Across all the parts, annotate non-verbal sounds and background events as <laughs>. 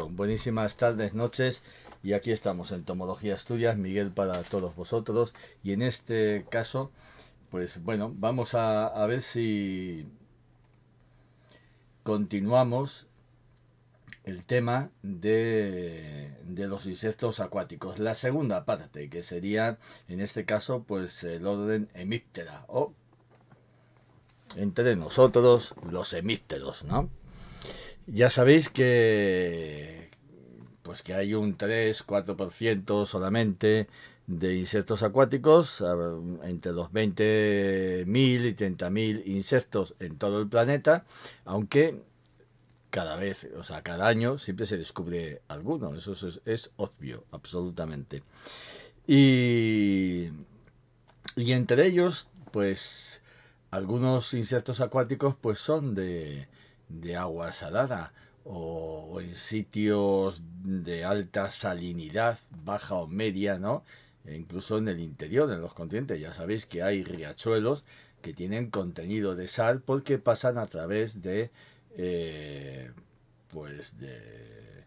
buenísimas tardes, noches y aquí estamos en Tomología Estudias, Miguel para todos vosotros y en este caso, pues bueno, vamos a, ver si continuamos el tema de, de, los insectos acuáticos. La segunda parte, que sería en este caso, pues el orden hemíptera o entre nosotros los hemípteros, ¿no? Ya sabéis que pues que hay un 3-4% solamente de insectos acuáticos, entre los 20.000 y 30.000 insectos en todo el planeta, aunque cada vez, o sea, cada año siempre se descubre alguno, eso es, obvio, absolutamente. Y, y entre ellos, pues algunos insectos acuáticos pues son de, de agua salada o, en sitios de alta salinidad, baja o media, ¿no? E incluso en el interior, en los continentes, ya sabéis que hay riachuelos que tienen contenido de sal porque pasan a través de, eh, pues de,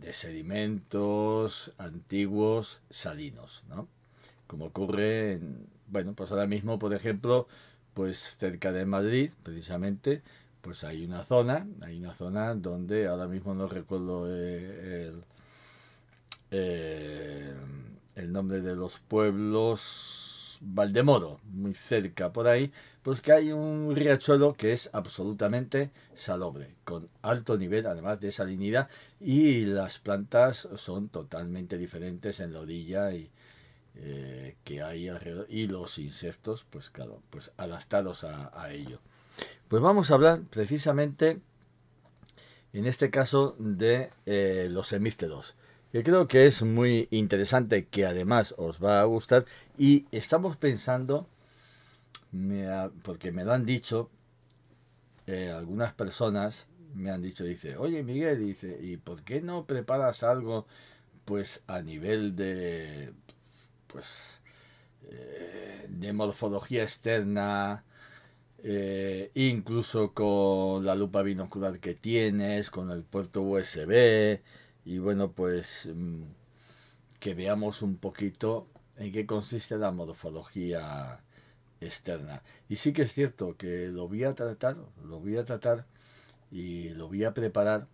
de sedimentos antiguos salinos, ¿no? Como ocurre, en, bueno, pues ahora mismo, por ejemplo, pues cerca de Madrid, precisamente, pues hay una zona, hay una zona donde ahora mismo no recuerdo eh, eh, el, nombre de los pueblos, Valdemoro, muy cerca por ahí, pues que hay un riachuelo que es absolutamente salobre, con alto nivel además de salinidad y las plantas son totalmente diferentes en la orilla y, eh, que hay alrededor y los insectos, pues claro, pues adaptados a, ello. Pues vamos a hablar precisamente, en este caso, de eh, los hemípteros, que creo que es muy interesante, que además os va a gustar. Y estamos pensando, porque me lo han dicho eh, algunas personas, me han dicho, dice, oye Miguel, dice, ¿y por qué no preparas algo pues a nivel de pues, eh, de morfología externa, eh, incluso con la lupa binocular que tienes, con el puerto USB, y bueno, pues mm, que veamos un poquito en qué consiste la morfología externa. Y sí que es cierto que lo voy a tratar, lo voy a tratar y lo voy a preparar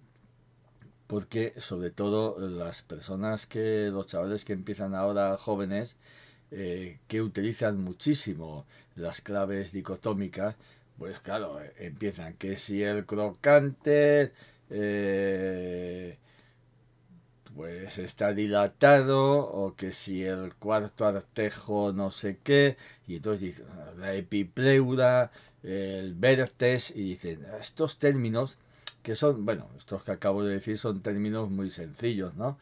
porque sobre todo las personas que, los chavales que empiezan ahora jóvenes, eh, que utilizan muchísimo las claves dicotómicas, pues claro, eh, empiezan que si el crocante, eh, pues está dilatado, o que si el cuarto artejo no sé qué, y entonces dicen ah, la epipleura, el vertes y dicen ah, estos términos que son, bueno, estos que acabo de decir son términos muy sencillos, ¿no?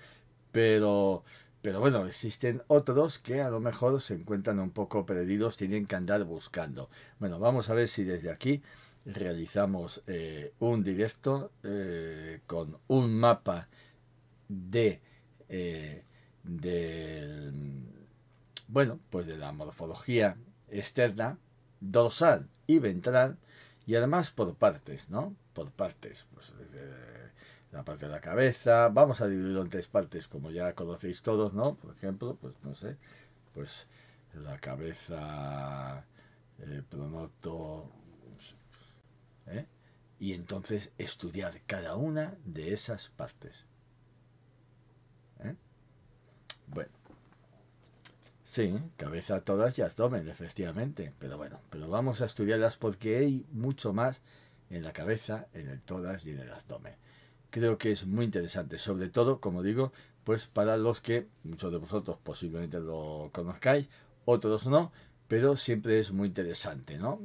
Pero, pero bueno, existen otros que a lo mejor se encuentran un poco perdidos, tienen que andar buscando. Bueno, vamos a ver si desde aquí realizamos eh, un directo eh, con un mapa de, eh, de, bueno, pues de la morfología externa, dorsal y ventral, y además por partes, ¿no? por partes. Pues, eh, la parte de la cabeza, vamos a dividirlo en tres partes, como ya conocéis todos, ¿no? Por ejemplo, pues no sé, pues la cabeza, pues, eh, pronoto, y entonces estudiar cada una de esas partes. ¿eh? Bueno, sí, cabeza todas ya tomen, efectivamente, pero bueno, pero vamos a estudiarlas porque hay mucho más en la cabeza, en el todas y en el abdomen. Creo que es muy interesante, sobre todo, como digo, pues para los que muchos de vosotros posiblemente lo conozcáis, otros no, pero siempre es muy interesante, ¿no?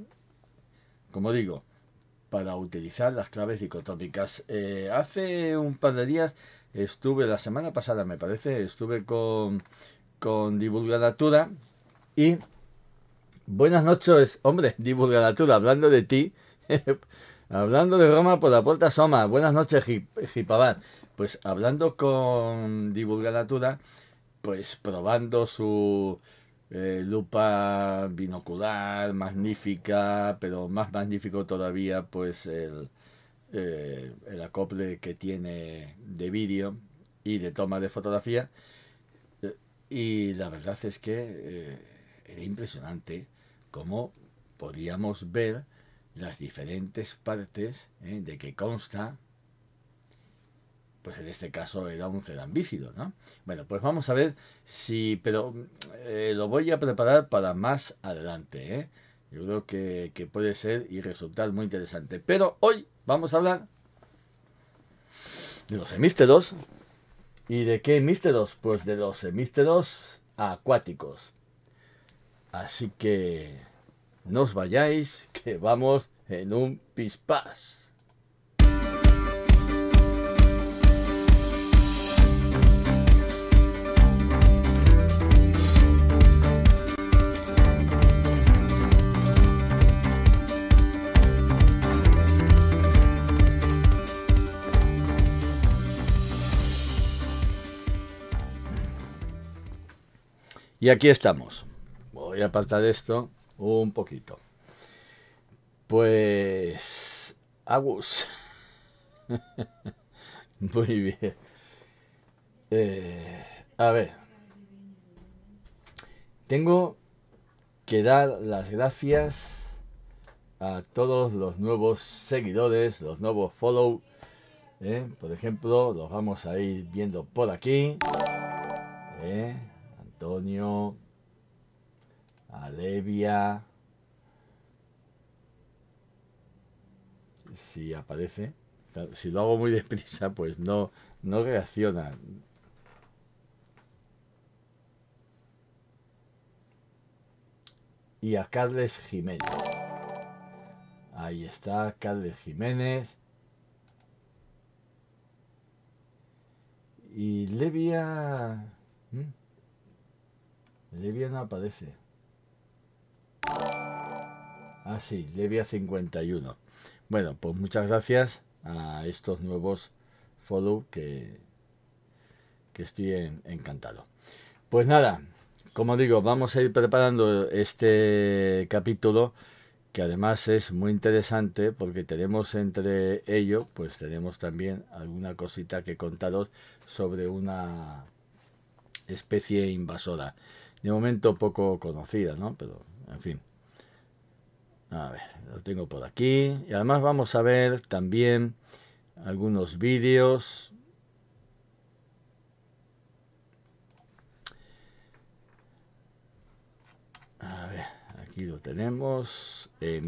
Como digo, para utilizar las claves dicotómicas. Eh, hace un par de días estuve, la semana pasada me parece, estuve con, con Divulganatura y... Buenas noches, hombre, Divulganatura, hablando de ti, <laughs> eh, Hablando de Roma por pues la puerta Soma. Buenas noches, Jipabat. Pues hablando con Divulgaratura, pues probando su eh, lupa binocular, magnífica, pero más magnífico todavía, pues el, eh, el acople que tiene de vídeo y de toma de fotografía. y la verdad es que eh, era impresionante cómo podíamos ver las diferentes partes ¿eh? de que consta, pues en este caso era un cerambícido, ¿no? Bueno, pues vamos a ver si, pero eh, lo voy a preparar para más adelante, ¿eh? Yo creo que, que puede ser y resultar muy interesante. Pero hoy vamos a hablar de los hemísteros. ¿Y de qué hemísteros? Pues de los hemísteros acuáticos. Así que no os vayáis, que vamos en un pispás. Y aquí estamos. Voy a apartar esto un poquito. Pues... Agus. <laughs> Muy bien. Eh, a ver. Tengo que dar las gracias a todos los nuevos seguidores, los nuevos follow. Eh. por ejemplo, los vamos a ir viendo por aquí. Eh. Antonio, alevia, si aparece, si lo hago muy <laughs> deprisa, pues no, no reacciona. Y a Carles Jiménez. Ahí está, Carles Jiménez. Y Levia... Levia no aparece. Ah, sí, Levia 51. Bueno, pues muchas gracias a estos nuevos follow que, que estoy encantado. Pues nada, como digo, vamos a ir preparando este capítulo que además es muy interesante porque tenemos entre ello, pues tenemos también alguna cosita que contaros sobre una especie invasora. De momento poco conocida, ¿no? Pero en fin. A ver, lo tengo por aquí. Y además vamos a ver también algunos vídeos. A ver, aquí lo tenemos. Eh,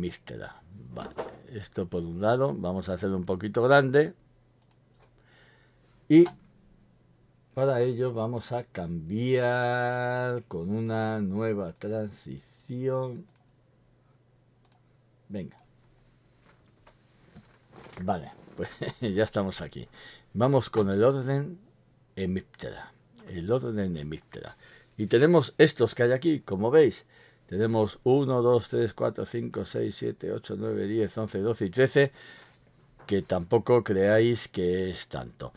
Vale, esto por un lado. Vamos a hacerlo un poquito grande. Y para ello vamos a cambiar con una nueva transición. Venga. Vale, pues <laughs> ya estamos aquí. Vamos con el orden hemíptera. El orden hemíptera. Y tenemos estos que hay aquí, como veis. Tenemos 1, 2, 3, 4, 5, 6, 7, 8, 9, 10, 11, 12 y 13. Que tampoco creáis que es tanto.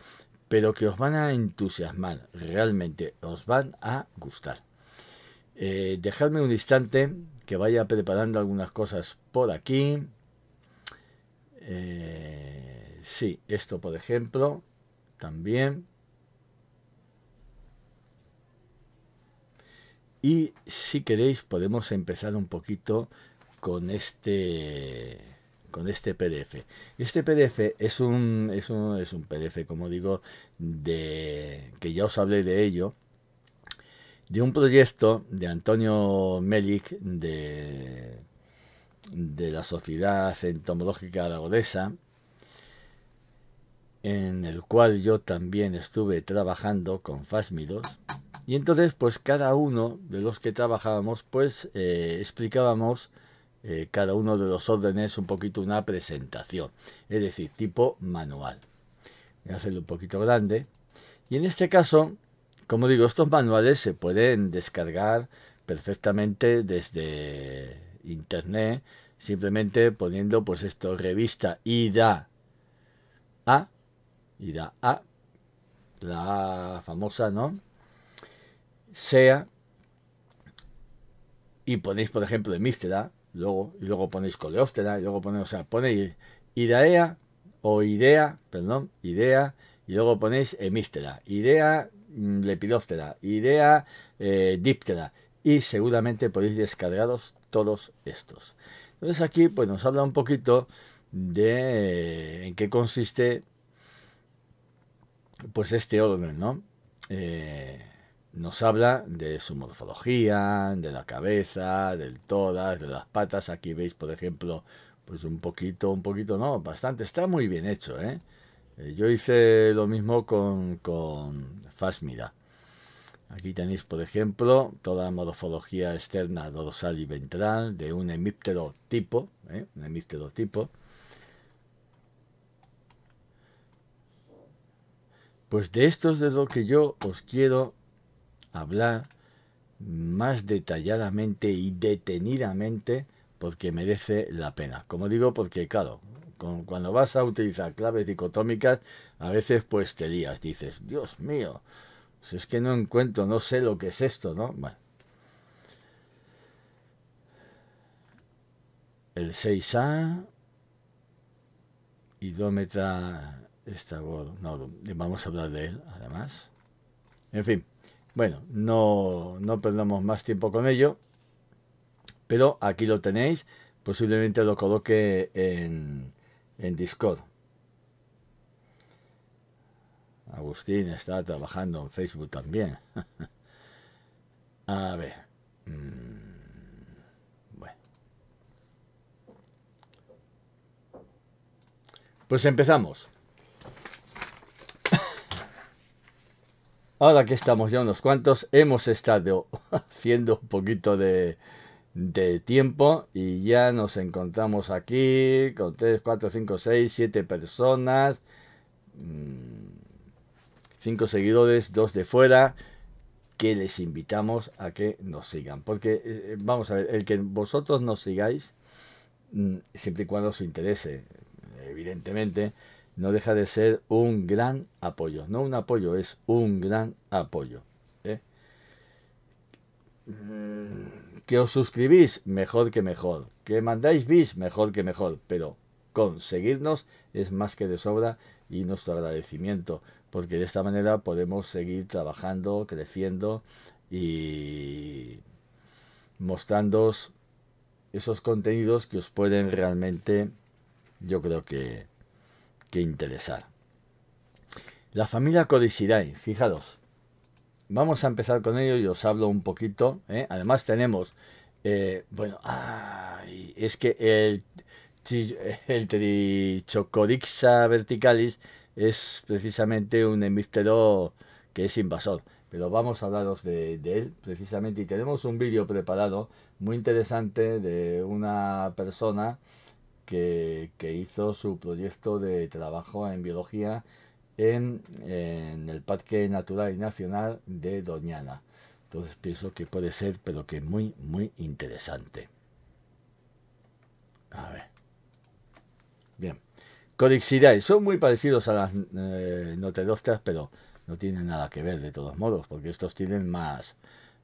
Pero que os van a entusiasmar. Realmente os van a gustar. Eh, dejadme un instante que vaya preparando algunas cosas por aquí. Eh, sí, esto por ejemplo, también. Y si queréis podemos empezar un poquito con este con este PDF. Este PDF es un, es un, es un PDF, como digo, de que ya os hablé de ello de un proyecto de Antonio Melik de, de la Sociedad Entomológica Aragonesa, en el cual yo también estuve trabajando con FASMIDOS. Y entonces, pues cada uno de los que trabajábamos, pues eh, explicábamos eh, cada uno de los órdenes un poquito una presentación, es decir, tipo manual. Voy a hacerlo un poquito grande. Y en este caso, como digo, estos manuales se pueden descargar perfectamente desde internet, simplemente poniendo pues esto, revista IDA A, IDA A, la famosa, ¿no? Sea, y ponéis, por ejemplo, místera, luego, y luego ponéis coleóstera, luego ponéis, o sea, ponéis IDAEA o IDEA, perdón, IDEA, y luego ponéis Hemístera, IDEA Mm, lepidóptera, Idea diptera eh, Díptera y seguramente podéis descargaros todos estos. Entonces aquí pues nos habla un poquito de eh, en qué consiste pues este orden, ¿no? Eh, nos habla de su morfología, de la cabeza, del tórax, de las patas. Aquí veis, por ejemplo, pues un poquito, un poquito, no, bastante. Está muy bien hecho, ¿eh? Eh, yo hice lo mismo con, con Aquí tenéis, por ejemplo, toda la morfología externa dorsal y ventral de un hemíptero tipo. ¿eh? Un hemíptero tipo. Pues de esto es de lo que yo os quiero hablar más detalladamente y detenidamente porque merece la pena. Como digo, porque claro, cuando vas a utilizar claves dicotómicas, a veces pues te lías, dices, Dios mío, si es que no encuentro, no sé lo que es esto, ¿no? Bueno. El 6A, idómetra esta no, vamos a hablar de él, además. En fin, bueno, no perdamos más tiempo con ello, pero aquí lo tenéis, posiblemente lo coloque en en Discord. Agustín está trabajando en Facebook también. <laughs> A ver. Mm, bueno. Pues empezamos. <laughs> Ahora que estamos ya unos cuantos, hemos estado <laughs> haciendo un poquito de, de tiempo y ya nos encontramos aquí con 3, 4, 5, 6, 7 personas, 5 mm, seguidores, 2 de fuera, que les invitamos a que nos sigan. Porque, eh, eh, vamos a ver, el que vosotros nos sigáis, mm, siempre y cuando os interese, evidentemente, no deja de ser un gran apoyo. No un apoyo, es un gran apoyo. ¿eh? Mm. Que os suscribís, mejor que mejor. Que mandáis bis, mejor que mejor. Pero conseguirnos es más que de sobra y nuestro agradecimiento. Porque de esta manera podemos seguir trabajando, creciendo y mostrándoos esos contenidos que os pueden realmente, yo creo que, interesar. La familia Codicidae, fijaros, Vamos a empezar con ello y os hablo un poquito. ¿eh? Además tenemos, eh, bueno, es que el, el Trichocorixa verticalis es precisamente un hemístero que es invasor. Pero vamos a hablaros de, él precisamente y tenemos un vídeo preparado muy interesante de una persona que hizo su proyecto de trabajo en biología en, el Parque Natural y Nacional de Doñana. Entonces pienso que puede ser, pero que muy, muy interesante. A ver. Bien. Corixidae. Son muy parecidos a las eh, pero no tienen nada que ver de todos modos, porque estos tienen más,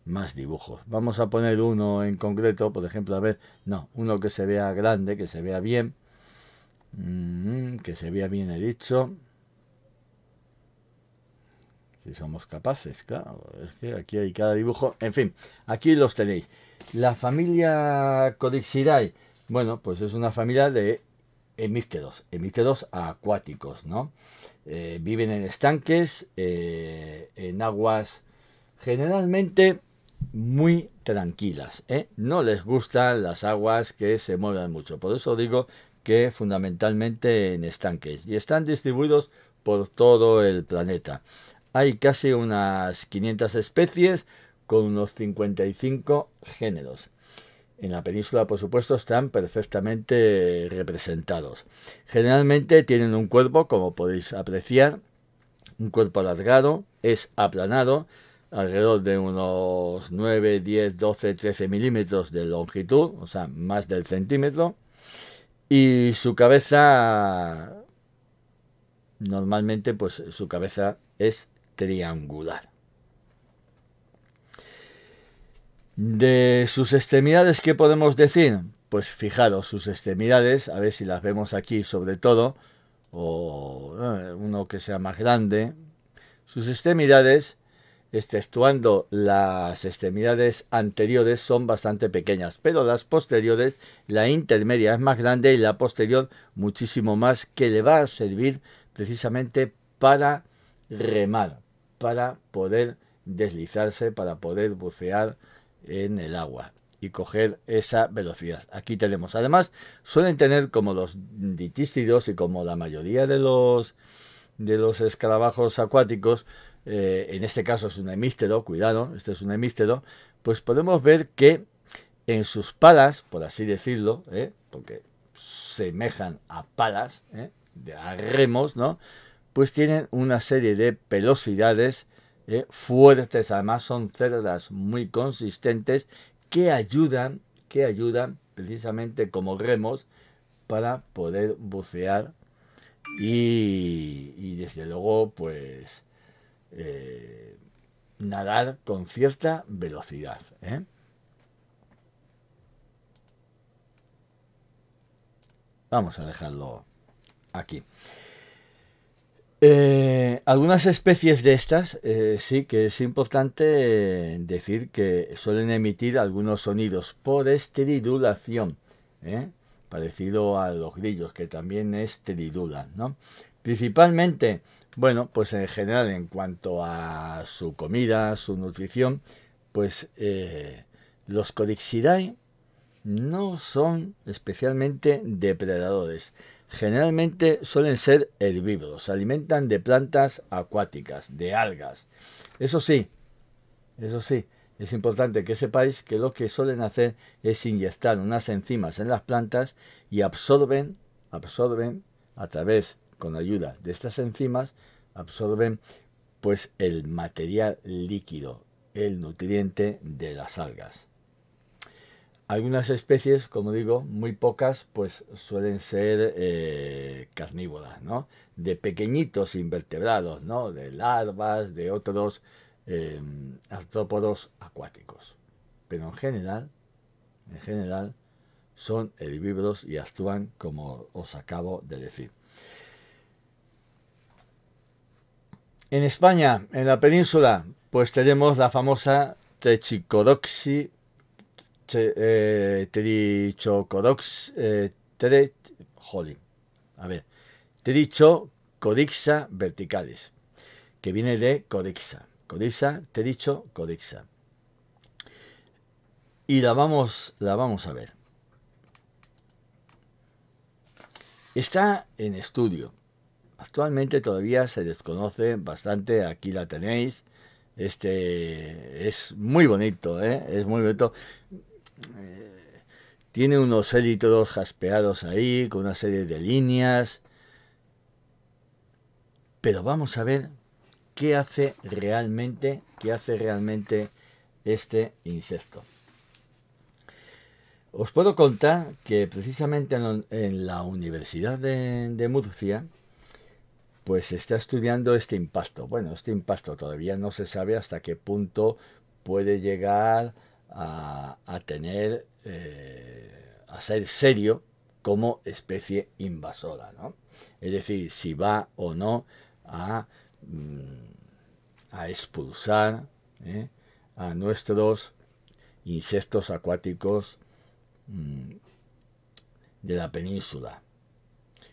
más dibujos. Vamos a poner uno en concreto, por ejemplo, a ver, no, uno que se vea grande, que se vea bien, mm, que se vea bien he dicho. Si somos capaces, claro. Es que aquí hay cada dibujo. En fin, aquí los tenéis. La familia Codixidae. Bueno, pues es una familia de hemípteros, hemípteros acuáticos, ¿no? Eh, viven en estanques, eh, en aguas generalmente muy tranquilas. ¿eh? No les gustan las aguas que se muevan mucho. Por eso digo que fundamentalmente en estanques. Y están distribuidos por todo el planeta. Hay casi unas 500 especies con unos 55 géneros. En la península, por supuesto, están perfectamente representados. Generalmente tienen un cuerpo, como podéis apreciar, un cuerpo alargado, es aplanado, alrededor de unos 9, 10, 12, 13 milímetros de longitud, o sea, más del centímetro, y su cabeza, normalmente, pues su cabeza es triangular. De sus extremidades, ¿qué podemos decir? Pues fijaros, sus extremidades, a ver si las vemos aquí sobre todo, o eh, uno que sea más grande, sus extremidades, exceptuando las extremidades anteriores, son bastante pequeñas, pero las posteriores, la intermedia es más grande y la posterior muchísimo más, que le va a servir precisamente para remar, para poder deslizarse, para poder bucear en el agua y coger esa velocidad. Aquí tenemos, además, suelen tener como los ditícidos y como la mayoría de los de los escarabajos acuáticos, eh, en este caso es un hemístero, cuidado, este es un hemístero, pues podemos ver que en sus palas, por así decirlo, eh, porque semejan a palas, eh, de a remos, ¿no? pues tienen una serie de velocidades ¿eh? fuertes, además son cerdas muy consistentes que ayudan, que ayudan precisamente como remos para poder bucear y, desde luego pues eh, nadar con cierta velocidad. ¿eh? Vamos a dejarlo aquí. Eh, algunas especies de estas eh, sí que es importante decir que suelen emitir algunos sonidos por estridulación, ¿eh? parecido a los grillos que también estridulan. ¿no? Principalmente, bueno, pues en general en cuanto a su comida, su nutrición, pues los Corixidae no son especialmente depredadores. Generalmente suelen ser herbívoros, se alimentan de plantas acuáticas, de algas. Eso sí, eso sí, es importante que sepáis que lo que suelen hacer es inyectar unas enzimas en las plantas y absorben, absorben a través, con ayuda de estas enzimas, absorben pues el material líquido, el nutriente de las algas. Algunas especies, como digo, muy pocas, pues suelen ser eh, carnívoras, ¿no? De pequeñitos invertebrados, ¿no? De larvas, de otros em, artrópodos acuáticos. Pero en general, en general, son herbívoros y actúan como os acabo de decir. En España, en la península, pues tenemos la famosa Techicodoxi te, he dicho Codox, eh, te eh, a ver, te he dicho Codixa verticales que viene de Codixa. Codixa, te he dicho Codixa. Y la vamos, la vamos a ver. Está en estudio. Actualmente todavía se desconoce bastante. Aquí la tenéis. Este es muy bonito, eh, es muy bonito. Eh, tiene unos élitros jaspeados ahí, con una serie de líneas. Pero vamos a ver qué hace realmente, qué hace realmente este insecto. Os puedo contar que precisamente en la Universidad de, de, Murcia, pues se está estudiando este impasto. Bueno, este impasto todavía no se sabe hasta qué punto puede llegar a, tener, eh, a ser serio como especie invasora, ¿no? Es decir, si va o no a, mm, expulsar ¿eh? a nuestros insectos acuáticos mm, de la península.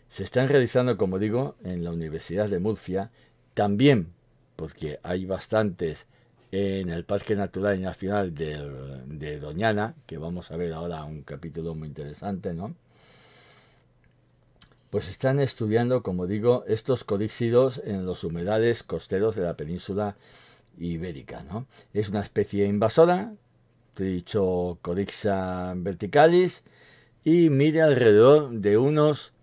Se están realizando, como digo, en la Universidad de Murcia, también porque hay bastantes en el Parque Natural y Nacional de, Doñana, que vamos a ver ahora un capítulo muy interesante, ¿no? Pues están estudiando, como digo, estos codíxidos en los humedales costeros de la península ibérica, ¿no? Es una especie invasora, dicho Codixa verticalis, y mide alrededor de unos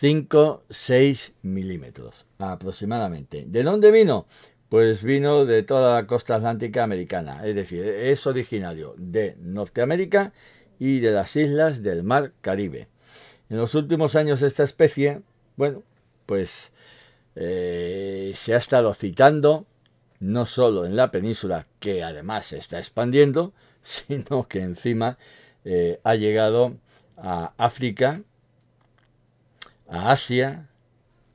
5-6 milímetros aproximadamente. ¿De dónde vino? pues vino de toda la costa atlántica americana, es decir, es originario de Norteamérica y de las islas del mar Caribe. En los últimos años esta especie, bueno, pues eh, se ha estado citando no solo en la península, que además se está expandiendo, <laughs> sino que encima eh, ha llegado a África, a Asia,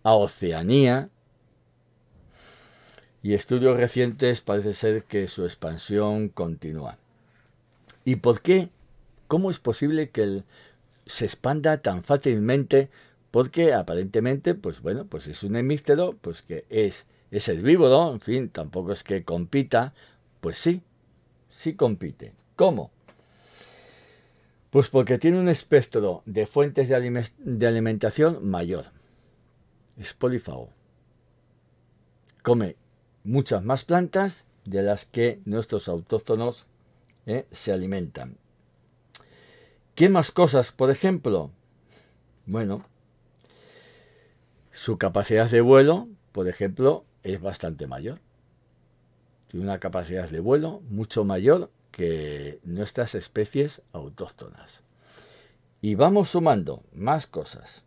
a Oceanía, y estudios recientes parece ser que su expansión continúa. ¿Y por qué? ¿Cómo es posible que él se expanda tan fácilmente? Porque aparentemente, pues bueno, pues es un hemítero, pues que es, es herbívoro, en fin, tampoco es que compita, pues sí, sí compite. ¿Cómo? Pues porque tiene un espectro de fuentes de alimentación mayor. Es polifago. Come muchas más plantas de las que nuestros autóctonos eh, se alimentan. ¿Qué más cosas, por ejemplo? Bueno, su capacidad de vuelo, por ejemplo, es bastante mayor. Tiene una capacidad de vuelo mucho mayor que nuestras especies autóctonas. Y vamos sumando más cosas.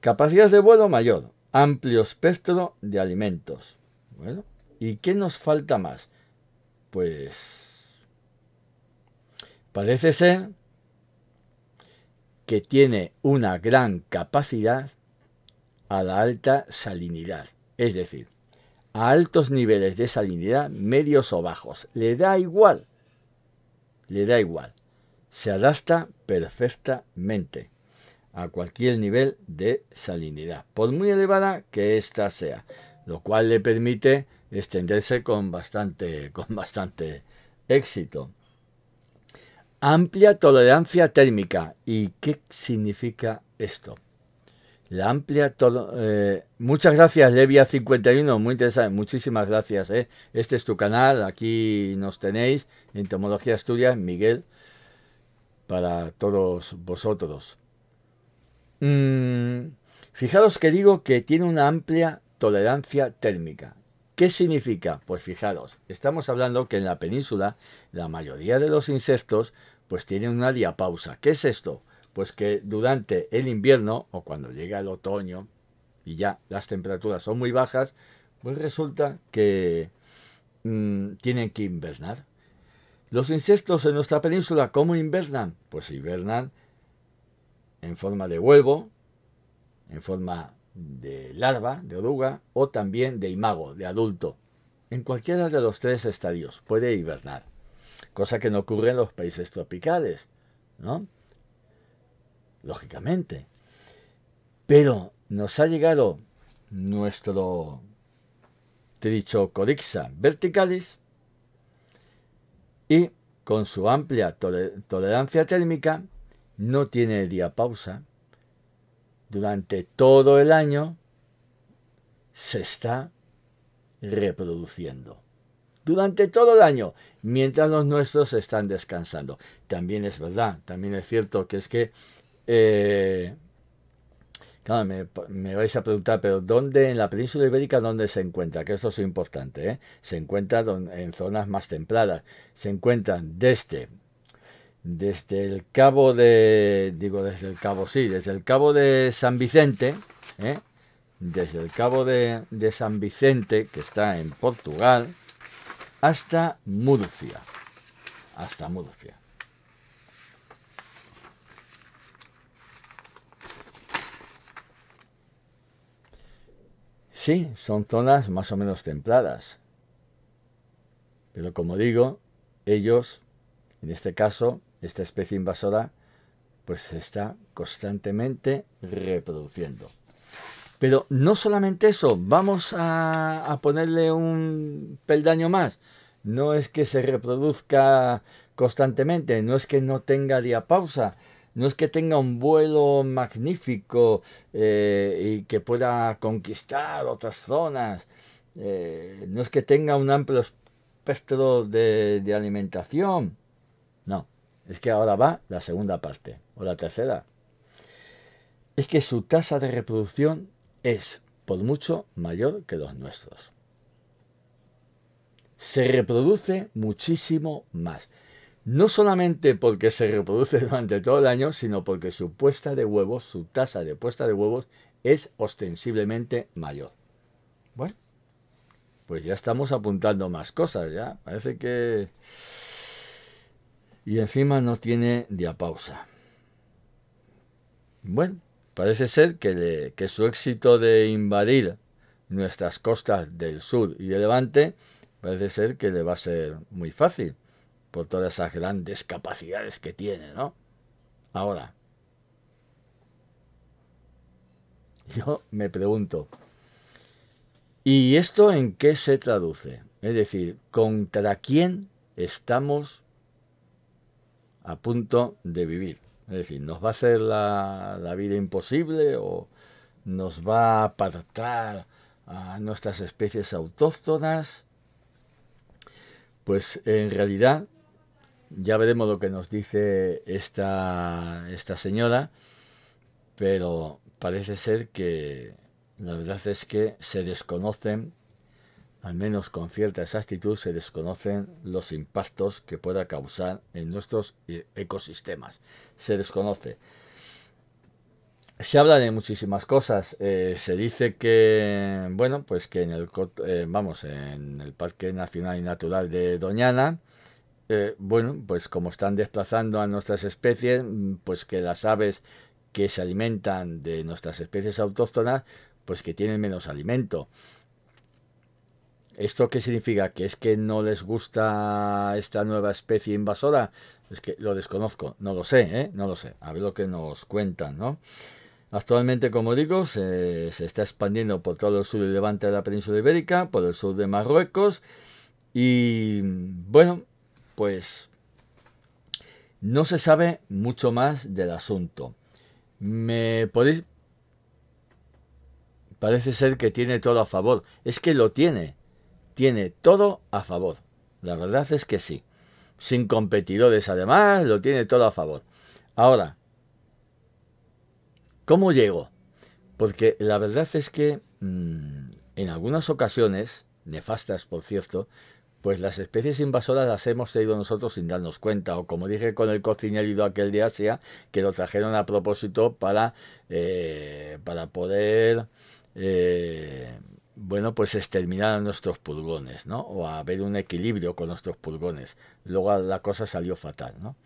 Capacidad de vuelo mayor, amplio espectro de alimentos, bueno, ¿y qué nos falta más? Pues parece ser que tiene una gran capacidad a la alta salinidad, es decir, a altos niveles de salinidad medios o bajos. Le da igual, le da igual. Se adapta perfectamente a cualquier nivel de salinidad, por muy elevada que ésta sea lo cual le permite extenderse con bastante, <laughs> con bastante éxito. Amplia tolerancia térmica. ¿Y qué significa esto? La amplia eh, Muchas gracias, Levia51. Muy interesante. Muchísimas gracias. Eh. Este es tu canal. Aquí nos tenéis. Entomología Asturias, Miguel. Para todos vosotros. Mm, fijaros que digo que tiene una amplia tolerancia térmica. ¿Qué significa? Pues fijaros, estamos hablando que en la península la mayoría de los insectos pues tienen una diapausa. ¿Qué es esto? Pues que durante el invierno o cuando llega el otoño y ya las temperaturas son muy bajas, pues resulta que mm, tienen que invernar. Los insectos en nuestra península, ¿cómo invernan? Pues invernan en forma de huevo, en forma de larva, de oruga, o también de imago, de adulto. En cualquiera de los tres estadios puede hibernar, cosa que no ocurre en los países tropicales, ¿no? Lógicamente. Pero nos ha llegado nuestro Trichocorixa verticalis y con su amplia tolerancia térmica no tiene diapausa, durante todo el año se está reproduciendo. Durante todo el año, mientras los nuestros están descansando. También es verdad, también es cierto que es que... Eh, claro, me, me, vais a preguntar, pero ¿dónde en la península ibérica dónde se encuentra? Que esto es importante. ¿eh? Se encuentra en zonas más templadas. Se encuentran desde desde el cabo de, digo desde el cabo, sí, desde el cabo de San Vicente, ¿eh? desde el cabo de, de, San Vicente, que está en Portugal, hasta Murcia, hasta Murcia. Sí, son zonas más o menos templadas. Pero como digo, ellos, en este caso, esta especie invasora pues se está constantemente reproduciendo. Pero no solamente eso, vamos a, ponerle un peldaño más. No es que se reproduzca constantemente, no es que no tenga diapausa, no es que tenga un vuelo magnífico eh, y que pueda conquistar otras zonas, eh, no es que tenga un amplio espectro de alimentación, no. Es que ahora va la segunda parte, o la tercera. Es que su tasa de reproducción es, por mucho, mayor que los nuestros. Se reproduce muchísimo más. No solamente porque se reproduce <laughs> durante todo el año, sino porque su puesta de huevos, su tasa de puesta de huevos, es ostensiblemente mayor. Bueno, pues ya estamos apuntando más cosas, ya. Parece que y encima no tiene diapausa. Bueno, parece ser que, su éxito de invadir nuestras costas del sur y de levante parece ser que le va a ser muy fácil por todas esas grandes capacidades que tiene, ¿no? Ahora, yo me pregunto, ¿y esto en qué se traduce? Es decir, ¿contra quién estamos a punto de vivir. Es decir, ¿nos va a hacer la, vida imposible o nos va a apartar a nuestras especies autóctonas? Pues en realidad, ya veremos lo que nos dice esta, esta señora, pero parece ser que la verdad es que se desconocen al menos con cierta exactitud, se desconocen los impactos que pueda causar en nuestros eh, ecosistemas. Se desconoce. Se habla de muchísimas cosas. Eh, se dice que, bueno, pues que en el, eh, vamos, en el Parque Nacional y Natural de Doñana, bueno, pues como están desplazando a nuestras especies, pues que las aves que se alimentan de nuestras especies autóctonas, pues que tienen menos alimento. ¿Esto qué significa? ¿Que es que no les gusta esta nueva especie invasora? Es que lo desconozco, no lo sé, ¿eh? no lo sé. A ver lo que nos cuentan, ¿no? Actualmente, como digo, se, se está expandiendo por todo el sur y levante de la península ibérica, por el sur de Marruecos. Y bueno, pues no se sabe mucho más del asunto. Me podéis... Parece ser que tiene todo a favor. Es que lo tiene tiene todo a favor. La verdad es que sí. Sin competidores además, lo tiene todo a favor. Ahora, ¿cómo llego? Porque la verdad es que mm, en algunas ocasiones, nefastas por cierto, pues las especies invasoras las hemos traído nosotros sin darnos cuenta, o como dije con el ido aquel día, Asia, que lo trajeron a propósito para, eh, para poder eh, bueno, pues exterminar a nuestros pulgones, ¿no? O haber un equilibrio con nuestros pulgones. Luego la cosa salió fatal, ¿no?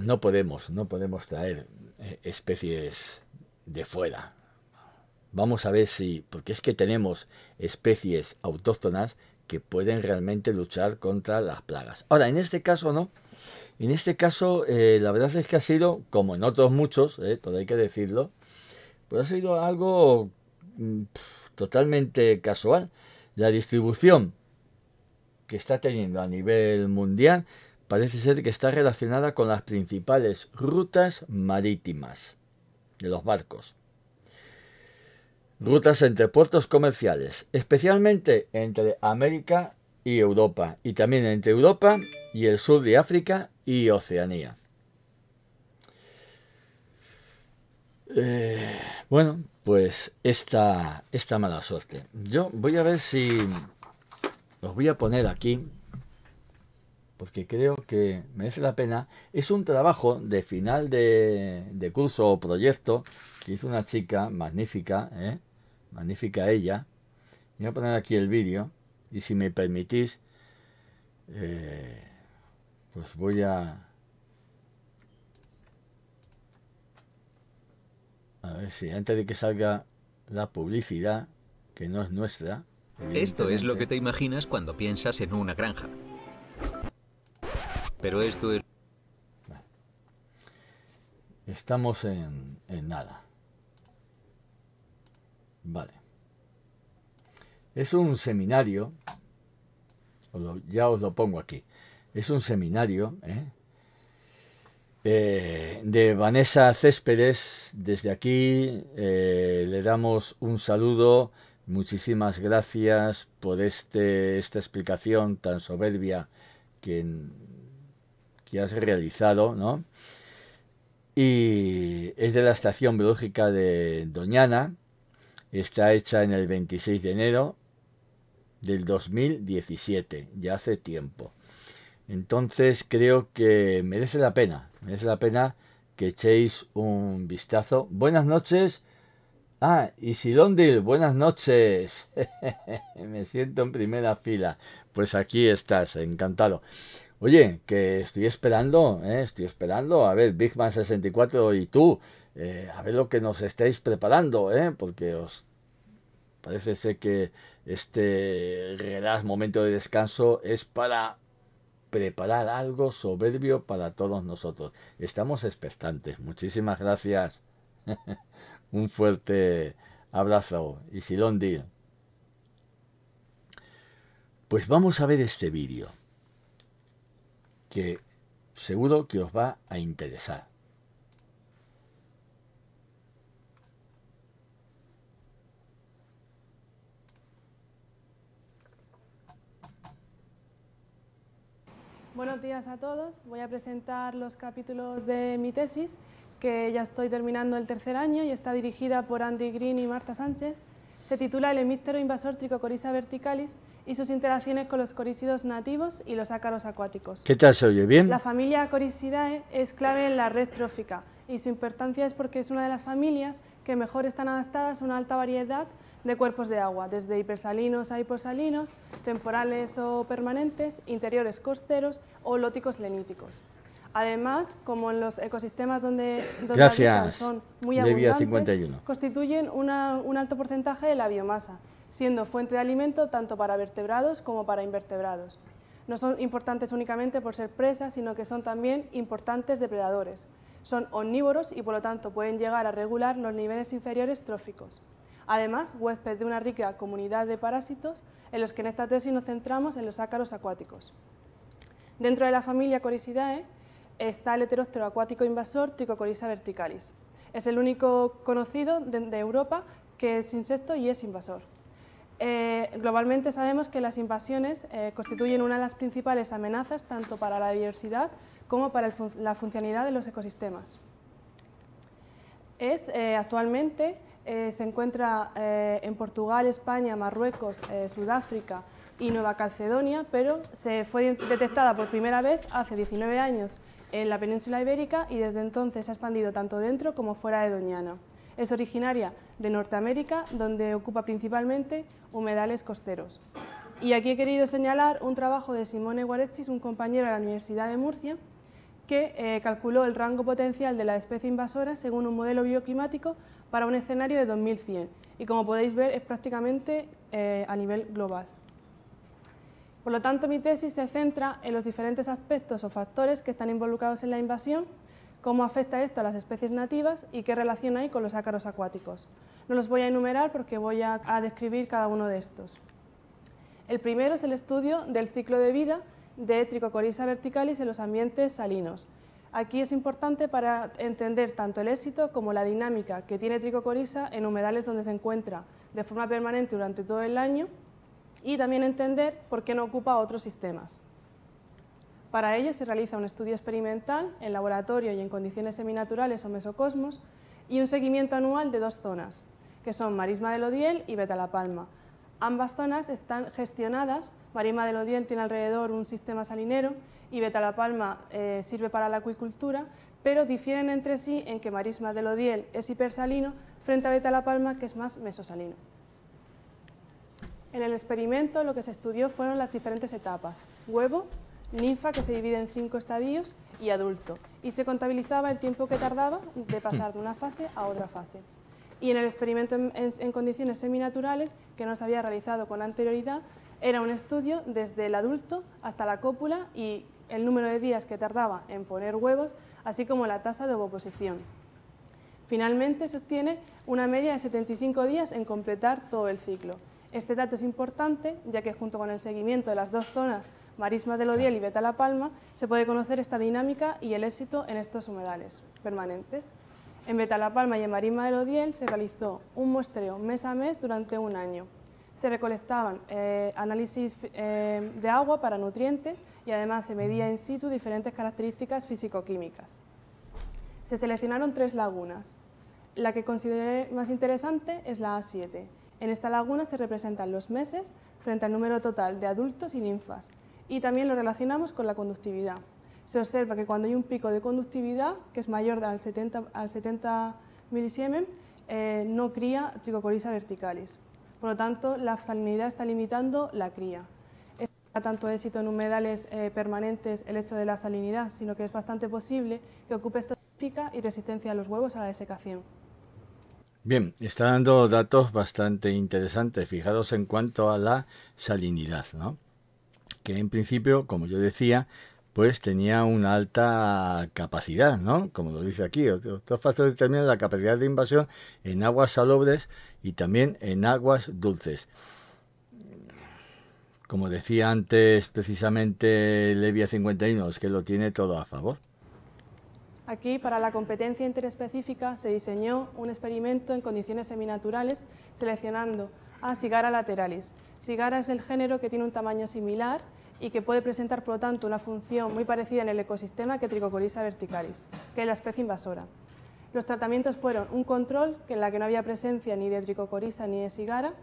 No podemos, no podemos traer eh, especies de fuera. Vamos a ver si, porque es que tenemos especies autóctonas que pueden realmente luchar contra las plagas. Ahora, en este caso no. En este caso, eh, la verdad es que ha sido, como en otros muchos, eh, todo hay que decirlo, pues ha sido algo Mm, totalmente casual, la distribución que está teniendo a nivel mundial parece ser que está relacionada con las principales rutas marítimas de los barcos. Rutas entre puertos comerciales, especialmente entre América y Europa, y también entre Europa y el sur de África y Oceanía. Eh, bueno, pues esta, esta mala suerte. Yo voy a ver si los voy a poner aquí, porque creo que merece la pena. Es un trabajo de final de, curso o proyecto que hizo una chica magnífica, ¿eh? magnífica ella. Voy a poner aquí el vídeo y si me permitís, eh, pues voy a A ver si antes de que salga la publicidad, que no es nuestra. Esto es lo que te imaginas cuando piensas en una granja. Pero esto es... Estamos en, en nada. Vale. Es un seminario, ya os lo pongo aquí, es un seminario ¿eh? Eh, de Vanessa Céspedes. Desde aquí eh, le damos un saludo. Muchísimas gracias por este, esta explicación tan soberbia que, que has realizado, ¿no? Y es de la estación biológica de Doñana. Está hecha en el 26 de enero del 2017, ya hace tiempo. Entonces creo que merece la pena Merece la pena que echéis un vistazo. Buenas noches. Ah, y buenas noches. <laughs> Me siento en primera fila. Pues aquí estás, encantado. Oye, que estoy esperando, ¿eh? estoy esperando. A ver, Bigman64 y tú, eh, a ver lo que nos estáis preparando, ¿eh? porque os parece ser que este gran momento de descanso es para preparar algo soberbio para todos nosotros. Estamos expectantes. Muchísimas gracias. <laughs> Un fuerte abrazo. Y Silondi. Pues vamos a ver este vídeo que seguro que os va a interesar. Buenos días a todos. Voy a presentar los capítulos de mi tesis, que ya estoy terminando el tercer año y está dirigida por Andy Green y Marta Sánchez. Se titula El hemítero invasor Tricocorisa verticalis y sus interacciones con los corícidos nativos y los ácaros acuáticos. ¿Qué tal se oye? ¿Bien? La familia corisidae es clave en la red trófica y su importancia es porque es una de las familias que mejor están adaptadas a una alta variedad de cuerpos de agua, desde hipersalinos a hiposalinos, temporales o permanentes, interiores costeros o lóticos leníticos. Además, como en los ecosistemas donde, Gracias, son muy abundantes, constituyen un alto porcentaje de la biomasa, siendo fuente de alimento tanto para vertebrados como para invertebrados. No son importantes únicamente por ser presas, sino que son también importantes depredadores. Son omnívoros y por lo tanto pueden llegar a regular los niveles inferiores tróficos. Además, huésped de una rica comunidad de parásitos en los que en esta tesis nos centramos en los ácaros acuáticos. Dentro de la familia Corisidae está el heteróptero acuático invasor tricocorisa verticalis. Es el único conocido de, Europa que es insecto y es invasor. Eh, globalmente sabemos que las invasiones eh, constituyen una de las principales amenazas tanto para la diversidad como para la funcionalidad de los ecosistemas. Es eh, actualmente eh, se encuentra eh, en Portugal, España, Marruecos, eh, Sudáfrica y Nueva Caledonia, pero se fue detectada por primera vez hace 19 años en la península ibérica y desde entonces se ha expandido tanto dentro como fuera de Doñana. Es originaria de Norteamérica, donde ocupa principalmente humedales costeros. Y aquí he querido señalar un trabajo de Simone Guarechis, un compañero de la Universidad de Murcia, que calculó el rango potencial de la especie invasora según un modelo bioclimático para un escenario de 2100 y como podéis ver es prácticamente eh, a nivel global. Por lo tanto, mi tesis se centra en los diferentes aspectos o factores que están involucrados en la invasión, cómo afecta esto a las especies nativas y qué relación hay con los ácaros acuáticos. No los voy a enumerar porque voy a, describir cada uno de estos. El primero es el estudio del ciclo de vida de Tricocorisa verticalis en los ambientes salinos. Aquí es importante para entender tanto el éxito como la dinámica que tiene Tricocorisa en humedales donde se encuentra de forma permanente durante todo el año y también entender por qué no ocupa otros sistemas. Para ello se realiza un estudio experimental en laboratorio y en condiciones seminaturales o mesocosmos y un seguimiento anual de dos zonas, que son Marisma del Odiel y Beta La Palma. Ambas zonas están gestionadas, Marisma del Odiel tiene alrededor un sistema salinero y Betalapalma Palma eh, sirve para la acuicultura, pero difieren entre sí en que Marisma del Odiel es hipersalino frente a Beta la Palma que es más mesosalino. En el experimento lo que se estudió fueron las diferentes etapas, huevo, ninfa, que se divide en cinco estadios, y adulto, y se contabilizaba el tiempo que tardaba de pasar de una fase a otra fase. Y en el experimento en, en condiciones seminaturales, que no se había realizado con anterioridad, era un estudio desde el adulto hasta la cópula y el número de días que tardaba en poner huevos, así como la tasa de ovoposición. Finalmente, se obtiene una media de 75 días en completar todo el ciclo. Este dato es importante, ya que junto con el seguimiento de las dos zonas, Marisma del Odiel y Beta La Palma, se puede conocer esta dinámica y el éxito en estos humedales permanentes. En Beta La Palma y en Marisma del Odiel se realizó un muestreo mes a mes durante un año. Se recolectaban eh, análisis eh, de agua para nutrientes, y además se medía en situ diferentes características físico-químicas. Se seleccionaron tres lagunas. La que consideré más interesante es la A7. En esta laguna se representan los meses frente al número total de adultos y ninfas y también lo relacionamos con la conductividad. Se observa que cuando hay un pico de conductividad, que es mayor al 70, al milisiemens, eh, no cría tricocorisas verticalis. Por lo tanto, la salinidad está limitando la cría tanto éxito en humedales eh, permanentes el hecho de la salinidad, sino que es bastante posible que ocupe esta y resistencia a los huevos a la desecación. Bien, está dando datos bastante interesantes, fijados en cuanto a la salinidad, ¿no? que en principio, como yo decía, pues tenía una alta capacidad, ¿no? Como lo dice aquí, otros factores determinan la capacidad de invasión en aguas salobres y también en aguas dulces como decía antes precisamente Levia 51, es que lo tiene todo a favor. Aquí, para la competencia interespecífica, se diseñó un experimento en condiciones seminaturales seleccionando a Sigara lateralis. Sigara es el género que tiene un tamaño similar y que puede presentar, por lo tanto, una función muy parecida en el ecosistema que Tricocorisa verticalis, que es la especie invasora. Los tratamientos fueron un control, que en la que no había presencia ni de Tricocorisa ni de Sigara,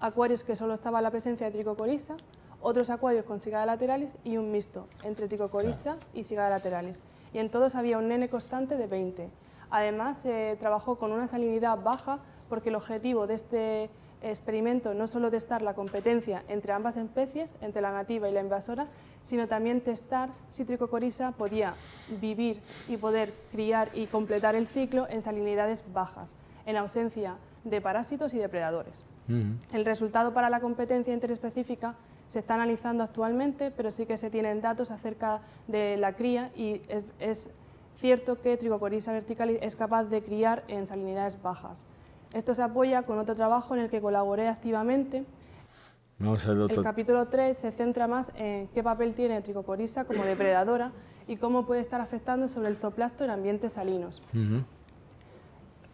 acuarios que solo estaba la presencia de tricocorisa, otros acuarios con cigada laterales y un mixto entre tricocorisa y cigada laterales. Y en todos había un nene constante de 20. Además, se eh, trabajó con una salinidad baja porque el objetivo de este experimento no solo testar la competencia entre ambas especies, entre la nativa y la invasora, sino también testar si Tricocorisa podía vivir y poder criar y completar el ciclo en salinidades bajas, en ausencia de parásitos y depredadores. El resultado para la competencia interespecífica se está analizando actualmente, pero sí que se tienen datos acerca de la cría y es, cierto que tricocorisa vertical es capaz de criar en salinidades bajas. Esto se apoya con otro trabajo en el que colaboré activamente. El capítulo 3 se centra más en qué papel tiene tricocorisa como depredadora y cómo puede estar afectando sobre el zooplancton en ambientes salinos.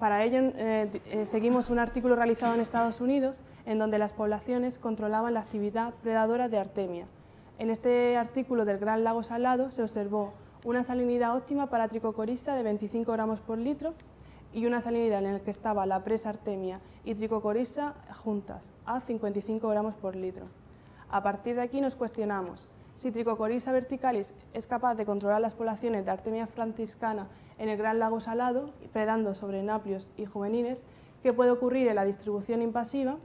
Para ello eh, eh, seguimos un artículo realizado en Estados Unidos en donde las poblaciones controlaban la actividad predadora de artemia. En este artículo del Gran Lago Salado se observó una salinidad óptima para tricocorisa de 25 gramos por litro y una salinidad en la que estaba la presa artemia y tricocorisa juntas a 55 gramos por litro. A partir de aquí nos cuestionamos si tricocorisa verticalis es capaz de controlar las poblaciones de artemia franciscana en el gran lago salado, predando sobre naplios y juveniles, que puede ocurrir en la distribución invasiva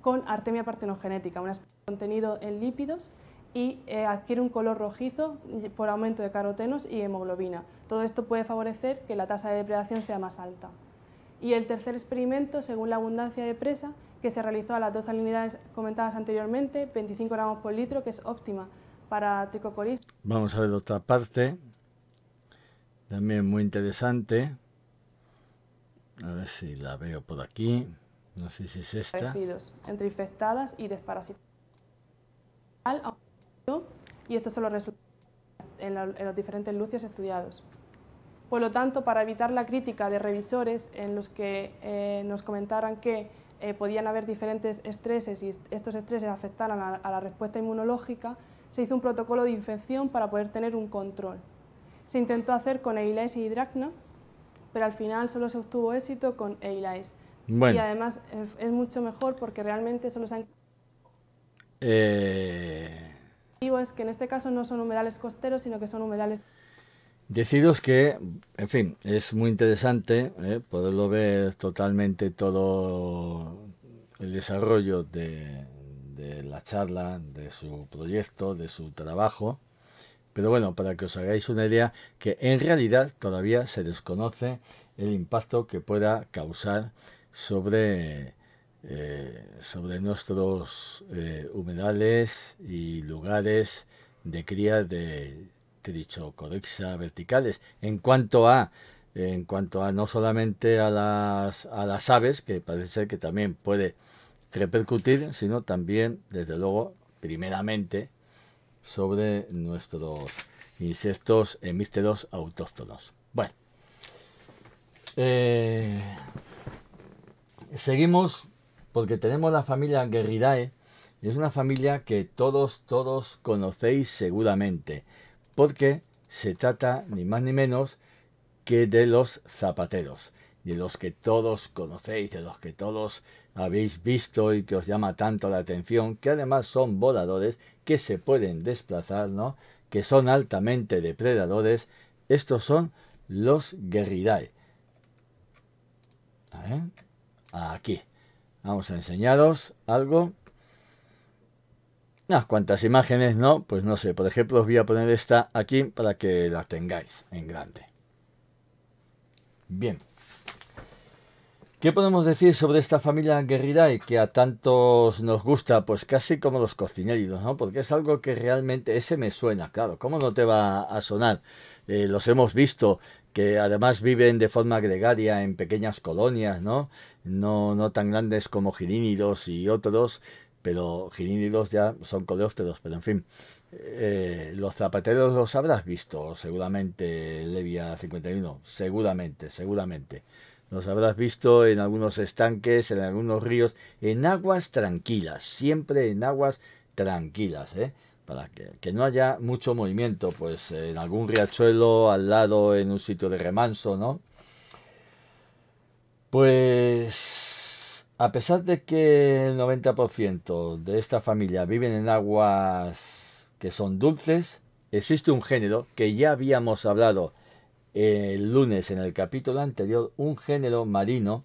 con artemia partenogenética, un contenido en lípidos y eh, adquiere un color rojizo por aumento de carotenos y hemoglobina. Todo esto puede favorecer que la tasa de depredación sea más alta. Y el tercer experimento, según la abundancia de presa, que se realizó a las dos salinidades comentadas anteriormente, 25 gramos por litro, que es óptima para tricocoris. Vamos a ver otra parte también muy interesante. A ver si la veo por aquí. No sé si es esta. Entre infectadas y desparasitadas. Y esto son los en, los diferentes lucios estudiados. Por lo tanto, para evitar la crítica de revisores en los que eh, nos comentaran que eh, podían haber diferentes estreses y estos estreses afectaran a la respuesta inmunológica, se hizo un protocolo de infección para poder tener un control. Se intentó hacer con Eilais y Hidracno, pero al final solo se obtuvo éxito con Eilais Y además es, mucho mejor porque realmente solo se han... Eh... Es que en este caso no son humedales costeros, sino que son humedales... Decidos que, en fin, es muy interesante eh, poderlo ver totalmente todo el desarrollo de la charla, de su proyecto, de su trabajo. Pero bueno, para que os hagáis una idea, que en realidad todavía se desconoce el impacto que pueda causar sobre, eh, sobre nuestros eh, humedales y lugares de cría de trichocodexa verticales. En cuanto a en cuanto a no solamente a las, a las aves, que parece ser que también puede repercutir, sino también, desde luego, primeramente, sobre nuestros insectos hemísteros autóctonos. Bueno, eh, seguimos porque tenemos la familia Guerridae. Es una familia que todos, todos conocéis seguramente, porque se trata ni más ni menos que de los zapateros, de los que todos conocéis, de los que todos habéis visto y que os llama tanto la atención, que además son voladores que se pueden desplazar, ¿no? que son altamente depredadores, estos son los guerridae. Aquí. Vamos a enseñaros algo. Unas cuantas imágenes, ¿no? Pues no sé, por ejemplo os voy a poner esta aquí para que la tengáis en grande. Bien. ¿Qué podemos decir sobre esta familia Guerriday que a tantos nos gusta? Pues casi como los cocinéridos, ¿no? Porque es algo que realmente ese me suena, claro. ¿Cómo no te va a sonar? Eh, los hemos visto que además viven de forma gregaria en pequeñas colonias, ¿no? No, tan grandes como girínidos y otros, pero girínidos ya son coleósteros, pero en fin. Eh, los zapateros los habrás visto, seguramente, Levia 51, seguramente, seguramente. Nos habrás visto en algunos estanques, en algunos ríos, en aguas tranquilas, siempre en aguas tranquilas, ¿eh? para que, que, no haya mucho movimiento, pues en algún riachuelo, al lado, en un sitio de remanso, ¿no? Pues a pesar de que el 90% de esta familia viven en aguas que son dulces, existe un género que ya habíamos hablado el lunes en el capítulo anterior un género marino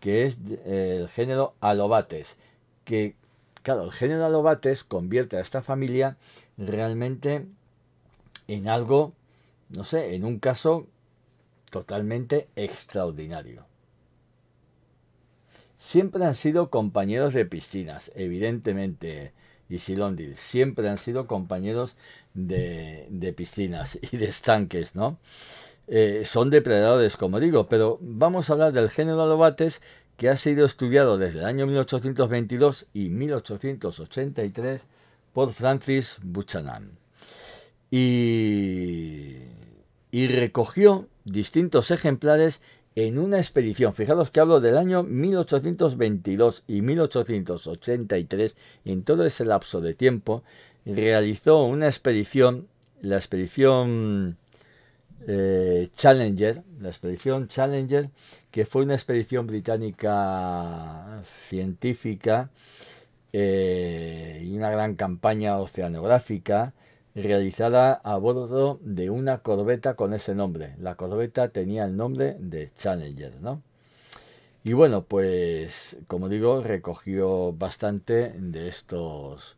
que es eh, el género alobates, que claro, el género alobates convierte a esta familia realmente en algo, no sé, en un caso totalmente extraordinario. Siempre han sido compañeros de piscinas, evidentemente, y Silondil, siempre han sido compañeros de, piscinas y de estanques, ¿no? Eh, son depredadores, como digo, pero vamos a hablar del género Lobates que ha sido estudiado desde el año 1822 y 1883 por Francis Buchanan. Y, y recogió distintos ejemplares en una expedición. Fijaros que hablo del año 1822 y 1883, en todo ese lapso de tiempo, realizó una expedición, la expedición eh, Challenger, la expedición Challenger, que fue una expedición británica científica eh, y una gran campaña oceanográfica realizada a bordo de una corbeta con ese nombre. La corbeta tenía el nombre de Challenger, ¿no? Y bueno, pues como digo, recogió bastante de estos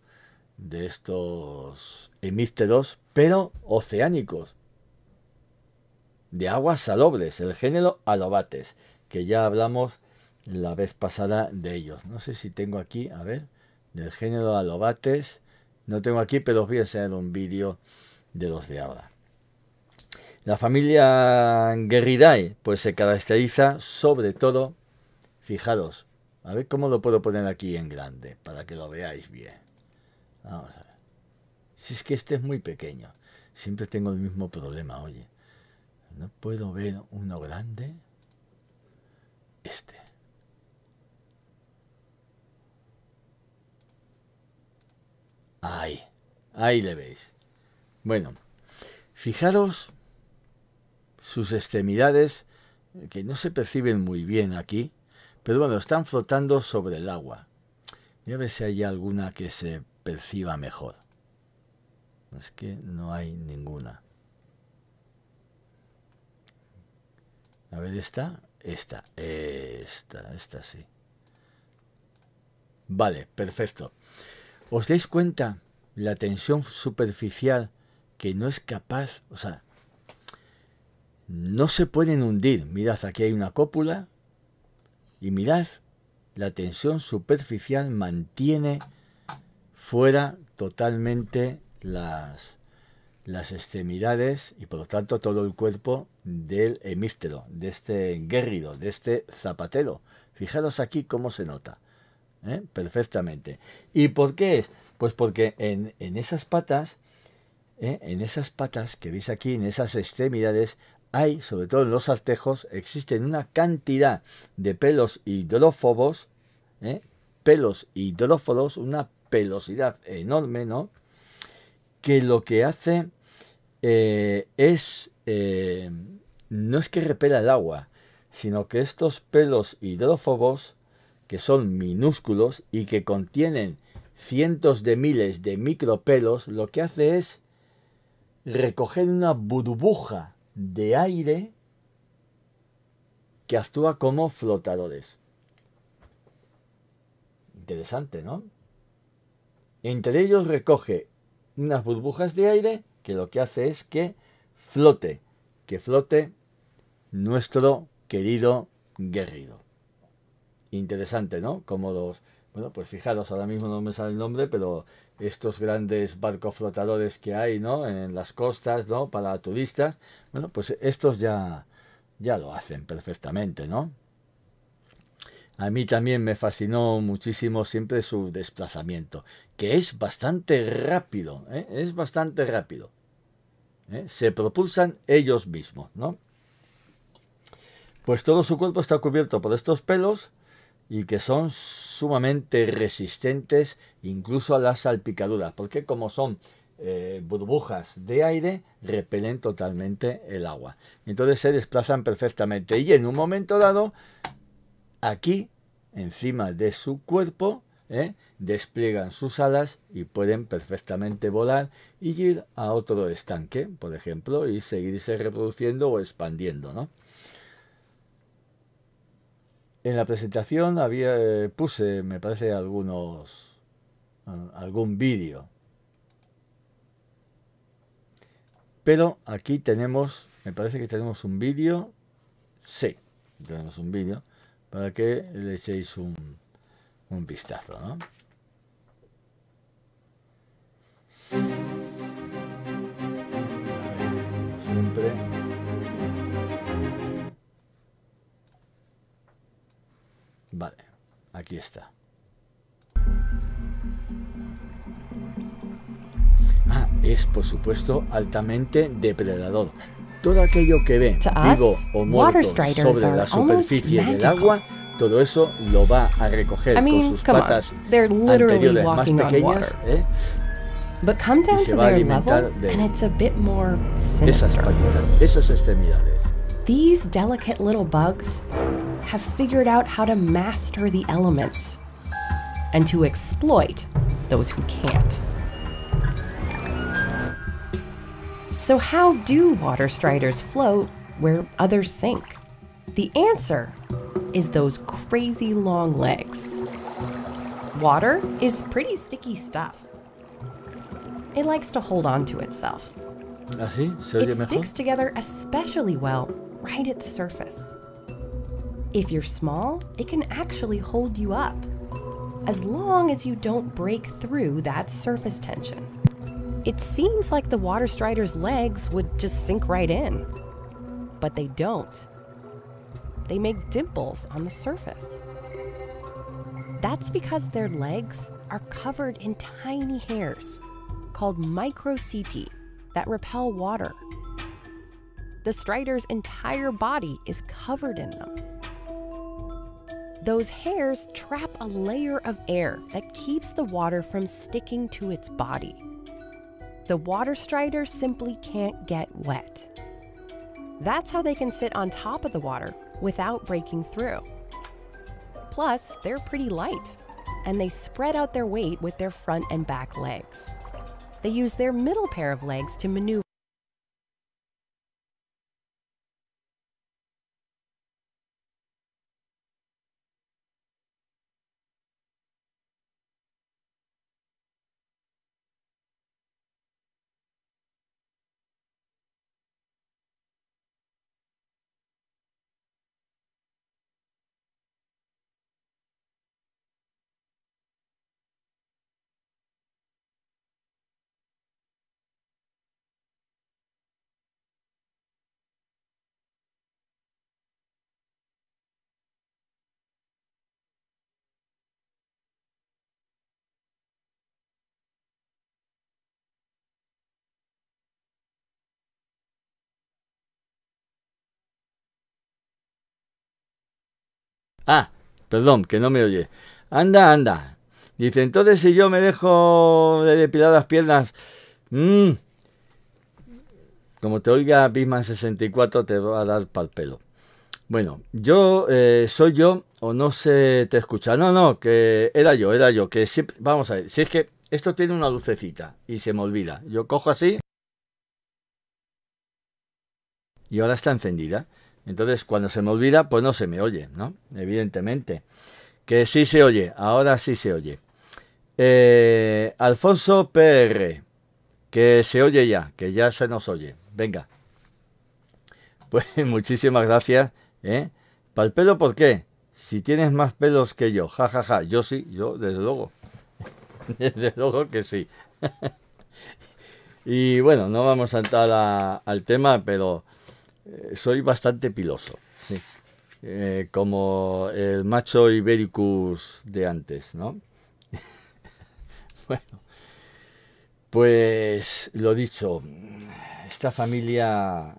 de estos hemísteros, pero oceánicos, de aguas salobres, el género alobates, que ya hablamos la vez pasada de ellos. No sé si tengo aquí, a ver, del género alobates, no tengo aquí, pero os voy a enseñar un vídeo de los de ahora. La familia Guerridae pues se caracteriza sobre todo, fijaros, a ver cómo lo puedo poner aquí en grande para que lo veáis bien. Vamos a ver. Si es que este es muy pequeño, siempre tengo el mismo problema, oye. No puedo ver uno grande. Este. Ahí. Ahí le veis. Bueno, fijaros sus extremidades que no se perciben muy bien aquí, pero bueno, están flotando sobre el agua. ya a ver si hay alguna que se perciba mejor. Es que no hay ninguna. A ver, esta, esta, esta, esta sí. Vale, perfecto. ¿Os dais cuenta la tensión superficial que no es capaz, o sea, no se pueden hundir? Mirad, aquí hay una cópula y mirad, la tensión superficial mantiene fuera totalmente las, las extremidades y por lo tanto todo el cuerpo del hemíftero, de este guerrido, de este zapatero. Fijaros aquí cómo se nota. ¿eh? Perfectamente. ¿Y por qué es? Pues porque en, en esas patas, ¿eh? en esas patas que veis aquí, en esas extremidades, hay, sobre todo en los altejos existen una cantidad de pelos hidrófobos, ¿eh? pelos hidrófobos una pelosidad enorme, ¿no? que lo que hace eh, es, eh, no es que repela el agua, sino que estos pelos hidrófobos, que son minúsculos y que contienen cientos de miles de micropelos, lo que hace es recoger una burbuja de aire que actúa como flotadores. Interesante, ¿no? Entre ellos recoge unas burbujas de aire que lo que hace es que flote, que flote nuestro querido guerrero. Interesante, ¿no? Como los... Bueno, pues fijaros, ahora mismo no me sale el nombre, pero estos grandes barcos flotadores que hay, ¿no? En las costas, ¿no? Para turistas. Bueno, pues estos ya, ya lo hacen perfectamente, ¿no? A mí también me fascinó muchísimo siempre su desplazamiento, que es bastante rápido, ¿eh? es bastante rápido. ¿eh? Se propulsan ellos mismos, ¿no? Pues todo su cuerpo está cubierto por estos pelos y que son sumamente resistentes incluso a las salpicaduras, porque como son eh, burbujas de aire repelen totalmente el agua. Entonces se desplazan perfectamente y en un momento dado aquí, encima de su cuerpo, ¿eh? despliegan sus alas y pueden perfectamente volar y ir a otro estanque, por ejemplo, y seguirse reproduciendo o expandiendo. En la presentación había, eh, puse, me parece, algunos algún vídeo. Pero aquí tenemos, me parece que tenemos un vídeo, sí, tenemos un vídeo, para que le echéis un, un vistazo. ¿no? Siempre. Vale, aquí está. Ah, es por supuesto altamente depredador. todo aquello que ve vivo o muerto sobre la superficie del agua, todo eso lo va a recoger con sus patas anteriores más pequeñas, ¿eh? But come down to their level, and it's a bit more sinister. Esas extremidades. These delicate little bugs have figured out how to master the elements and to exploit those who can't. So, how do water striders float where others sink? The answer is those crazy long legs. Water is pretty sticky stuff. It likes to hold on to itself. Así, ah, se oye it mejor. sticks together especially well right at the surface. If you're small, it can actually hold you up, as long as you don't break through that surface tension. It seems like the water strider's legs would just sink right in. But they don't. They make dimples on the surface. That's because their legs are covered in tiny hairs called microcepti that repel water. The strider's entire body is covered in them. Those hairs trap a layer of air that keeps the water from sticking to its body. The water strider simply can't get wet. That's how they can sit on top of the water without breaking through. Plus, they're pretty light, and they spread out their weight with their front and back legs. They use their middle pair of legs to maneuver. Perdón, que no me oye. Anda, anda. Dice, entonces si yo me dejo de depilar las piernas... Mmm, como te oiga Bisman64 te va a dar pal pelo. Bueno, yo eh, soy yo o no se te escucha. No, no, que era yo, era yo. Que vamos a ver, si es que esto tiene una lucecita y se me olvida. Yo cojo así y ahora está encendida. Entonces, cuando se me olvida, pues no se me oye, ¿no? Evidentemente. Que sí se oye, ahora sí se oye. Eh, Alfonso PR, que se oye ya, que ya se nos oye. Venga. Pues <laughs> muchísimas gracias. ¿eh? ¿Para el pelo por qué? Si tienes más pelos que yo, jajaja. Ja, ja. Yo sí, yo desde luego. <laughs> desde luego que sí. <laughs> y bueno, no vamos a entrar al tema, pero eh, soy bastante piloso. Sí. Eh, como el macho ibéricus de antes, ¿no? <laughs> bueno, pues lo dicho, esta familia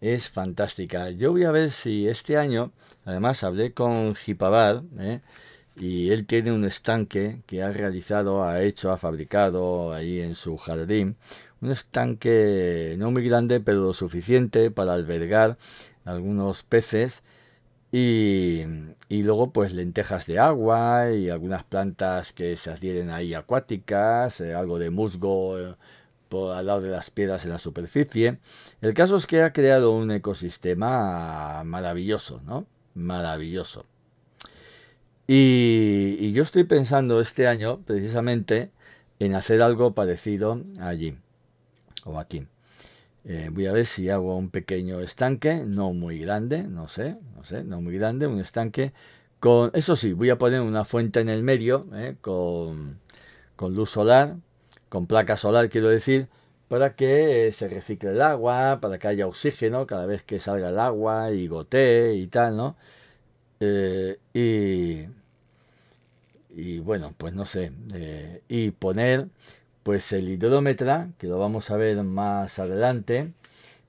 es fantástica. Yo voy a ver si este año, además hablé con Jipabar, ¿eh? y él tiene un estanque que ha realizado, ha hecho, ha fabricado ahí en su jardín, un estanque no muy grande, pero lo suficiente para albergar algunos peces y, luego pues lentejas de agua y algunas plantas que se adhieren ahí acuáticas, eh, algo de musgo eh, por al lado de las piedras en la superficie. El caso es que ha creado un ecosistema maravilloso, ¿no? Maravilloso. Y, y yo estoy pensando este año precisamente en hacer algo parecido allí o aquí. Eh, voy a ver si hago un pequeño estanque, no muy grande, no sé, no sé, no muy grande, un estanque con, eso sí, voy a poner una fuente en el medio, eh, con, con, luz solar, con placa solar quiero decir, para que eh, se recicle el agua, para que haya oxígeno cada vez que salga el agua y gotee y tal, ¿no? y, y bueno, pues no sé, y poner pues el hidrómetra, que lo vamos a ver más adelante,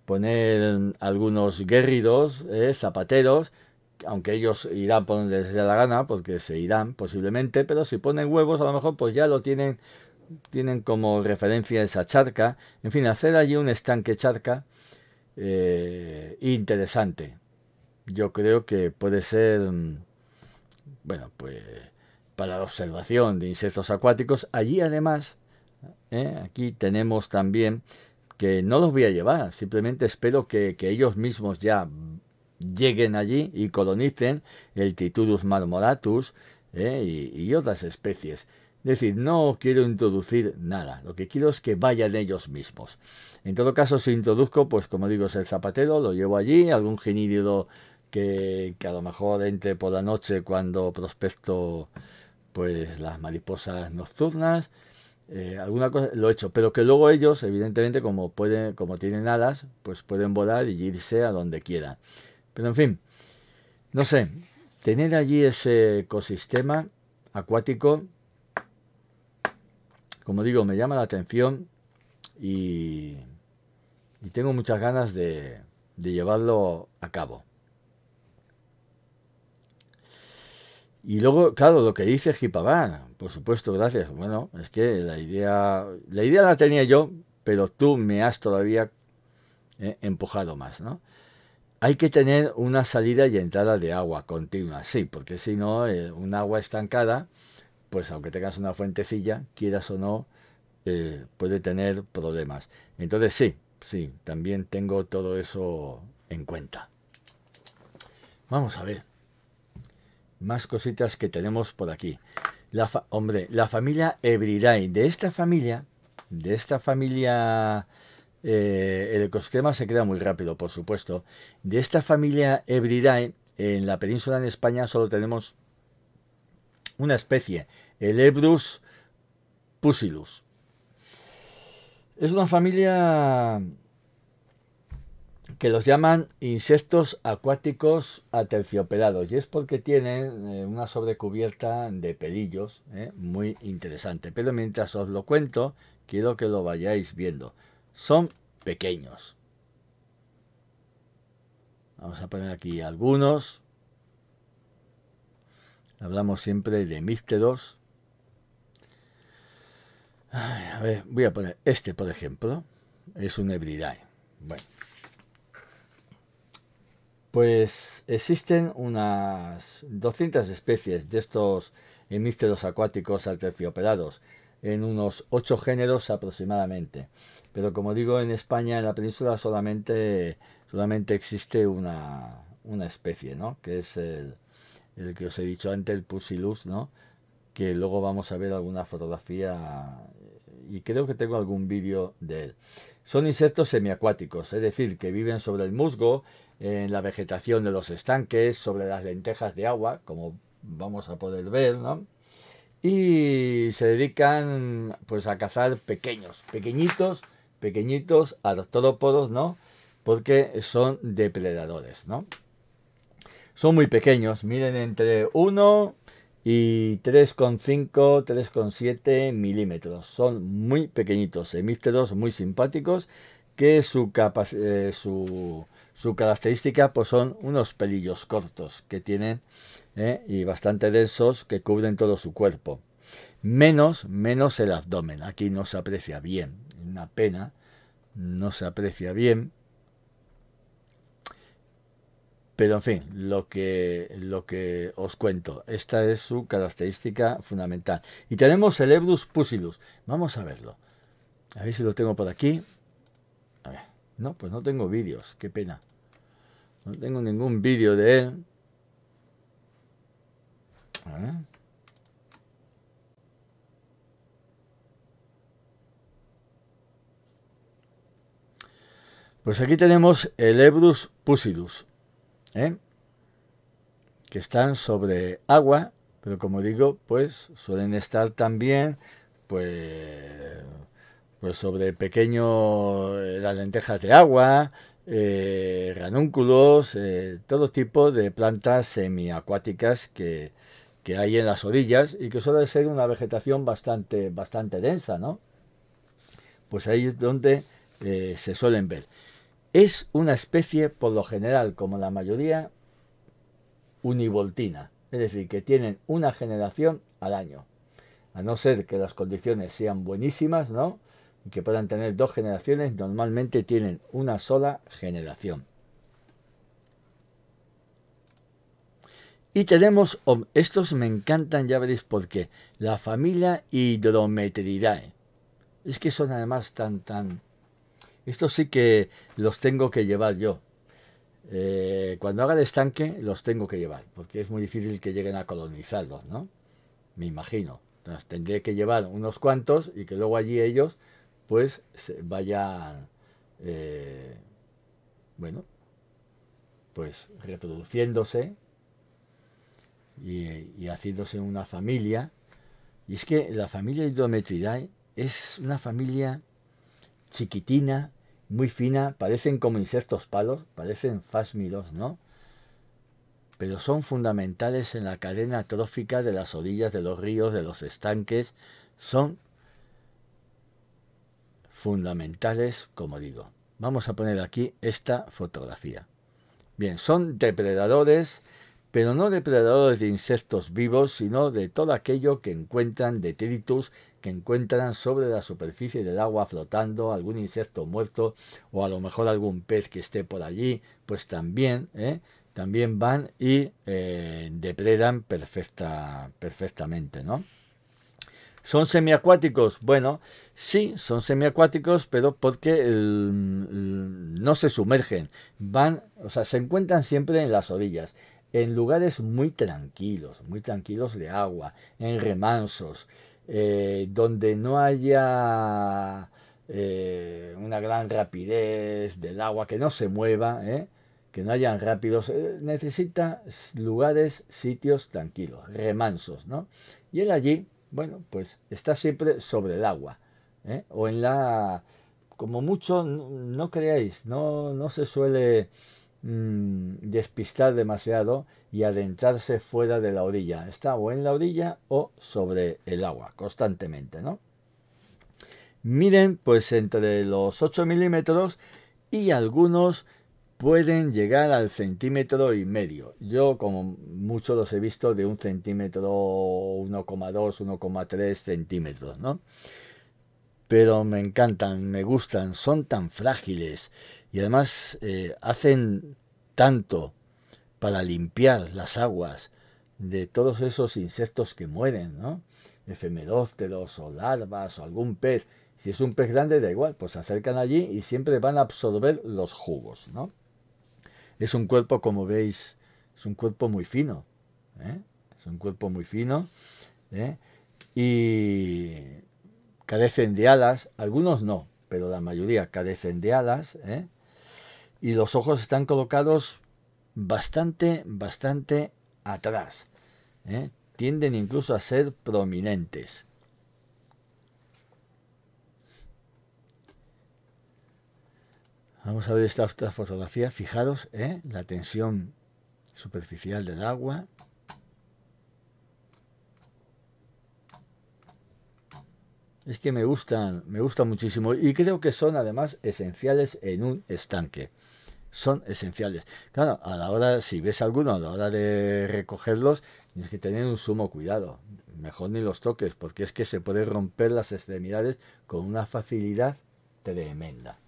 poner algunos guerridos, eh, zapateros, aunque ellos irán por donde les dé la gana, porque se irán posiblemente, pero si ponen huevos a lo mejor pues ya lo tienen, tienen como referencia esa charca, en fin, hacer allí un estanque charca eh, interesante. Yo creo que puede ser, mm, bueno, pues para la observación de insectos acuáticos, allí además ¿eh? Aquí tenemos también que no los voy a llevar, simplemente espero que, ellos mismos ya lleguen allí y colonicen el Titurus marmoratus ¿eh? y, otras especies. Es decir, no quiero introducir nada, lo que quiero es que vayan ellos mismos. En todo caso, si introduzco, pues como digo, es el zapatero, lo llevo allí, algún genídido que, que a lo mejor entre por la noche cuando prospecto pues las mariposas nocturnas, eh, alguna cosa lo he hecho, pero que luego ellos, evidentemente, como pueden, como tienen alas, pues pueden volar y irse a donde quieran. Pero en fin, no sé, tener allí ese ecosistema acuático, como digo, me llama la atención y, tengo muchas ganas de, llevarlo a cabo. Y luego, claro, lo que dice Jipabán, por supuesto, gracias. Bueno, es que la idea, la idea la tenía yo, pero tú me has todavía eh, empujado más, ¿no? Hay que tener una salida y entrada de agua continua, sí, porque si no, eh, un agua estancada, pues aunque tengas una fuentecilla, quieras o no, eh, puede tener problemas. Entonces sí, sí, también tengo todo eso en cuenta. Vamos a ver. Más cositas que tenemos por aquí. La hombre, la familia Ebridae. De esta familia, de esta familia, eh, el ecosistema se queda muy rápido, por supuesto. De esta familia Ebridae, en la península en España solo tenemos una especie, el Ebrus pusilus. Es una familia que los llaman insectos acuáticos aterciopelados, y es porque tienen eh, una sobrecubierta de pelillos, eh, muy interesante. Pero mientras os lo cuento, quiero que lo vayáis viendo. Son pequeños. Vamos a poner aquí algunos. Hablamos siempre de místeros. voy a poner este, por ejemplo. Es un ebridae. Bueno. Pues existen unas 200 especies de estos hemísteros acuáticos alterciopelados, en unos 8 géneros aproximadamente. Pero como digo, en España, en la península, solamente, solamente existe una, especie, ¿no? Que es el, que os he dicho antes, el Pusilus, ¿no? Que luego vamos a ver alguna fotografía y creo que tengo algún vídeo de él. Son insectos semiacuáticos, es decir, que viven sobre el musgo en la vegetación de los estanques, sobre las lentejas de agua, como vamos a poder ver, ¿no? Y se dedican pues a cazar pequeños, pequeñitos, pequeñitos a artrópodos, ¿no? Porque son depredadores, ¿no? Son muy pequeños, miren entre 1 y 3,5, 3,7 milímetros. Son muy pequeñitos, hemísteros muy simpáticos que su, capacidad... Eh, su su característica pues son unos pelillos cortos que tienen ¿eh? y bastante densos que cubren todo su cuerpo. Menos, menos el abdomen. Aquí no se aprecia bien. Una pena. No se aprecia bien. Pero en fin, lo que, lo que os cuento. Esta es su característica fundamental. Y tenemos el Ebrus Pusilus. Vamos a verlo. A ver si lo tengo por aquí. No, pues no tengo vídeos, qué pena. No tengo ningún vídeo de él. Pues aquí tenemos el Ebrus Pusidus. ¿eh? que están sobre agua, pero como digo, pues suelen estar también, pues pues sobre pequeños, eh, las lentejas de agua, eh, ranúnculos, eh, todo tipo de plantas semiacuáticas que, que hay en las orillas y que suele ser una vegetación bastante, bastante densa, ¿no? Pues ahí es donde eh, se suelen ver. Es una especie, por lo general, como la mayoría, univoltina, es decir, que tienen una generación al año. A no ser que las condiciones sean buenísimas, ¿no? que puedan tener dos generaciones, normalmente tienen una sola generación. Y tenemos, oh, estos me encantan, ya veréis por qué, la familia Hidrometridae. Es que son además tan, tan... Estos sí que los tengo que llevar yo. Eh, cuando haga el estanque los tengo que llevar, porque es muy difícil que lleguen a colonizarlos, ¿no? Me imagino. Entonces tendré que llevar unos cuantos y que luego allí ellos pues vaya, eh, bueno, pues reproduciéndose y, haciéndose una familia. Y es que la familia Hidrometridae es una familia chiquitina, muy fina, parecen como insectos palos, parecen fásmidos, ¿no? Pero son fundamentales en la cadena trófica de las orillas de los ríos, de los estanques, son fundamentales, como digo. Vamos a poner aquí esta fotografía. Bien, son depredadores, pero no depredadores de insectos vivos, sino de todo aquello que encuentran, detritus, que encuentran sobre la superficie del agua flotando, algún insecto muerto o a lo mejor algún pez que esté por allí, pues también, ¿eh? también van y eh, depredan perfecta, perfectamente, ¿no? ¿Son semiacuáticos? Bueno, sí, son semiacuáticos, pero porque no se sumergen. Van, o sea, se encuentran siempre en las orillas, en lugares muy tranquilos, muy tranquilos de agua, en remansos, eh, donde no haya eh, una gran rapidez del agua, que no se mueva, ¿eh? que no hayan rápidos, necesita lugares, sitios tranquilos, remansos, ¿no? Y él allí bueno, pues está siempre sobre el agua. ¿eh? O en la... Como mucho, no, creáis, no, no se suele mm, despistar demasiado y adentrarse fuera de la orilla. Está o en la orilla o sobre el agua, constantemente, ¿no? Miren, pues entre los 8 milímetros y algunos pueden llegar al centímetro y medio. Yo como mucho los he visto de un centímetro, 1,2, 1,3 centímetros, ¿no? Pero me encantan, me gustan, son tan frágiles y además eh, hacen tanto para limpiar las aguas de todos esos insectos que mueren, ¿no? Efemerópteros o larvas o algún pez. Si es un pez grande, da igual, pues se acercan allí y siempre van a absorber los jugos, ¿no? Es un cuerpo, como veis, es un cuerpo muy fino. ¿eh? Es un cuerpo muy fino. ¿eh? Y carecen de alas. Algunos no, pero la mayoría carecen de alas. ¿eh? Y los ojos están colocados bastante, bastante atrás. Tienden incluso a ser prominentes. Vamos a ver esta otra fotografía. Fijaros, ¿eh? la tensión superficial del agua. Es que me gustan, me gustan muchísimo y creo que son además esenciales en un estanque. Son esenciales. Claro, a la hora, si ves alguno, a la hora de recogerlos, tienes que tener un sumo cuidado. Mejor ni los toques, porque es que se pueden romper las extremidades con una facilidad tremenda.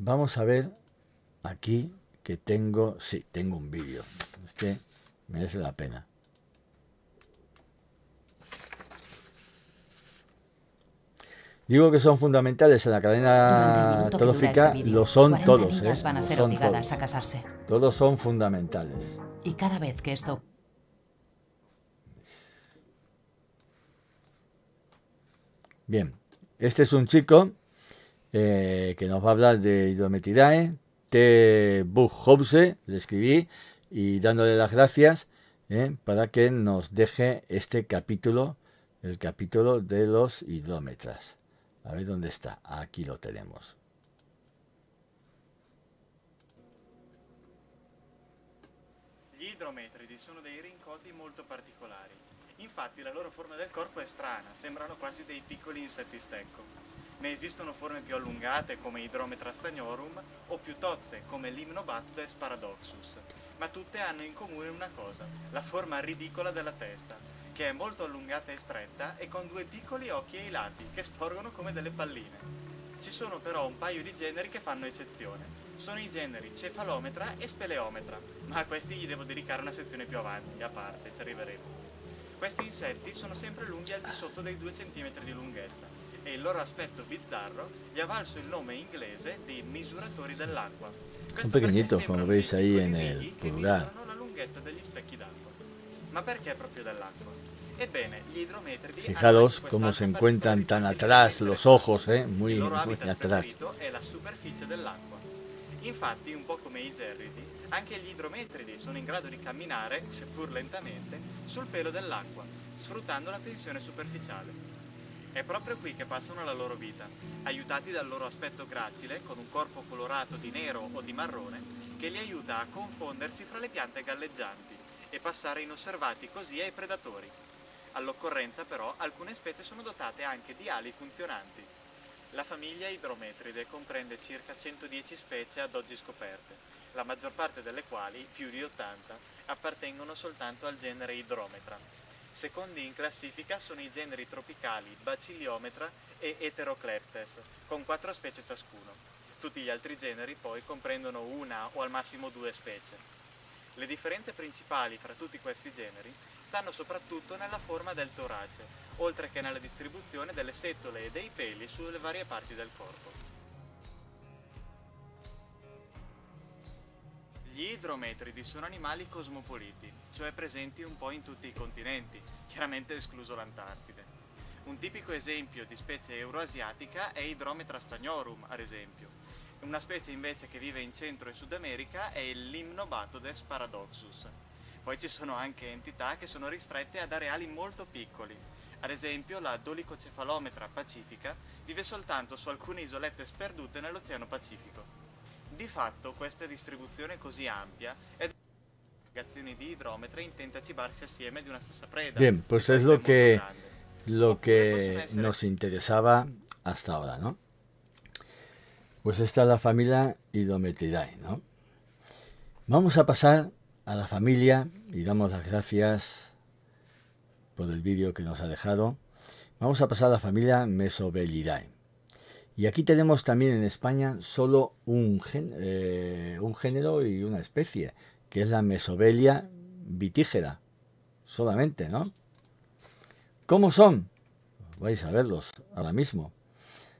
Vamos a ver aquí que tengo, sí, tengo un vídeo. Es que merece la pena. Digo que son fundamentales en la cadena trófica, este lo son todos. eh, van a ser obligadas a casarse. Todos son fundamentales. Y cada vez que esto Bien, este es un chico eh, que nos va a hablar de Hidrometidae. T. Buchhause, le escribí, y dándole las gracias eh, para que nos deje este capítulo, el capítulo de los hidrómetras. A ver dónde está. Aquí lo tenemos. Gli idrometridi sono dei rincoti molto particolari. Infatti la loro forma del corpo è strana, sembrano quasi dei piccoli insetti stecco. Ne esistono forme più allungate come Hydrometra stagnorum o più tozze come Limnobactes paradoxus, ma tutte hanno in comune una cosa, la forma ridicola della testa, che è molto allungata e stretta e con due piccoli occhi ai lati che sporgono come delle palline. Ci sono però un paio di generi che fanno eccezione. Sono i generi cefalometra e speleometra, ma a questi gli devo dedicare una sezione più avanti, a parte, ci arriveremo. Questi insetti sono sempre lunghi al di sotto dei 2 cm di lunghezza, e il loro aspetto bizzarro gli ha valso il nome inglese dei misuratori dell'acqua. Un pequeñito, come veis ahí en el pulgar. la lunghezza degli specchi d'acqua. Ma perché proprio dell'acqua? Ebbene, gli idrometri Fijados cómo se encuentran tan atrás los ojos, eh, muy, muy atrás. è la superficie dell'acqua. Infatti, un po' come i gerridi, anche gli idrometridi sono in grado di camminare, seppur lentamente, sul pelo dell'acqua, sfruttando la tensione superficiale. È proprio qui che passano la loro vita, aiutati dal loro aspetto gracile, con un corpo colorato di nero o di marrone, che li aiuta a confondersi fra le piante galleggianti e passare inosservati così ai predatori. All'occorrenza però alcune specie sono dotate anche di ali funzionanti. La famiglia idrometride comprende circa 110 specie ad oggi scoperte, la maggior parte delle quali, più di 80, appartengono soltanto al genere idrometra, Secondi in classifica sono i generi tropicali Baciliometra e Heterocleptes, con quattro specie ciascuno. Tutti gli altri generi poi comprendono una o al massimo due specie. Le differenze principali fra tutti questi generi stanno soprattutto nella forma del torace, oltre che nella distribuzione delle setole e dei peli sulle varie parti del corpo. Gli idrometridi sono animali cosmopoliti, cioè presenti un po' in tutti i continenti, chiaramente escluso l'Antartide. Un tipico esempio di specie euroasiatica è Idrometra stagnorum, ad esempio. Una specie invece che vive in Centro e Sud America è il Limnobatodes paradoxus. Poi ci sono anche entità che sono ristrette ad areali molto piccoli. Ad esempio la dolicocefalometra pacifica vive soltanto su alcune isolette sperdute nell'Oceano Pacifico. Di fatto questa distribuzione così ampia è di hidrómetro intenta cibarse assieme di una stessa preda. Bien, pues es lo que, lo que nos interesaba hasta ahora, ¿no? Pues esta es la familia idometidae, ¿no? Vamos a pasar a la familia y damos las gracias por el vídeo que nos ha dejado. Vamos a pasar a la familia Mesobelidae. Y aquí tenemos también en España solo un, eh, un género y una especie, que es la mesobelia vitígera. Solamente, ¿no? ¿Cómo son? Vais a verlos ahora mismo.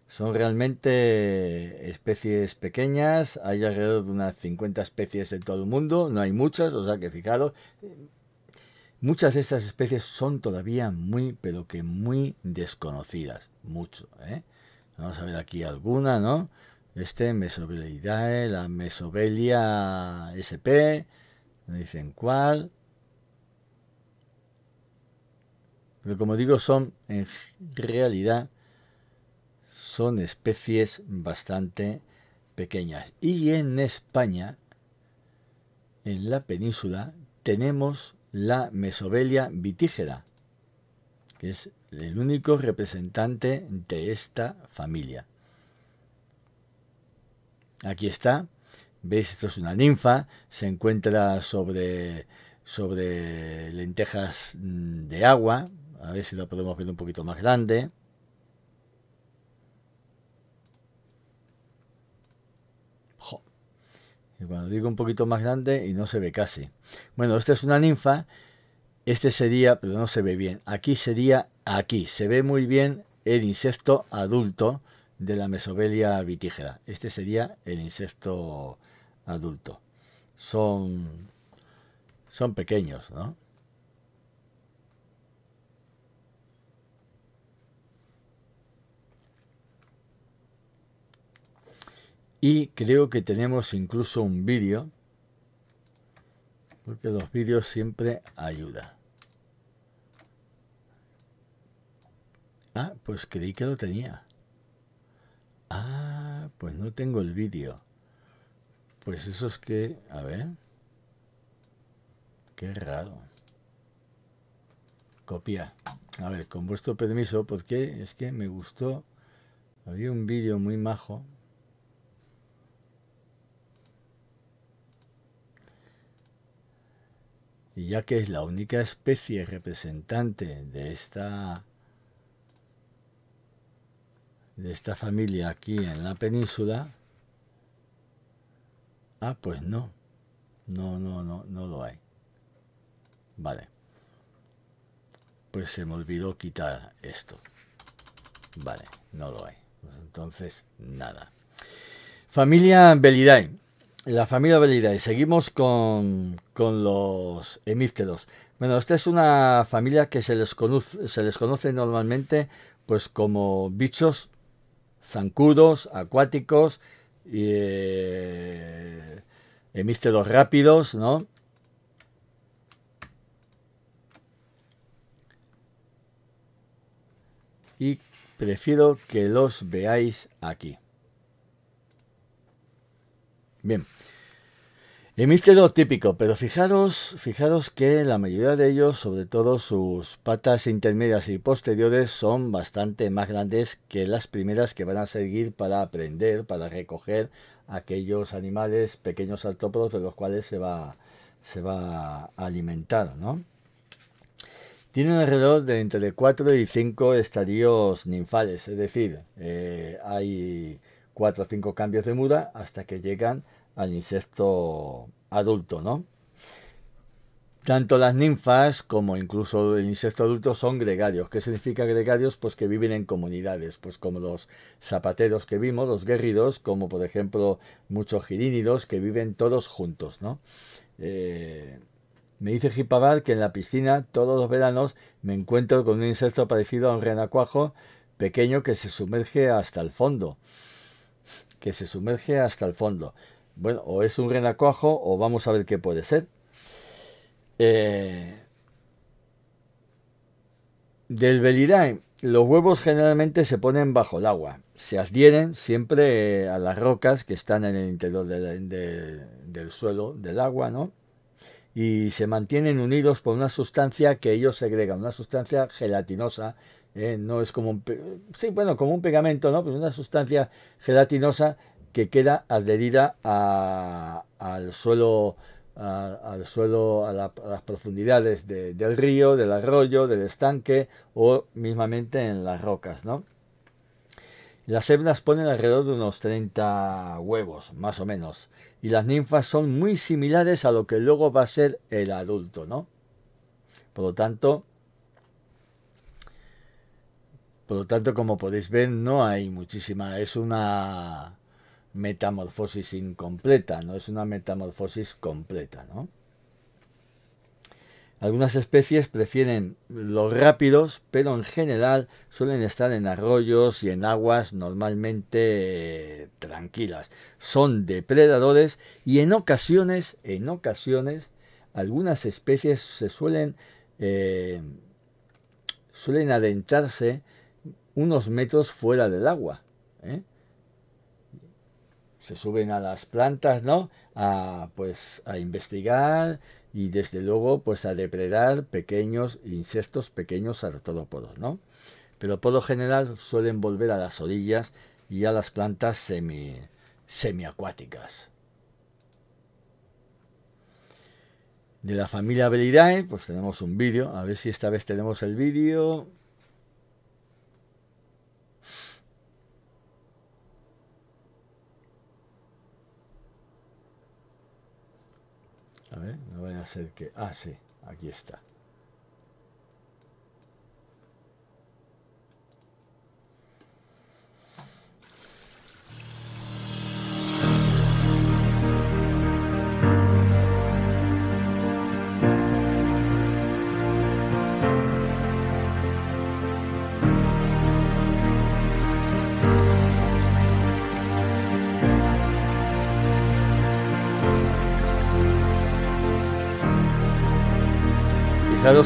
Son realmente especies pequeñas, hay alrededor de unas 50 especies en todo el mundo, no hay muchas, o sea que fijaros, muchas de estas especies son todavía muy, pero que muy desconocidas, mucho. ¿eh? Vamos a ver aquí alguna, ¿no? Este, Mesobelidae, la Mesobelia SP, no dicen cuál. Pero como digo, son en realidad son especies bastante pequeñas. Y en España, en la península, tenemos la Mesobelia vitígera, que es el único representante de esta familia. Aquí está. Veis, esto es una ninfa. Se encuentra sobre, sobre lentejas mm, de agua. A ver si lo podemos ver un poquito más grande. cuando digo un poquito más grande y no se ve casi. Bueno, esta es una ninfa. Este sería, pero no se ve bien. Aquí sería Aquí se ve muy bien el insecto adulto de la mesobelia vitígera. Este sería el insecto adulto. Son, son pequeños, ¿no? Y creo que tenemos incluso un vídeo, porque los vídeos siempre ayudan. Ah, pues creí que lo tenía. Ah, pues no tengo el vídeo. Pues eso es que... A ver. Qué raro. Copia. A ver, con vuestro permiso, porque es que me gustó. Había un vídeo muy majo. Y ya que es la única especie representante de esta de esta familia aquí en la península, ah, pues no, no, no, no, no lo hay. Vale. Pues se me olvidó quitar esto. Vale, no lo hay. Pues entonces, nada. Familia Belidae. La familia Belidae. Seguimos con, con los hemípteros. Bueno, esta es una familia que se les, conoce, se les conoce normalmente pues como bichos zancudos, acuáticos, eh, hemísteros rápidos, ¿no? Y prefiero que los veáis aquí. Bien. Emite típico, pero fijaros, que la mayoría de ellos, sobre todo sus patas intermedias y posteriores, son bastante más grandes que las primeras que van a seguir para aprender, para recoger aquellos animales pequeños artrópodos de los cuales se va, se va a alimentar, Tienen alrededor de entre 4 y 5 estadios ninfales, es decir, eh, hay 4 o 5 cambios de muda hasta que llegan al insecto adulto, ¿no? Tanto las ninfas como incluso el insecto adulto son gregarios. ¿Qué significa gregarios? Pues que viven en comunidades, pues como los zapateros que vimos, los guerridos, como por ejemplo muchos girínidos que viven todos juntos, ¿no? Eh, me dice Jipabar que en la piscina todos los veranos me encuentro con un insecto parecido a un renacuajo pequeño que se sumerge hasta el fondo. Que se sumerge hasta el fondo. Bueno, o es un renacuajo o vamos a ver qué puede ser. Eh, del Belirae, los huevos generalmente se ponen bajo el agua. Se adhieren siempre eh, a las rocas que están en el interior del suelo, del agua, ¿no? Y se mantienen unidos por una sustancia que ellos segregan, una sustancia gelatinosa. Eh, no es como un, sí, bueno, como un pegamento, ¿no? Pero pues una sustancia gelatinosa que queda adherida al suelo, a, al suelo a, las profundidades del río, del arroyo, del estanque o mismamente en las rocas, ¿no? Las hembras ponen alrededor de unos 30 huevos, más o menos, y las ninfas son muy similares a lo que luego va a ser el adulto, ¿no? Por lo tanto, por lo tanto, como podéis ver, no hay muchísima, es una metamorfosis incompleta, no es una metamorfosis completa. ¿no? Algunas especies prefieren los rápidos, pero en general suelen estar en arroyos y en aguas normalmente eh, tranquilas. Son depredadores y en ocasiones, en ocasiones, algunas especies se suelen, eh, suelen adentrarse unos metros fuera del agua. ¿eh? se suben a las plantas, ¿no? A, pues, a investigar y desde luego, pues, a depredar pequeños insectos, pequeños artrópodos, ¿no? Pero por lo general suelen volver a las orillas y a las plantas semi, semiacuáticas. De la familia Belidae, pues tenemos un vídeo. A ver si esta vez tenemos el vídeo. ¿eh? No vaya a ser que... Ah, aquí está.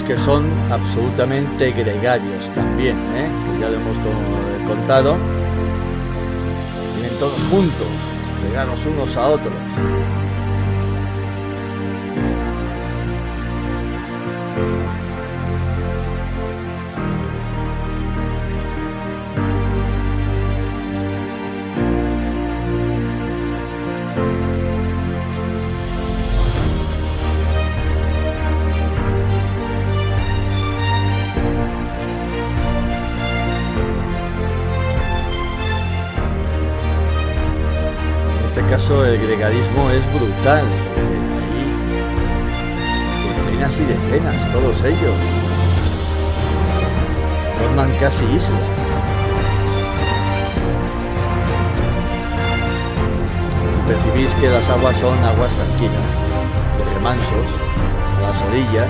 que son absolutamente gregarios también, ¿eh? que ya lo hemos contado. Vienen todos juntos, greganos unos a otros. brigadismo es brutal. Eh, ahí, decenas y decenas, todos ellos. Forman casi islas. Percibís que las aguas son aguas tranquilas, de remansos, las orillas,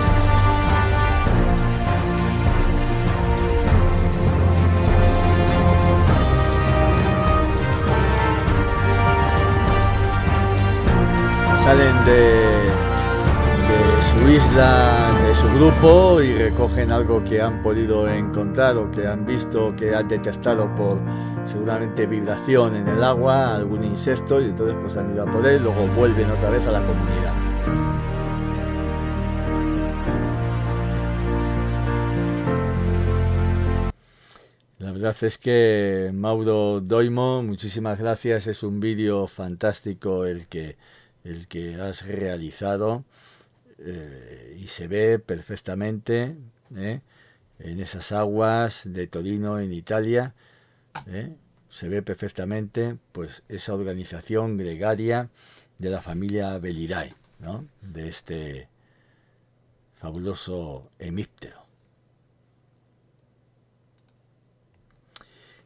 salen de, su isla, de su grupo y recogen algo que han podido encontrar o que han visto, que han detectado por seguramente vibración en el agua, algún insecto y entonces pues han ido a por él, luego vuelven otra vez a la comunidad. La verdad es que Mauro Doimo, muchísimas gracias, es un vídeo fantástico el que el que has realizado eh, y se ve perfectamente ¿eh? en esas aguas de Torino en Italia ¿eh? se ve perfectamente pues esa organización gregaria de la familia Belidae de este fabuloso hemíptero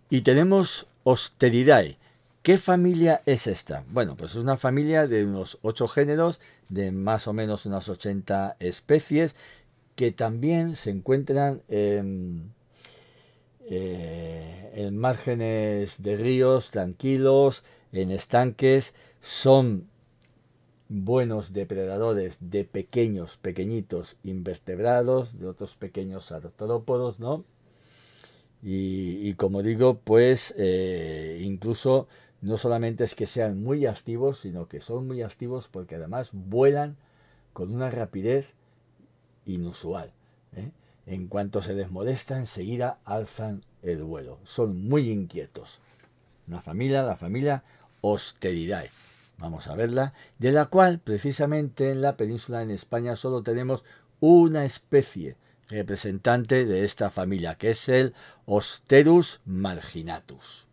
y tenemos Osteridae. ¿Qué familia es esta? Bueno, pues es una familia de unos 8 géneros, de más o menos unas 80 especies, que también se encuentran eh, en, márgenes de ríos tranquilos, en estanques, son buenos depredadores de pequeños, pequeñitos invertebrados, de otros pequeños artrópodos, ¿no? Y, como digo, pues eh, incluso no solamente es que sean muy activos, sino que son muy activos porque además vuelan con una rapidez inusual. ¿eh? En cuanto se les molesta, enseguida alzan el vuelo. Son muy inquietos. Una familia, la familia Osteridae. Vamos a verla, de la cual precisamente en la península en España solo tenemos una especie representante de esta familia, que es el Osterus marginatus.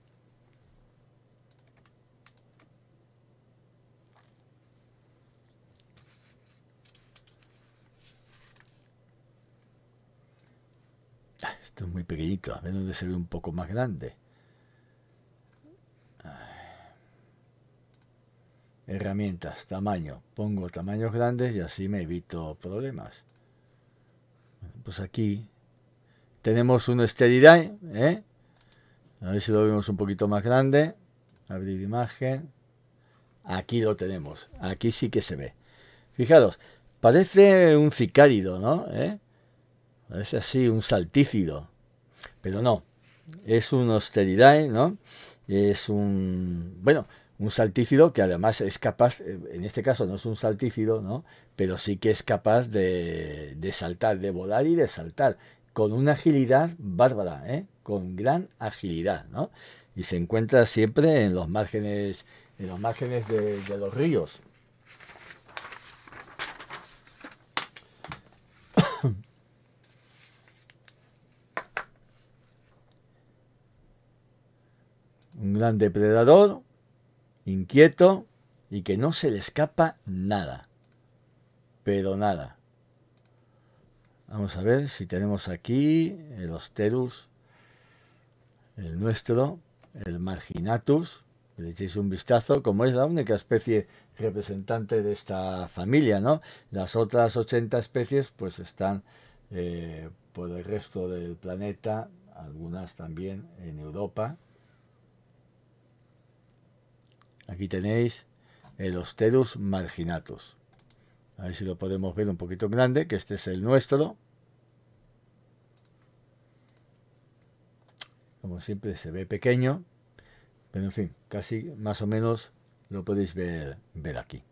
Esto es muy pequeñito, a ver dónde se ve un poco más grande. Herramientas, tamaño. Pongo tamaños grandes y así me evito problemas. Pues aquí tenemos un Steady ¿eh? A ver si lo vemos un poquito más grande. Abrir imagen. Aquí lo tenemos. Aquí sí que se ve. Fijaros, parece un cicárido, ¿no? ¿Eh? es así un saltífido, pero no, es un Osteridae, ¿no? Es un, bueno, un saltífido que además es capaz, eh, en este caso no es un saltífido, ¿no? Pero sí que es capaz de, saltar, de volar y de saltar, con una agilidad bárbara, ¿eh? Con gran agilidad, ¿no? Y se encuentra siempre en los márgenes, en los márgenes de los ríos. un gran depredador, inquieto y que no se le escapa nada. Pero nada. Vamos a ver si tenemos aquí el Osterus, el nuestro, el Marginatus. Le echéis un vistazo, como es la única especie representante de esta familia, ¿no? Las otras 80 especies pues están eh, por el resto del planeta, algunas también en Europa, Aquí tenéis el Osterus marginatus. A ver si lo podemos ver un poquito grande, que este es el nuestro. Como siempre se ve pequeño, pero en fin, casi más o menos lo podéis ver, ver aquí.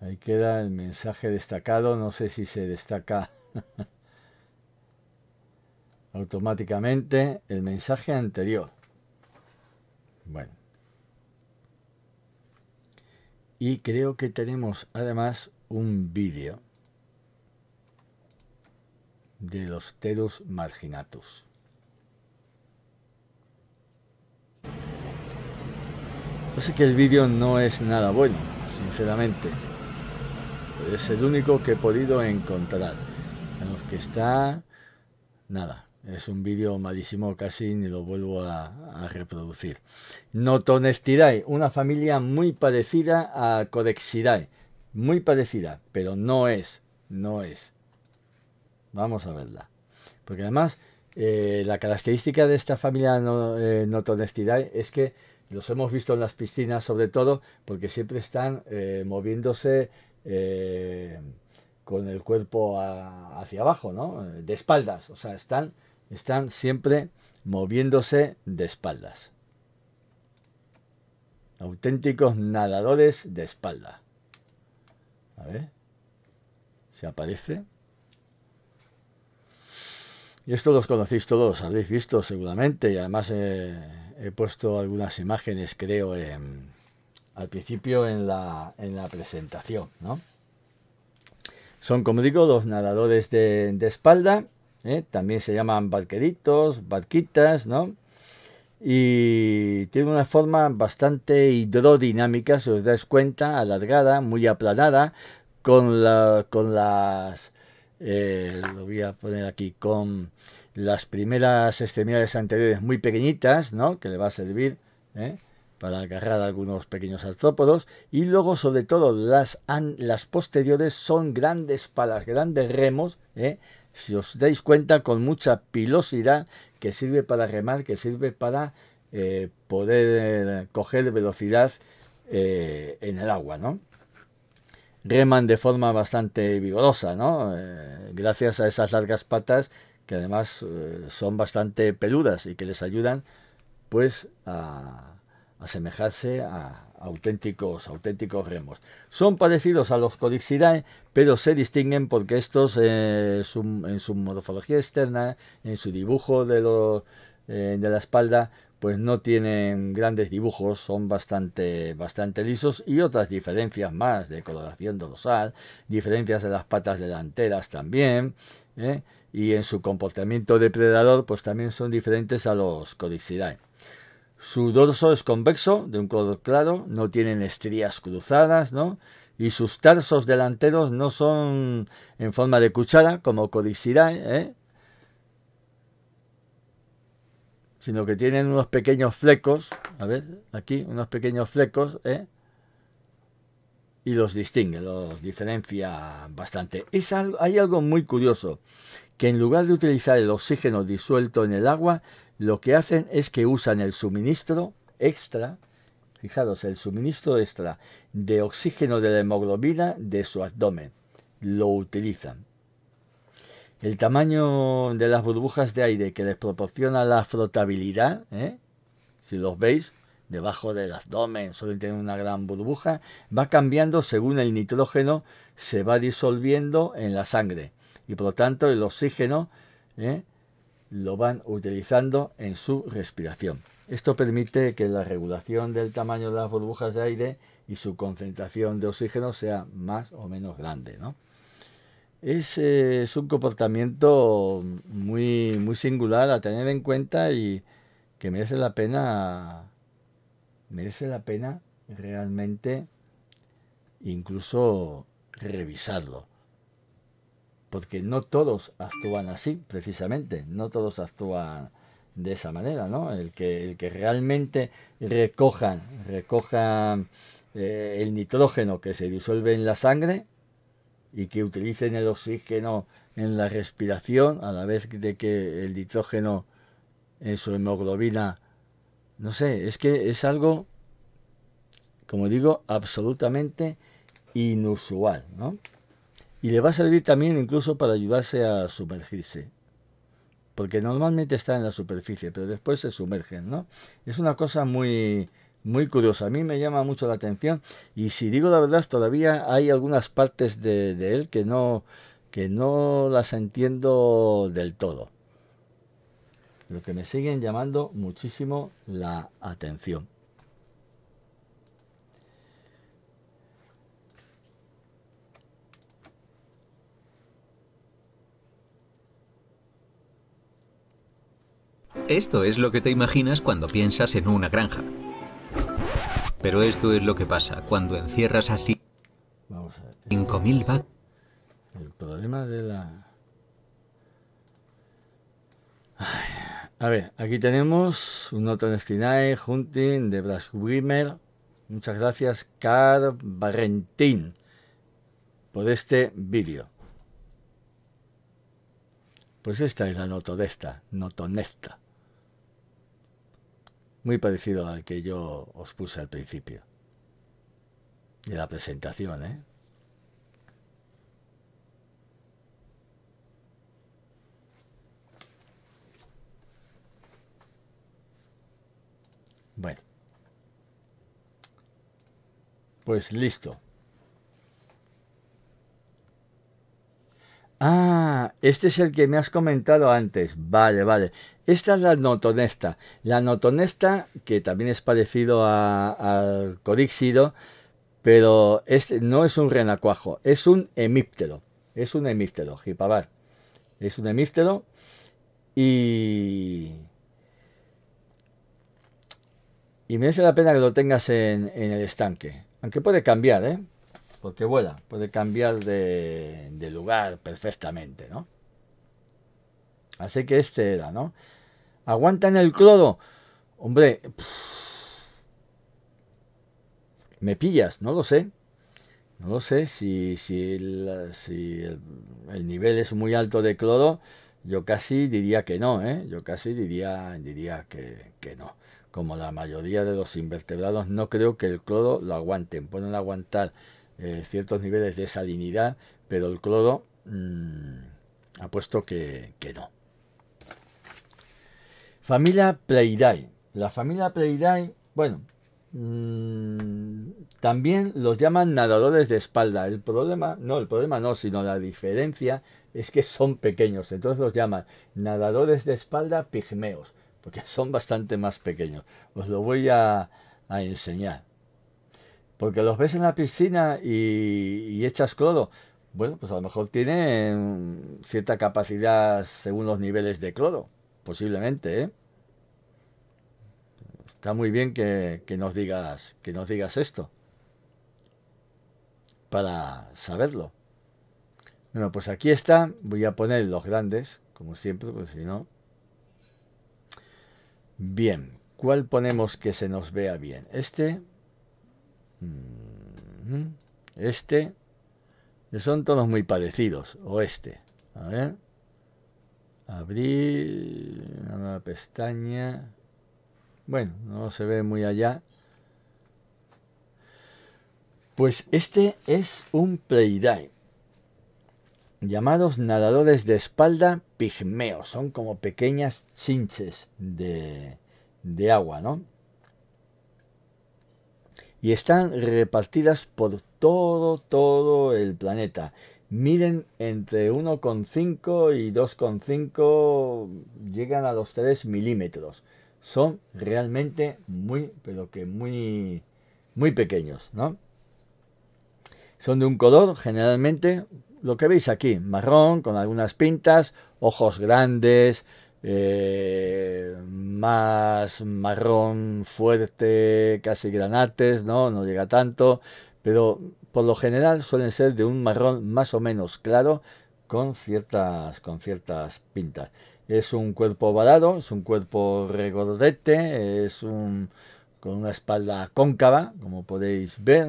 Ahí queda el mensaje destacado, no sé si se destaca <laughs> automáticamente el mensaje anterior. Bueno. Y creo que tenemos además un vídeo de los teros marginatus. Yo sé que el vídeo no es nada bueno, sinceramente es el único que he podido encontrar. que está... Nada, es un vídeo malísimo, casi ni lo vuelvo a, reproducir. Notonestidae, una familia muy parecida a Codexidae. Muy parecida, pero no es, no es. Vamos a verla. Porque además, eh, la característica de esta familia no, eh, es que los hemos visto en las piscinas sobre todo porque siempre están eh, moviéndose eh, con el cuerpo hacia abajo, ¿no? De espaldas, o sea, están, están siempre moviéndose de espaldas. Auténticos nadadores de espalda. A ver, se aparece. Y esto los conocéis todos, habréis visto seguramente, y además eh, he puesto algunas imágenes, creo, en al principio en la, en la presentación. ¿no? Son, como digo, los nadadores de, espalda. ¿eh? También se llaman barqueritos, barquitas, ¿no? Y tiene una forma bastante hidrodinámica, si os dais cuenta, alargada, muy aplanada, con, la, con las... Eh, lo voy a poner aquí, con las primeras extremidades anteriores muy pequeñitas, ¿no? Que le va a servir ¿eh? para agarrar algunos pequeños artrópodos y luego sobre todo las, las posteriores son grandes palas, grandes remos, ¿eh? si os dais cuenta con mucha pilosidad que sirve para remar, que sirve para eh, poder eh, coger velocidad en el agua, ¿no? Reman de forma bastante vigorosa, ¿no? gracias a esas largas patas que además son bastante peludas y que les ayudan pues a asemejarse a auténticos, auténticos remos. Son parecidos a los Codixidae, pero se distinguen porque estos eh, en su morfología externa, en su dibujo de, lo, eh, de la espalda, pues no tienen grandes dibujos, son bastante, bastante lisos y otras diferencias más de coloración dorsal, diferencias de las patas delanteras también, ¿eh? y en su comportamiento depredador, pues también son diferentes a los Codixidae. Su dorso es convexo, de un color claro, no tienen estrías cruzadas, ¿no? Y sus tarsos delanteros no son en forma de cuchara, como Codicidae, ¿eh? sino que tienen unos pequeños flecos, a ver, aquí, unos pequeños flecos, ¿eh? y los distingue, los diferencia bastante. Es algo, hay algo muy curioso, que en lugar de utilizar el oxígeno disuelto en el agua, lo que hacen es que usan el suministro extra, fijaros, el suministro extra de oxígeno de la hemoglobina de su abdomen. Lo utilizan. El tamaño de las burbujas de aire que les proporciona la frotabilidad, ¿eh? si los veis, debajo del abdomen suelen tener una gran burbuja, va cambiando según el nitrógeno se va disolviendo en la sangre. Y por lo tanto el oxígeno ¿eh? lo van utilizando en su respiración. Esto permite que la regulación del tamaño de las burbujas de aire y su concentración de oxígeno sea más o menos grande. Eh, es, un comportamiento muy, muy singular a tener en cuenta y que merece la pena, merece la pena realmente incluso revisarlo porque no todos actúan así, precisamente, no todos actúan de esa manera, ¿no? El que, el que realmente recojan, eh, el nitrógeno que se disuelve en la sangre y que utilicen el oxígeno en la respiración, a la vez de que el nitrógeno en su hemoglobina, no sé, es que es algo, como digo, absolutamente inusual, ¿no? Y le va a servir también incluso para ayudarse a sumergirse. Porque normalmente está en la superficie, pero después se sumergen, ¿no? Es una cosa muy, muy curiosa. A mí me llama mucho la atención. Y si digo la verdad, todavía hay algunas partes de, de él que no, que no las entiendo del todo. Lo que me siguen llamando muchísimo la atención. Esto es lo que te imaginas cuando piensas en una granja. Pero esto es lo que pasa cuando encierras a 5.000 vacas. El problema de la... A ver, aquí tenemos un otro Nestinae Hunting, de Blas Wimmer. Muchas gracias, Car Barrentín, por este vídeo. Pues esta es la noto notonesta muy parecido al que yo os puse al principio de la presentación, ¿eh? Bueno, pues listo. Ah, este es el que me has comentado antes. Vale, vale. Esta es la notonesta. La notonesta, que también es parecido al codíxido, pero este no es un renacuajo, es un hemíptero. Es un hemíptero, jipabar. Es un hemíptero y... Y merece la pena que lo tengas en el estanque. Aunque puede cambiar, ¿eh? porque vuela, puede cambiar de, lugar perfectamente, ¿no? Así que este era, ¿no? Aguantan el cloro. Hombre, me pillas, no lo sé. No lo sé si, si, el, nivel es muy alto de cloro. Yo casi diría que no, ¿eh? Yo casi diría, diría que, que no. Como la mayoría de los invertebrados, no creo que el cloro lo aguanten. Pueden aguantar eh, ciertos niveles de salinidad, pero el cloro ha mm, puesto que, no. Familia Pleidae. La familia Pleidae, bueno, mm, también los llaman nadadores de espalda. El problema, no, el problema no, sino la diferencia es que son pequeños. Entonces los llaman nadadores de espalda pigmeos, porque son bastante más pequeños. Os lo voy a enseñar. Porque los ves en la piscina y, echas cloro. Bueno, pues a lo mejor tienen cierta capacidad según los niveles de cloro, posiblemente, ¿eh? Está muy bien que, nos digas que nos digas esto para saberlo. Bueno, pues aquí está. Voy a poner los grandes, como siempre, porque si no. Bien, ¿cuál ponemos que se nos vea bien? Este. Este. Son todos muy parecidos. este A ver. Abrir. Una nueva pestaña. Bueno, no se ve muy allá. Pues este es un Playdive Llamados nadadores de espalda pigmeos. Son como pequeñas chinches de, de agua, ¿no? y están repartidas por todo, todo el planeta. Miren entre 1,5 y 2,5, llegan a los 3 milímetros. Son realmente muy, pero que muy, muy pequeños, ¿no? Son de un color, generalmente, lo que veis aquí, marrón, con algunas pintas, ojos grandes, eh, más marrón fuerte, casi granates, ¿no? No llega tanto, pero por lo general suelen ser de un marrón más o menos claro con ciertas, con ciertas pintas. Es un cuerpo ovalado, es un cuerpo regordete, es un con una espalda cóncava, como podéis ver,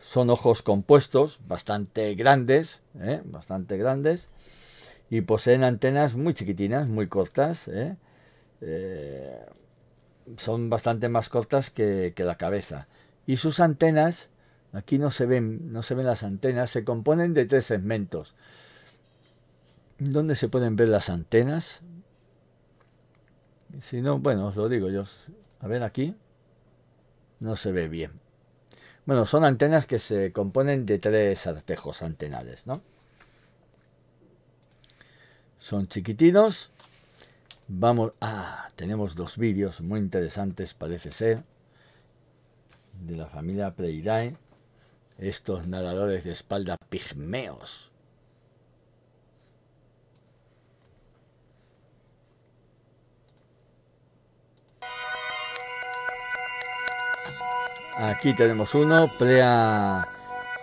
Son ojos compuestos, bastante grandes, ¿eh? bastante grandes y poseen antenas muy chiquitinas, muy cortas. ¿eh? Eh, son bastante más cortas que, la cabeza. Y sus antenas, aquí no se, ven, no se ven las antenas, se componen de tres segmentos. ¿Dónde se pueden ver las antenas? Si no, bueno, os lo digo yo. A ver aquí. No se ve bien. Bueno, son antenas que se componen de tres artejos antenales, ¿no? son chiquitinos. Vamos, a... Ah, tenemos dos vídeos muy interesantes, parece ser, de la familia Pleidae, estos nadadores de espalda pigmeos. Aquí tenemos uno, Plea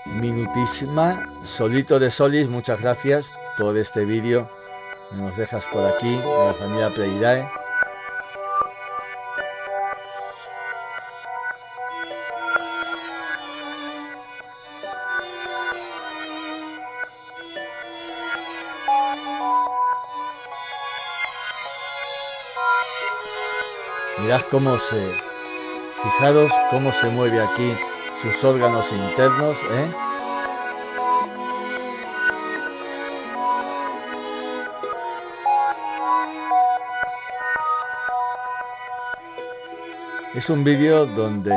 Minutísima, Solito de Solis, muchas gracias por este vídeo nos dejas por aquí, en la familia Pleidae. Mirad cómo se, fijaros cómo se mueve aquí sus órganos internos, ¿eh? Es un vídeo donde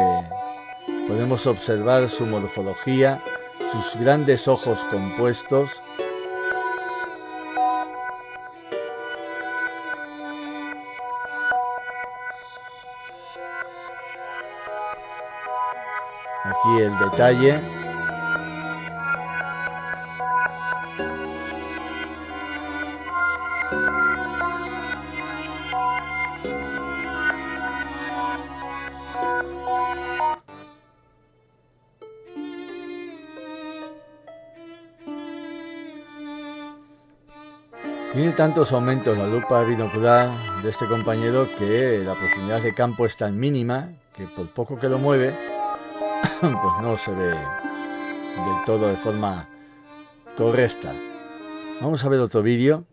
podemos observar su morfología, sus grandes ojos compuestos, Aquí el detalle tantos aumentos la lupa binocular de este compañero que la profundidad de campo es tan mínima que por poco que lo mueve, <coughs> pues no se ve del todo de forma correcta. Vamos a ver otro vídeo.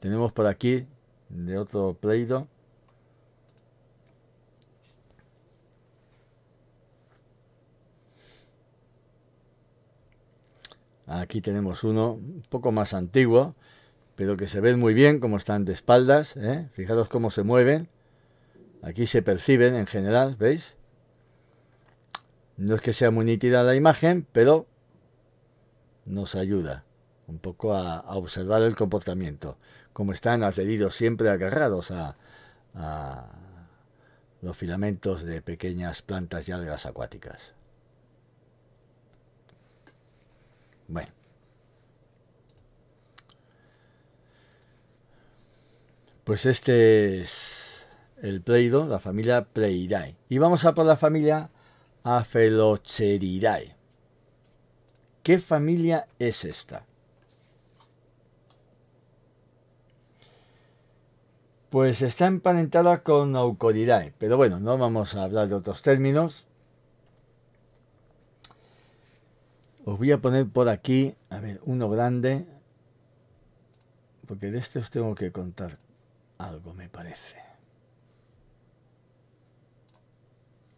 Tenemos por aquí de otro pleido. Aquí tenemos uno un poco más antiguo pero que se ven muy bien como están de espaldas, ¿eh? fijaros cómo se mueven, aquí se perciben en general, ¿veis? No es que sea muy nítida la imagen, pero nos ayuda un poco a, observar el comportamiento, como están adheridos siempre agarrados a, a los filamentos de pequeñas plantas y algas acuáticas. Bueno. Pues este es el Pleido, la familia Pleidae. Y vamos a por la familia Afelocheridae. ¿Qué familia es esta? Pues está emparentada con Aucoridae. pero bueno, no vamos a hablar de otros términos. Os voy a poner por aquí, a ver, uno grande, porque de este os tengo que contar algo, me parece.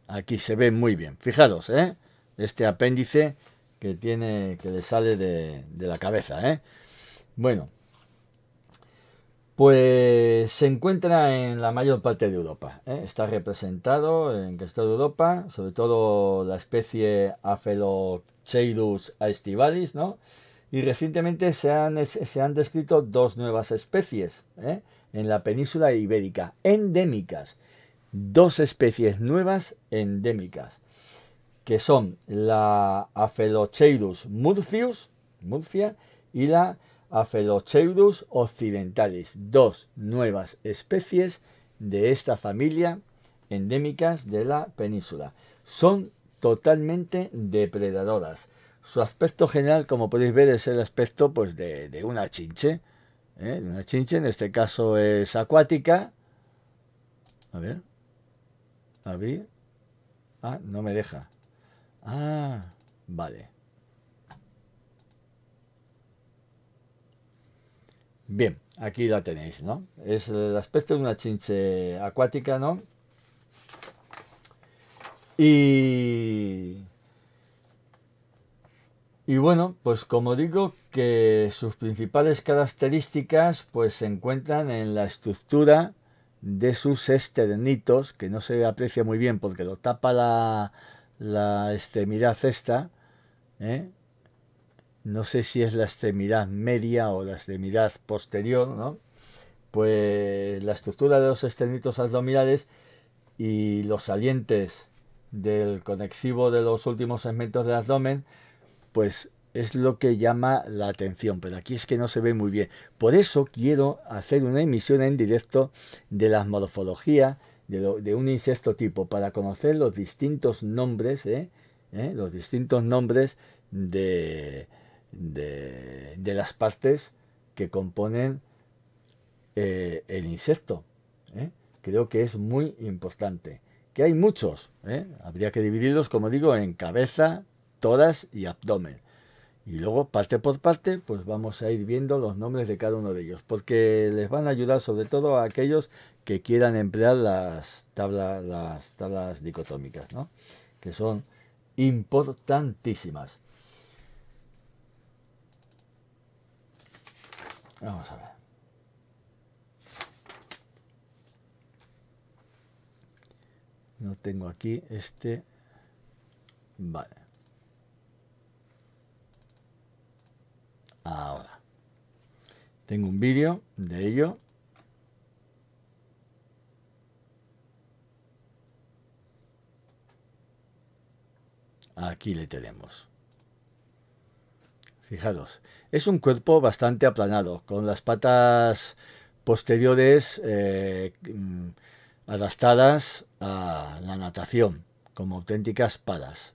Aquí se ve muy bien. Fijaros, ¿eh? Este apéndice que tiene, que le sale de, la cabeza, ¿eh? Bueno, pues se encuentra en la mayor parte de Europa. ¿eh? Está representado en que de Europa, sobre todo la especie Aphelocheirus aestivalis, ¿no? Y recientemente se han, se han descrito dos nuevas especies, ¿eh? en la península ibérica, endémicas. Dos especies nuevas endémicas, que son la Afelocheirus murcius, Murcia, y la Afelocheirus occidentalis, dos nuevas especies de esta familia endémicas de la península. Son totalmente depredadoras. Su aspecto general, como podéis ver, es el aspecto pues, de una chinche, una ¿eh? chinche en este caso es acuática. A ver. A ver. Ah, no me deja. Ah, vale. Bien, aquí la tenéis, ¿no? Es el aspecto de una chinche acuática, ¿no? Y y bueno, pues como digo, que sus principales características pues se encuentran en la estructura de sus esternitos, que no se aprecia muy bien porque lo tapa la, extremidad esta, ¿eh? no sé si es la extremidad media o la extremidad posterior, Pues la estructura de los esternitos abdominales y los salientes del conexivo de los últimos segmentos del abdomen pues es lo que llama la atención, pero aquí es que no se ve muy bien. Por eso quiero hacer una emisión en directo de la morfología de, un insecto tipo, para conocer los distintos nombres, ¿eh? ¿Eh? los distintos nombres de, de, las partes que componen eh, el insecto. Creo que es muy importante. Que hay muchos, habría que dividirlos, como digo, en cabeza, todas y abdomen. Y luego, parte por parte, pues vamos a ir viendo los nombres de cada uno de ellos, porque les van a ayudar sobre todo a aquellos que quieran emplear las, tabla, las tablas dicotómicas, ¿no? que son importantísimas. Vamos a ver. No tengo aquí este. Vale. ahora. Tengo un vídeo de ello. Aquí le tenemos. Fijaros, es un cuerpo bastante aplanado, con las patas posteriores eh, mm, adaptadas a la natación, como auténticas palas.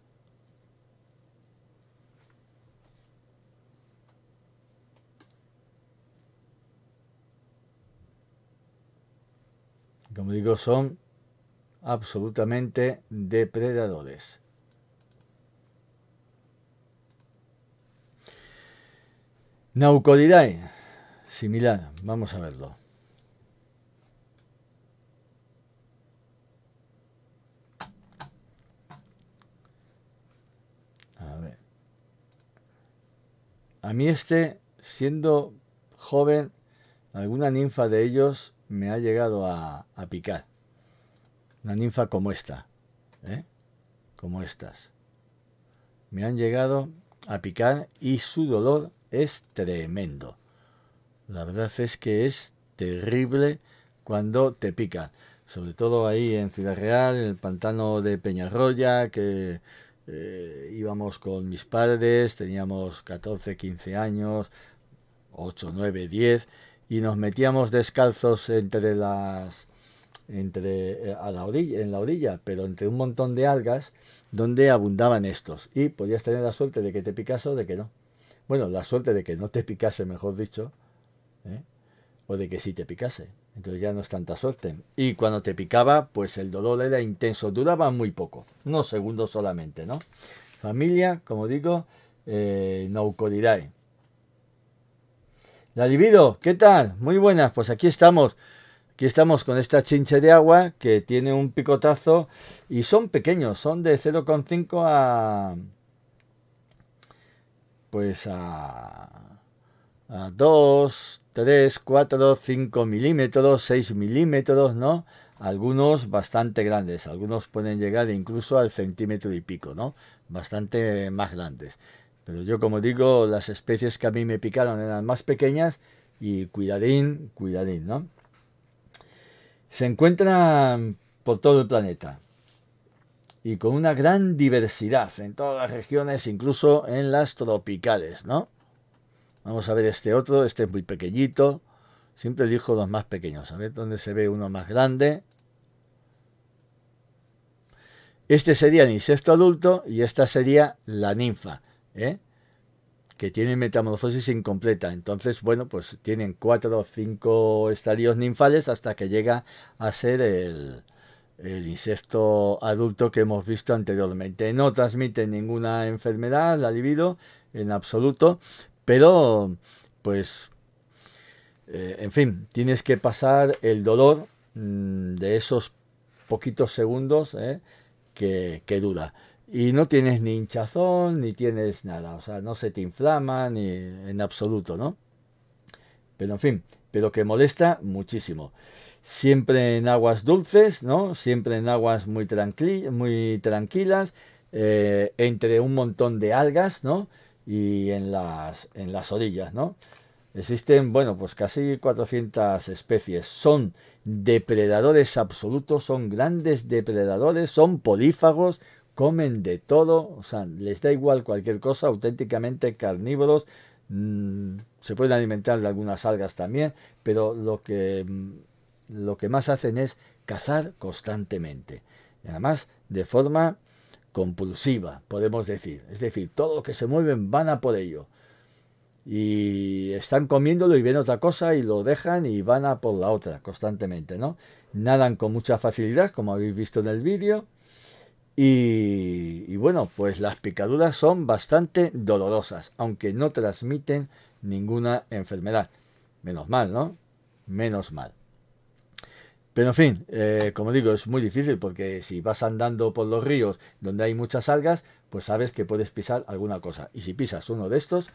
Como digo, son absolutamente depredadores. Naucodidae, similar, vamos a verlo. A ver. A mí este, siendo joven, alguna ninfa de ellos me ha llegado a, picar. Una ninfa como esta. ¿eh? Como estas. Me han llegado a picar y su dolor es tremendo. La verdad es que es terrible cuando te pica Sobre todo ahí en Ciudad Real, en el pantano de Peñarroya, que eh, íbamos con mis padres, teníamos 14, 15 años, 8, 9, 10 y nos metíamos descalzos entre las entre eh, a la orilla, en la orilla, pero entre un montón de algas donde abundaban estos. Y podías tener la suerte de que te picase o de que no. Bueno, la suerte de que no te picase, mejor dicho, ¿eh? o de que sí te picase. Entonces ya no es tanta suerte. Y cuando te picaba, pues el dolor era intenso, duraba muy poco, unos segundos solamente, ¿no? Familia, como digo, eh, la libido, ¿qué tal? Muy buenas, pues aquí estamos. Aquí estamos con esta chinche de agua que tiene un picotazo y son pequeños, son de 0,5 a... Pues a... a 2, 3, 4, 5 milímetros, 6 milímetros, ¿no? Algunos bastante grandes, algunos pueden llegar incluso al centímetro y pico, ¿no? Bastante más grandes. Pero yo, como digo, las especies que a mí me picaron eran más pequeñas y cuidadín, cuidadín, ¿no? Se encuentran por todo el planeta y con una gran diversidad en todas las regiones, incluso en las tropicales, ¿no? Vamos a ver este otro, este es muy pequeñito. Siempre elijo los más pequeños, a ver dónde se ve uno más grande. Este sería el insecto adulto y esta sería la ninfa. ¿eh? que tienen metamorfosis incompleta. Entonces, bueno, pues tienen cuatro o cinco estadios ninfales hasta que llega a ser el, insecto adulto que hemos visto anteriormente. No transmite ninguna enfermedad, la libido, en absoluto, pero pues, eh, en fin, tienes que pasar el dolor mm, de esos poquitos segundos eh, que, que dura y no tienes ni hinchazón, ni tienes nada, o sea, no se te inflama ni en absoluto, ¿no? Pero en fin, pero que molesta muchísimo. Siempre en aguas dulces, ¿no? Siempre en aguas muy, muy tranquilas, eh, entre un montón de algas, ¿no? Y en las, en las orillas, ¿no? Existen, bueno, pues casi 400 especies. Son depredadores absolutos, son grandes depredadores, son polífagos, comen de todo, o sea, les da igual cualquier cosa, auténticamente carnívoros, mm, se pueden alimentar de algunas algas también, pero lo que, mm, lo que más hacen es cazar constantemente, y además de forma compulsiva, podemos decir, es decir, todo lo que se mueven van a por ello. Y están comiéndolo y ven otra cosa y lo dejan y van a por la otra constantemente, ¿no? Nadan con mucha facilidad, como habéis visto en el vídeo, y, bueno, pues las picaduras son bastante dolorosas, aunque no transmiten ninguna enfermedad. Menos mal, ¿no? Menos mal. Pero en fin, eh, como digo, es muy difícil porque si vas andando por los ríos donde hay muchas algas, pues sabes que puedes pisar alguna cosa. Y si pisas uno de estos,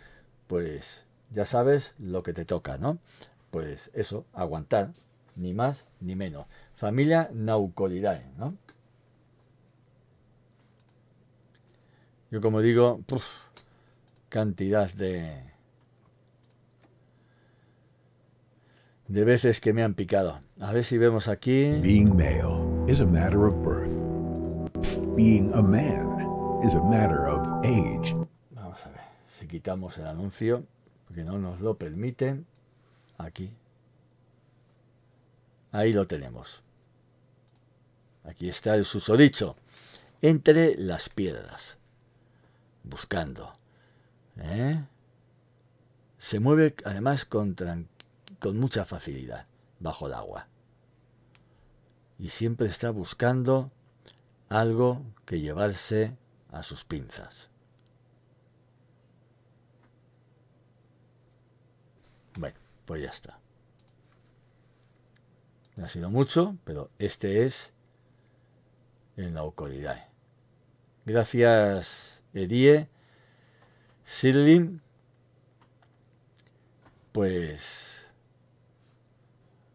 pues ya sabes lo que te toca, ¿no? Pues eso, aguantar, ni más ni menos. Familia Naucolidae, ¿no? Yo como digo, cantidad de... de veces que me han picado. A ver si vemos aquí... Being male is a matter of birth. Being a man is a matter of age. Vamos a ver si quitamos el anuncio, porque no nos lo permiten. Aquí. Ahí lo tenemos. Aquí está el susodicho. Entre las piedras buscando. ¿eh? Se mueve además con, mucha facilidad bajo el agua. Y siempre está buscando algo que llevarse a sus pinzas. Bueno, pues ya está. ha sido mucho, pero este es la Ocoridae. Gracias. Edie Sirlin, pues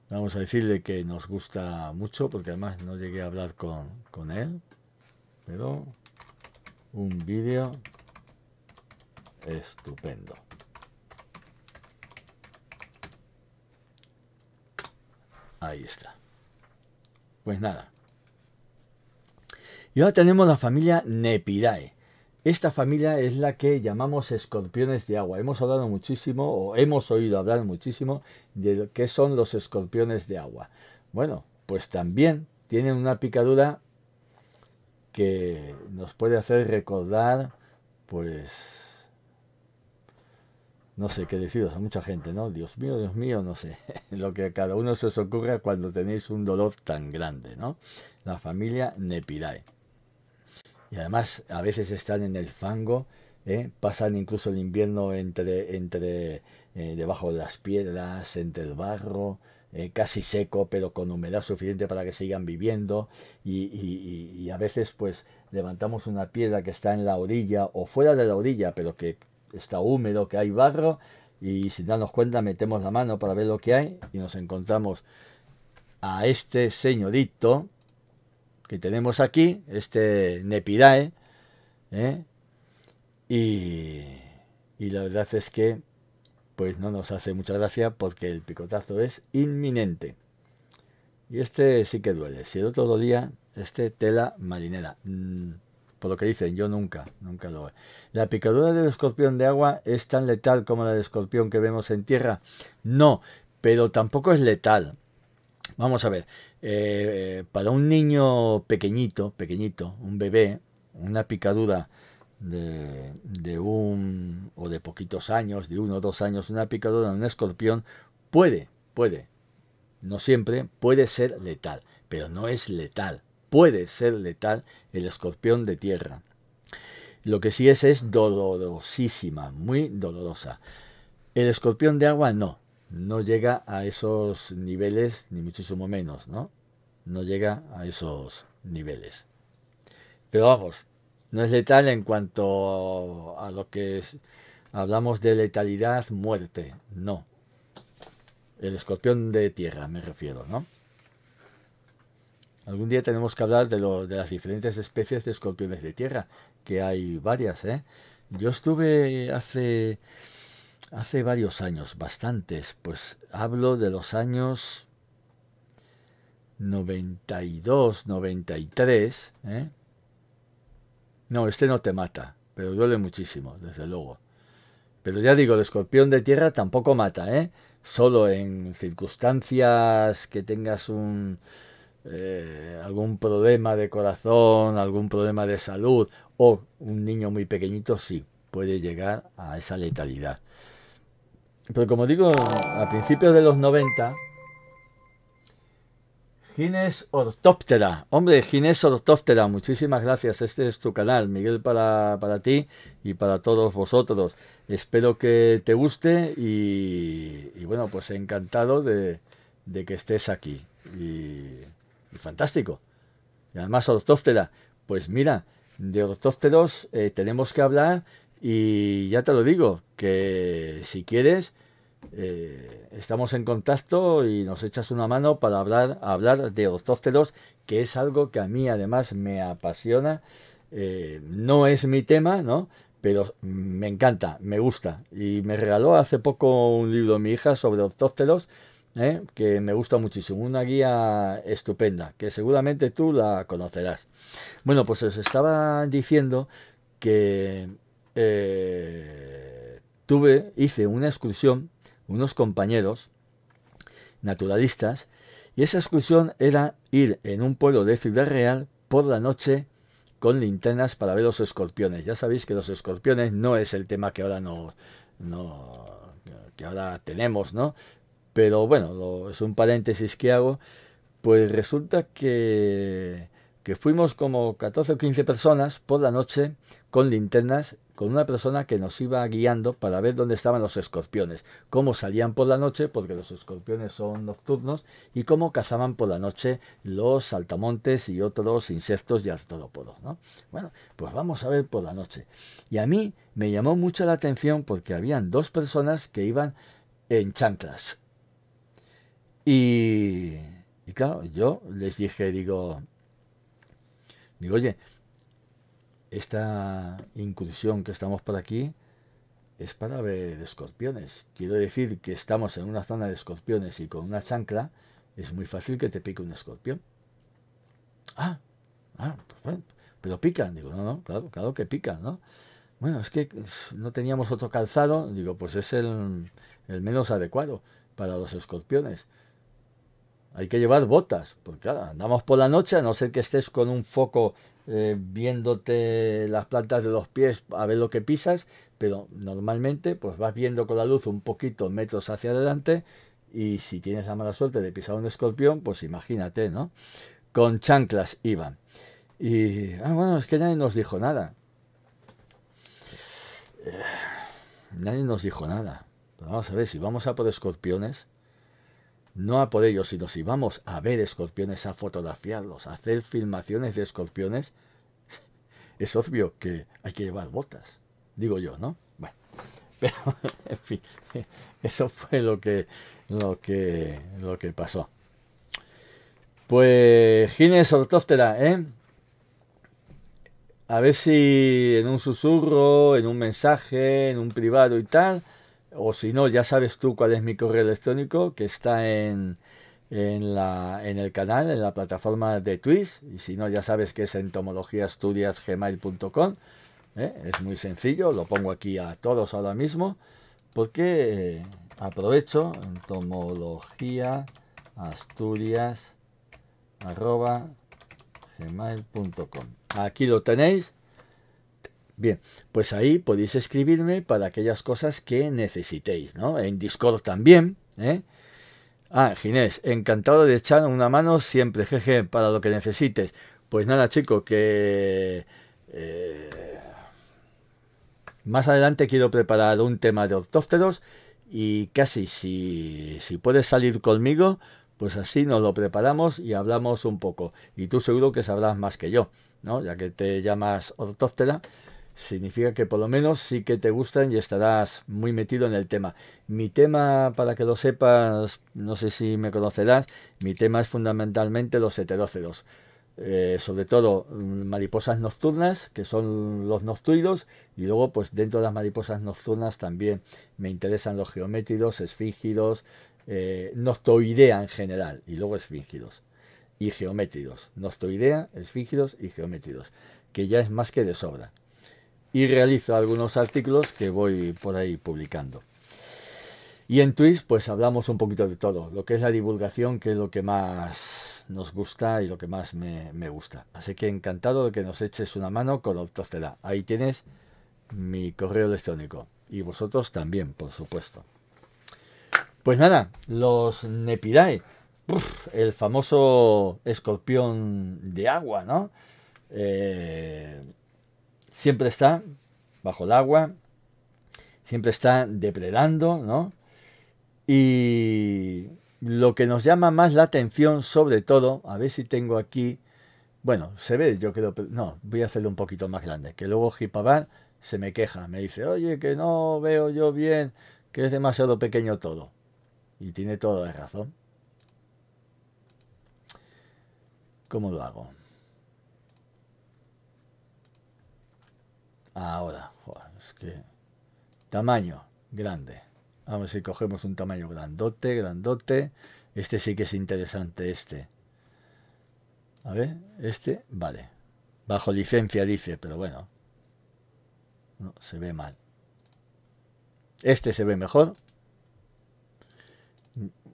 vamos a decirle que nos gusta mucho, porque además no llegué a hablar con, con él, pero un vídeo estupendo. Ahí está. Pues nada. Y ahora tenemos la familia Nepidae. Esta familia es la que llamamos escorpiones de agua. Hemos hablado muchísimo, o hemos oído hablar muchísimo, de lo que son los escorpiones de agua. Bueno, pues también tienen una picadura que nos puede hacer recordar, pues, no sé qué deciros a mucha gente, ¿no? Dios mío, Dios mío, no sé. <laughs> Lo que a cada uno se os ocurra cuando tenéis un dolor tan grande, ¿no? La familia Nepidae y además a veces están en el fango, ¿eh? pasan incluso el invierno entre, entre eh, debajo de las piedras, entre el barro, eh, casi seco, pero con humedad suficiente para que sigan viviendo. Y, y, a veces, pues, levantamos una piedra que está en la orilla o fuera de la orilla, pero que está húmedo, que hay barro, y sin darnos cuenta metemos la mano para ver lo que hay y nos encontramos a este señorito que tenemos aquí, este Nepidae, ¿eh? y, la verdad es que pues no nos hace mucha gracia porque el picotazo es inminente. Y este sí que duele. Si el día día, este tela marinera. Mm, por lo que dicen, yo nunca, nunca lo veo. ¿La picadura del escorpión de agua es tan letal como la del escorpión que vemos en tierra? No, pero tampoco es letal. Vamos a ver, eh, para un niño pequeñito, pequeñito, un bebé, una picadura de, de, un o de poquitos años, de uno o dos años, una picadura de un escorpión puede, puede, no siempre, puede ser letal, pero no es letal, puede ser letal el escorpión de tierra. Lo que sí es es dolorosísima, muy dolorosa. El escorpión de agua no, no llega a esos niveles, ni muchísimo menos, ¿no? No llega a esos niveles. Pero vamos, no es letal en cuanto a lo que es, hablamos de letalidad, muerte, no. El escorpión de tierra, me refiero, ¿no? Algún día tenemos que hablar de, de las diferentes especies de escorpiones de tierra, que hay varias, ¿eh? Yo estuve hace hace varios años, bastantes, pues hablo de los años 92, 93. ¿eh? No, este no te mata, pero duele muchísimo, desde luego. Pero ya digo, el escorpión de tierra tampoco mata, ¿eh? Solo en circunstancias que tengas un, eh, algún problema de corazón, algún problema de salud o un niño muy pequeñito, sí, puede llegar a esa letalidad. Pero como digo, a principios de los 90, Gines Ortóptera. Hombre, Gines Ortóptera, muchísimas gracias. Este es tu canal, Miguel, para, para ti y para todos vosotros. Espero que te guste y, bueno, pues encantado de, que estés aquí. Y, fantástico. Y además Ortóptera, pues mira, de ortópteros eh, tenemos que hablar y ya te lo digo, que si quieres, eh, estamos en contacto y nos echas una mano para hablar, hablar de ortósteros, que es algo que a mí además me apasiona. Eh, no es mi tema, ¿no? Pero me encanta, me gusta. Y me regaló hace poco un libro mi hija sobre ortósteros, ¿eh? que me gusta muchísimo. Una guía estupenda, que seguramente tú la conocerás. Bueno, pues os estaba diciendo que eh, tuve, hice una excursión, unos compañeros naturalistas, y esa excursión era ir en un pueblo de Ciudad Real por la noche con linternas para ver los escorpiones. Ya sabéis que los escorpiones no es el tema que ahora no, ahora tenemos, ¿no? Pero bueno, es un paréntesis que hago. Pues resulta que, que fuimos como 14 o 15 personas por la noche con linternas con una persona que nos iba guiando para ver dónde estaban los escorpiones, cómo salían por la noche, porque los escorpiones son nocturnos, y cómo cazaban por la noche los saltamontes y otros insectos y artrópodos. ¿no? Bueno, pues vamos a ver por la noche. Y a mí me llamó mucho la atención porque habían dos personas que iban en chanclas. Y, y claro, yo les dije, digo, digo, oye, esta incursión que estamos por aquí es para ver escorpiones. Quiero decir que estamos en una zona de escorpiones y con una chancla es muy fácil que te pique un escorpión. Ah, ah pues bueno, pero pican. Digo, no, no, claro, claro que pican, ¿no? Bueno, es que no teníamos otro calzado. Digo, pues es el, menos adecuado para los escorpiones. Hay que llevar botas, porque andamos por la noche, a no ser que estés con un foco eh, viéndote las plantas de los pies a ver lo que pisas, pero normalmente pues vas viendo con la luz un poquito metros hacia adelante y si tienes la mala suerte de pisar un escorpión, pues imagínate, ¿no? Con chanclas iban. Y ah, bueno, es que nadie nos dijo nada. Eh, nadie nos dijo nada. vamos a ver, si vamos a por escorpiones, no a por ellos, sino si vamos a ver escorpiones, a fotografiarlos, a hacer filmaciones de escorpiones, <laughs> es obvio que hay que llevar botas. Digo yo, ¿no? Bueno, <laughs> pero en fin, <laughs> eso fue lo que, lo que, lo que pasó. Pues Gines Ortóftera, ¿eh? A ver si en un susurro, en un mensaje, en un privado y tal, o si no, ya sabes tú cuál es mi correo electrónico, que está en, en, la, en el canal, en la plataforma de Twitch, y si no, ya sabes que es entomologiastudiasgmail.com. ¿eh? Es muy sencillo, lo pongo aquí a todos ahora mismo, porque eh, aprovecho, entomología Aquí lo tenéis Bien, pues ahí podéis escribirme para aquellas cosas que necesitéis, ¿no? En Discord también, ¿eh? Ah, Ginés, encantado de echar una mano siempre, jeje, para lo que necesites. Pues nada, chico, que... Eh, más adelante quiero preparar un tema de ortópteros y casi si, si puedes salir conmigo, pues así nos lo preparamos y hablamos un poco. Y tú seguro que sabrás más que yo, ¿no? Ya que te llamas ortóptera significa que por lo menos sí que te gustan y estarás muy metido en el tema. Mi tema, para que lo sepas, no sé si me conocerás, mi tema es fundamentalmente los heteróceros. Eh, sobre todo mm, mariposas nocturnas, que son los noctuidos, y luego pues dentro de las mariposas nocturnas también me interesan los geométridos, esfíngidos, eh, noctoidea en general, y luego esfíngidos y geométridos, noctoidea, esfíngidos y geométridos, que ya es más que de sobra y realizo algunos artículos que voy por ahí publicando. Y en Twitch pues hablamos un poquito de todo, lo que es la divulgación, que es lo que más nos gusta y lo que más me, gusta. Así que encantado de que nos eches una mano con autostela. Ahí tienes mi correo electrónico y vosotros también, por supuesto. Pues nada, los Nepidae, el famoso escorpión de agua, ¿no? Eh, siempre está bajo el agua, siempre está depredando, ¿no? Y lo que nos llama más la atención, sobre todo, a ver si tengo aquí, bueno, se ve, yo creo, no, voy a hacerlo un poquito más grande, que luego Hipabar se me queja, me dice, oye, que no veo yo bien, que es demasiado pequeño todo. Y tiene toda la razón. ¿Cómo lo hago? Ahora, Tamaño, grande. Vamos a si cogemos un tamaño grandote, grandote. Este sí que es interesante, este. A ver, este, vale. Bajo licencia dice, pero bueno. No, se ve mal. Este se ve mejor.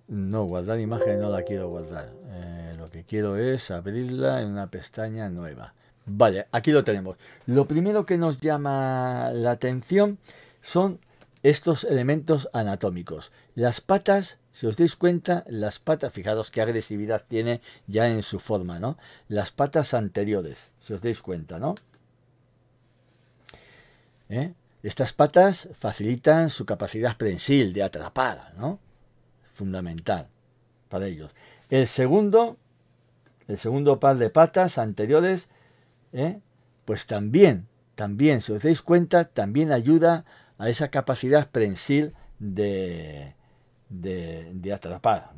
No, guardar imagen no la quiero guardar. Eh, lo que quiero es abrirla en una pestaña nueva. Vale, aquí lo tenemos. Lo primero que nos llama la atención son estos elementos anatómicos. Las patas, si os dais cuenta, las patas, fijaros qué agresividad tiene ya en su forma, ¿no? Las patas anteriores, si os dais cuenta, ¿no? ¿Eh? Estas patas facilitan su capacidad prensil de atrapar, ¿no? Fundamental para ellos. El segundo, el segundo par de patas anteriores ¿eh? pues también, también, si os dais cuenta, también ayuda a esa capacidad prensil de, atrapar,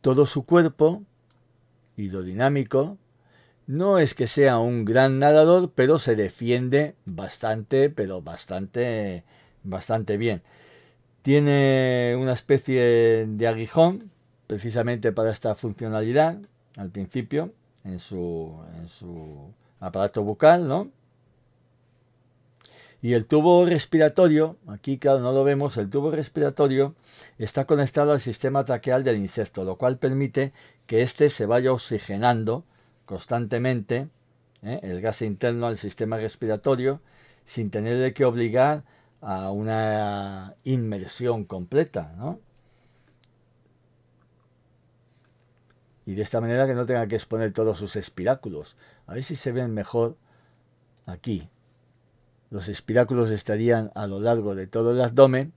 Todo su cuerpo, hidrodinámico, no es que sea un gran nadador, pero se defiende bastante, pero bastante, bastante bien. Tiene una especie de aguijón precisamente para esta funcionalidad al principio en su, aparato bucal, ¿no? Y el tubo respiratorio, aquí claro no lo vemos, el tubo respiratorio está conectado al sistema traqueal del insecto, lo cual permite que éste se vaya oxigenando constantemente ¿eh? el gas interno al sistema respiratorio sin tenerle que obligar a una inmersión completa, ¿no? y de esta manera que no tenga que exponer todos sus espiráculos. A ver si se ven mejor aquí. Los espiráculos estarían a lo largo de todo el abdomen.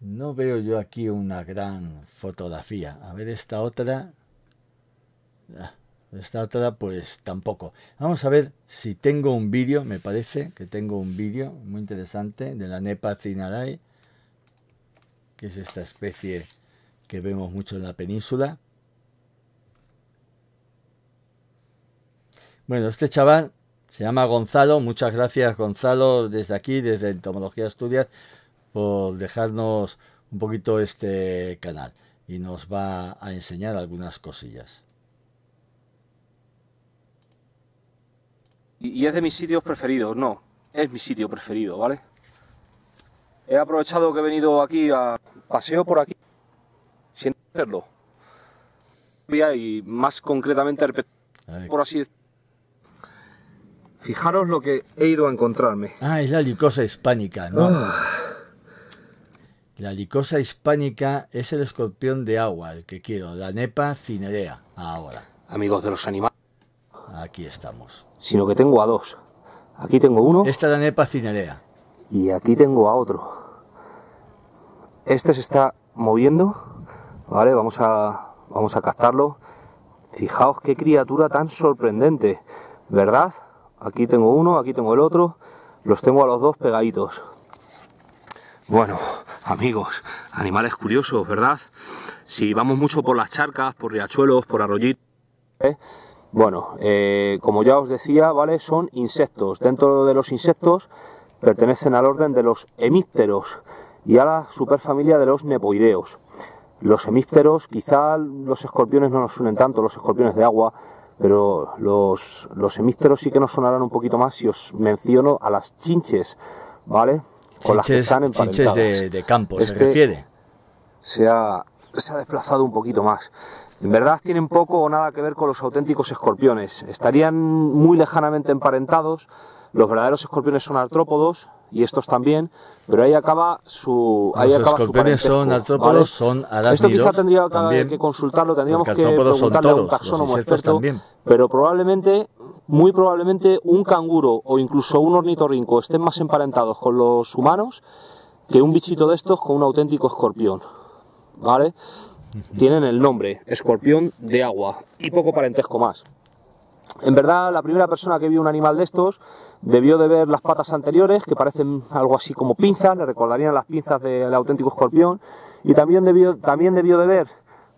No veo yo aquí una gran fotografía. A ver esta otra. Ah, esta otra pues tampoco. Vamos a ver si tengo un vídeo, me parece que tengo un vídeo muy interesante de la Nepa cinaray, que es esta especie que vemos mucho en la península. Bueno, este chaval se llama Gonzalo. Muchas gracias, Gonzalo, desde aquí, desde Entomología Estudias, por dejarnos un poquito este canal y nos va a enseñar algunas cosillas. Y, es de mis sitios preferidos, no, es mi sitio preferido, ¿vale? He aprovechado que he venido aquí a paseo por aquí, sin verlo. Y más concretamente, por así Fijaros lo que he ido a encontrarme. Ah, es la licosa hispánica, ¿no? Ah. La licosa hispánica es el escorpión de agua, el que quiero, la nepa cinerea, ahora. Amigos de los animales. Aquí estamos. Sino que tengo a dos. Aquí tengo uno. Esta es la Nepa cinerea. Y aquí tengo a otro. Este se está moviendo. Vale, vamos a, vamos a captarlo. Fijaos qué criatura tan sorprendente. ¿Verdad? Aquí tengo uno, aquí tengo el otro. Los tengo a los dos pegaditos. Bueno, amigos, animales curiosos, ¿verdad? Si vamos mucho por las charcas, por riachuelos, por arroyitos... ¿eh? Bueno, eh, como ya os decía, ¿vale? Son insectos. Dentro de los insectos pertenecen al orden de los hemípteros y a la superfamilia de los nepoideos. Los hemípteros, quizá los escorpiones no nos suenen tanto, los escorpiones de agua, pero los, los hemípteros sí que nos sonarán un poquito más si os menciono a las chinches, ¿vale? Con las que están en Chinches de, campo, se este refiere. sea se ha desplazado un poquito más. En verdad tienen poco o nada que ver con los auténticos escorpiones. Estarían muy lejanamente emparentados. Los verdaderos escorpiones son artrópodos y estos también, pero ahí acaba su ahí los escorpiones son artrópodos, son arácnidos. Esto quizá tendría que consultarlo, tendríamos que preguntarle a un taxónomo experto, pero probablemente muy probablemente un canguro o incluso un ornitorrinco estén más emparentados con los humanos que un bichito de estos con un auténtico escorpión. ¿vale? Tienen el nombre, escorpión de agua, y poco parentesco más. En verdad, la primera persona que vio un animal de estos debió de ver las patas anteriores, que parecen algo así como pinzas, le recordarían las pinzas del auténtico escorpión, y también debió, también debió de ver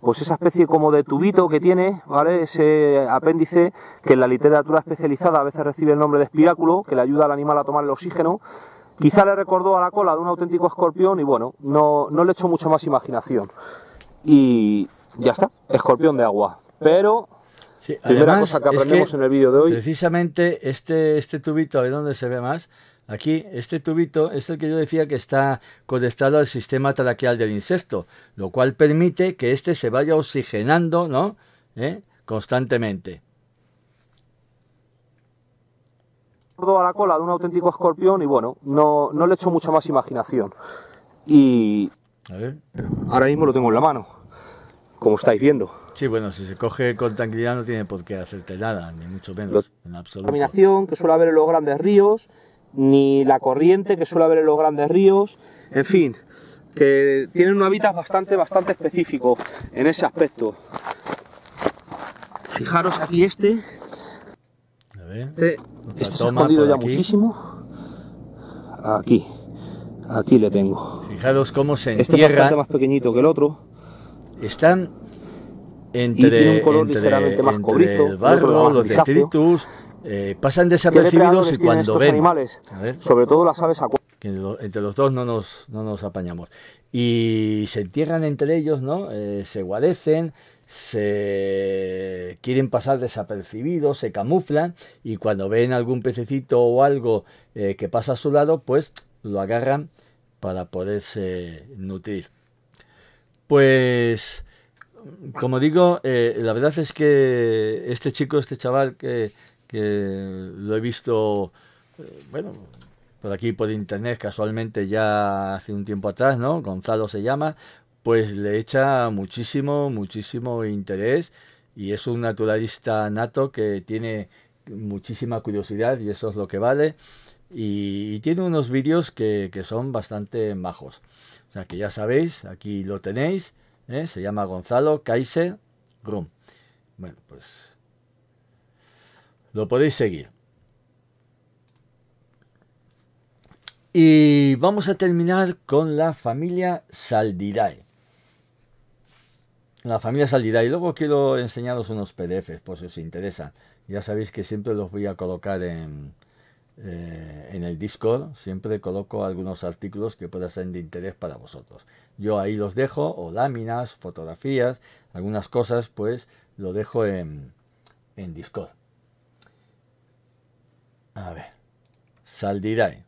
pues esa especie como de tubito que tiene, ¿vale? Ese apéndice que en la literatura especializada a veces recibe el nombre de espiráculo, que le ayuda al animal a tomar el oxígeno, Quizá le recordó a la cola de un auténtico escorpión y bueno, no, no le hecho mucho más imaginación. Y ya está, escorpión de agua. Pero Primera cosa que aprendemos en el vídeo de hoy. Precisamente este, este tubito, a ver dónde se ve más. Aquí, este tubito es el que yo decía que está conectado al sistema traqueal del insecto, lo cual permite que este se vaya oxigenando ¿no? ¿Eh? constantemente. a la cola de un auténtico escorpión y bueno, no, no le echo mucha más imaginación. Y ahora mismo lo tengo en la mano, como estáis viendo. Sí, bueno, si se coge con tranquilidad no tiene por qué hacerte nada, ni mucho menos, en absoluto. La contaminación que suele haber en los grandes ríos, ni la corriente que suele haber en los grandes ríos, en fin, que tienen un hábitat bastante, bastante específico en ese aspecto. Fijaros aquí este. A ver. Este, este se ha escondido ya muchísimo. Aquí, aquí le tengo. Fijaros cómo se entierra. Este es bastante más pequeñito que el otro. Están entre, tiene un color entre, ligeramente más cobrizo, el barro, más los detritus, eh, pasan desapercibidos y cuando ven, animales, sobre todo las aves acuáticas, entre los dos no nos, no nos apañamos. Y se entierran entre ellos, ¿no? Eh, se guarecen, se quieren pasar desapercibidos, se camuflan y cuando ven algún pececito o algo eh, que pasa a su lado, pues lo agarran para poderse nutrir. Pues, como digo, eh, la verdad es que este chico, este chaval que, que lo he visto, eh, bueno, por aquí por internet casualmente ya hace un tiempo atrás, ¿no? Gonzalo se llama, pues le echa muchísimo, muchísimo interés y es un naturalista nato que tiene muchísima curiosidad y eso es lo que vale. Y, tiene unos vídeos que, son bastante majos. O sea que ya sabéis, aquí lo tenéis. ¿eh? Se llama Gonzalo Kaiser Grum. Bueno, pues lo podéis seguir. Y vamos a terminar con la familia Saldidae la familia Salida. Y luego quiero enseñaros unos PDFs, por si os interesa. Ya sabéis que siempre los voy a colocar eh, en, el Discord. Siempre coloco algunos artículos que puedan ser de interés para vosotros. Yo ahí los dejo, o láminas, fotografías, algunas cosas, pues lo dejo en, en Discord. A ver, Saldiray.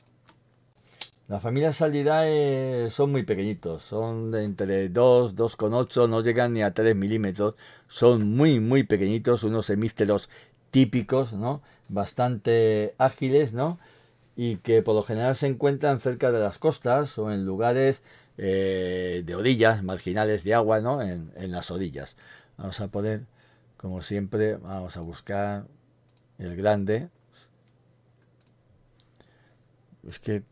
Las familias Salidae son muy pequeñitos, son de entre 2, 2,8, no llegan ni a 3 milímetros, son muy, muy pequeñitos, unos hemísteros típicos, ¿no? Bastante ágiles, ¿no? Y que por lo general se encuentran cerca de las costas o en lugares eh, de orillas, marginales de agua, ¿no? En, en las orillas. Vamos a poner, como siempre, vamos a buscar el grande. Es que...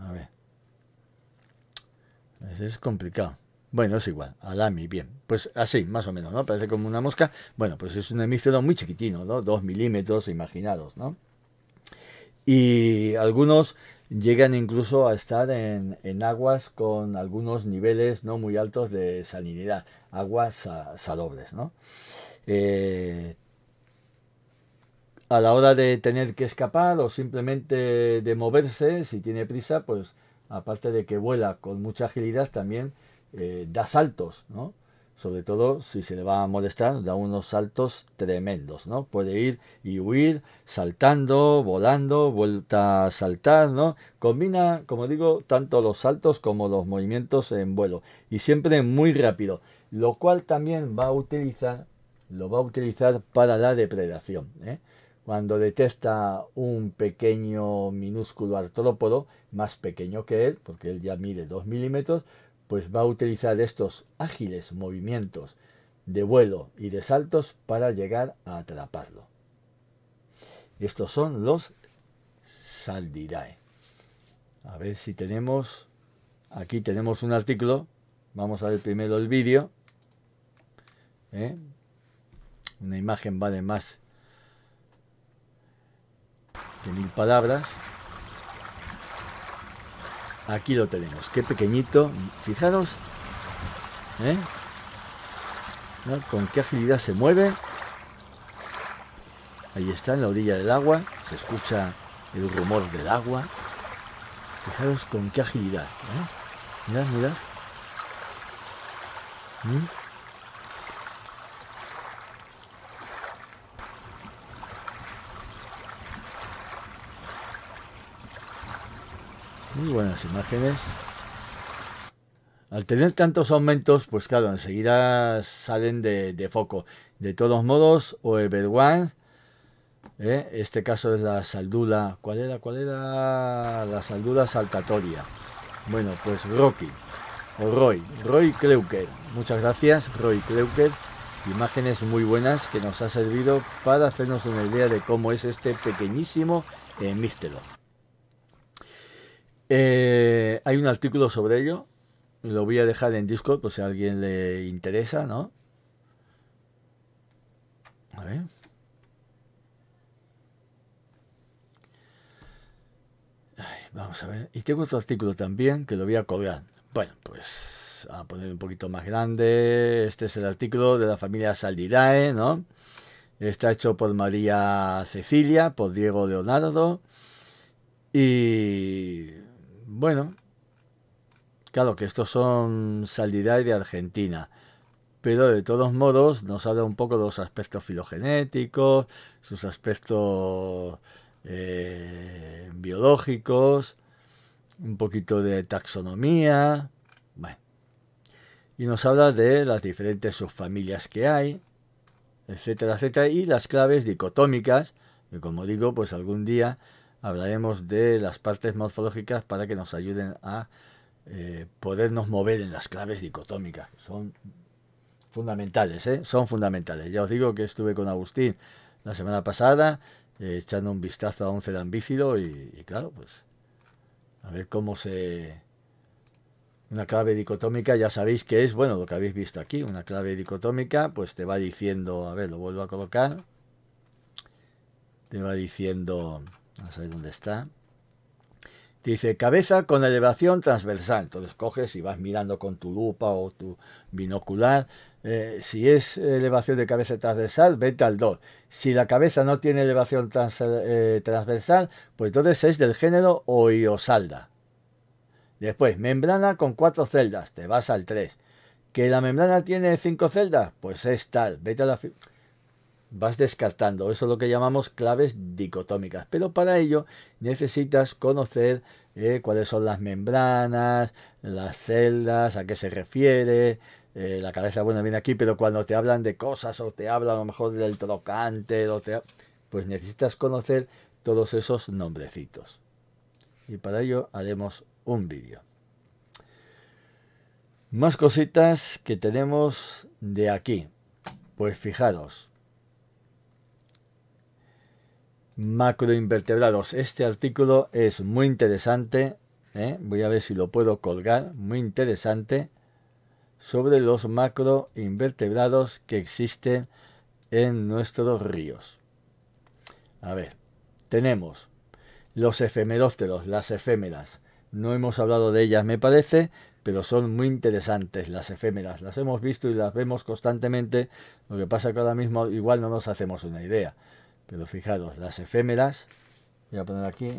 A ver. es complicado. Bueno, es igual, alami, bien. Pues así, más o menos, ¿no? Parece como una mosca. Bueno, pues es un hemífero muy chiquitino, ¿no? Dos milímetros, imaginados, ¿no? Y algunos llegan incluso a estar en, en aguas con algunos niveles no muy altos de salinidad, aguas salobres, ¿no? Eh, a la hora de tener que escapar o simplemente de moverse, si tiene prisa, pues aparte de que vuela con mucha agilidad, también eh, da saltos, ¿no? Sobre todo si se le va a molestar, da unos saltos tremendos, ¿no? Puede ir y huir, saltando, volando, vuelta a saltar, ¿no? Combina, como digo, tanto los saltos como los movimientos en vuelo y siempre muy rápido, lo cual también va a utilizar, lo va a utilizar para la depredación, ¿eh? cuando detesta un pequeño minúsculo artrópodo, más pequeño que él, porque él ya mide 2 milímetros, pues va a utilizar estos ágiles movimientos de vuelo y de saltos para llegar a atraparlo. Estos son los Saldirae. A ver si tenemos... Aquí tenemos un artículo. Vamos a ver primero el vídeo. ¿Eh? Una imagen vale más mil palabras. Aquí lo tenemos, qué pequeñito. Fijaros, ¿eh? con qué agilidad se mueve. Ahí está, en la orilla del agua. Se escucha el rumor del agua. Fijaros con qué agilidad. ¿eh? Mirad, mirad. ¿Mm? Muy buenas imágenes. Al tener tantos aumentos, pues claro, enseguida salen de, foco. De todos modos, one ¿eh? este caso es la saldula. ¿Cuál era? ¿Cuál era? La saldula saltatoria. Bueno, pues Rocky. O Roy. Roy Kleuker. Muchas gracias, Roy Kleuker. Imágenes muy buenas que nos ha servido para hacernos una idea de cómo es este pequeñísimo eh, mistero. Eh, hay un artículo sobre ello. Lo voy a dejar en Discord por si a alguien le interesa, ¿no? vamos a ver. Y tengo otro artículo también que lo voy a colgar. Bueno, pues a poner un poquito más grande. Este es el artículo de la familia Saldidae, ¿no? Está hecho por María Cecilia, por Diego Leonardo. Y bueno, claro que estos son salida de Argentina, pero de todos modos nos habla un poco de los aspectos filogenéticos, sus aspectos eh, biológicos, un poquito de taxonomía, bueno, y nos habla de las diferentes subfamilias que hay, etcétera, etcétera, y las claves dicotómicas, que como digo, pues algún día hablaremos de las partes morfológicas para que nos ayuden a eh, podernos mover en las claves dicotómicas. Son fundamentales, ¿eh? son fundamentales. Ya os digo que estuve con Agustín la semana pasada eh, echando un vistazo a un cerambícido y, y claro, pues a ver cómo se... Una clave dicotómica ya sabéis que es, bueno, lo que habéis visto aquí, una clave dicotómica pues te va diciendo, a ver, lo vuelvo a colocar, te va diciendo a dónde está. dice cabeza con elevación transversal. Entonces coges y vas mirando con tu lupa o tu binocular. Eh, si es elevación de cabeza transversal, vete al 2. Si la cabeza no tiene elevación eh, transversal, pues entonces es del género oiosalda. Después, membrana con cuatro celdas, te vas al 3. ¿Que la membrana tiene cinco celdas? Pues es tal, vete a la vas descartando. Eso es lo que llamamos claves dicotómicas. Pero para ello necesitas conocer eh, cuáles son las membranas, las celdas, a qué se refiere. Eh, la cabeza, bueno, viene aquí, pero cuando te hablan de cosas o te hablan a lo mejor del trocante, pues necesitas conocer todos esos nombrecitos. Y para ello haremos un vídeo. Más cositas que tenemos de aquí. Pues fijaros, macroinvertebrados. Este artículo es muy interesante. ¿eh? Voy a ver si lo puedo colgar. Muy interesante. Sobre los macroinvertebrados que existen en nuestros ríos. A ver, tenemos los efemerósteros, las efémeras. No hemos hablado de ellas, me parece, pero son muy interesantes las efémeras. Las hemos visto y las vemos constantemente. Lo que pasa que ahora mismo igual no nos hacemos una idea. Pero fijaros, las efémeras, voy a poner aquí,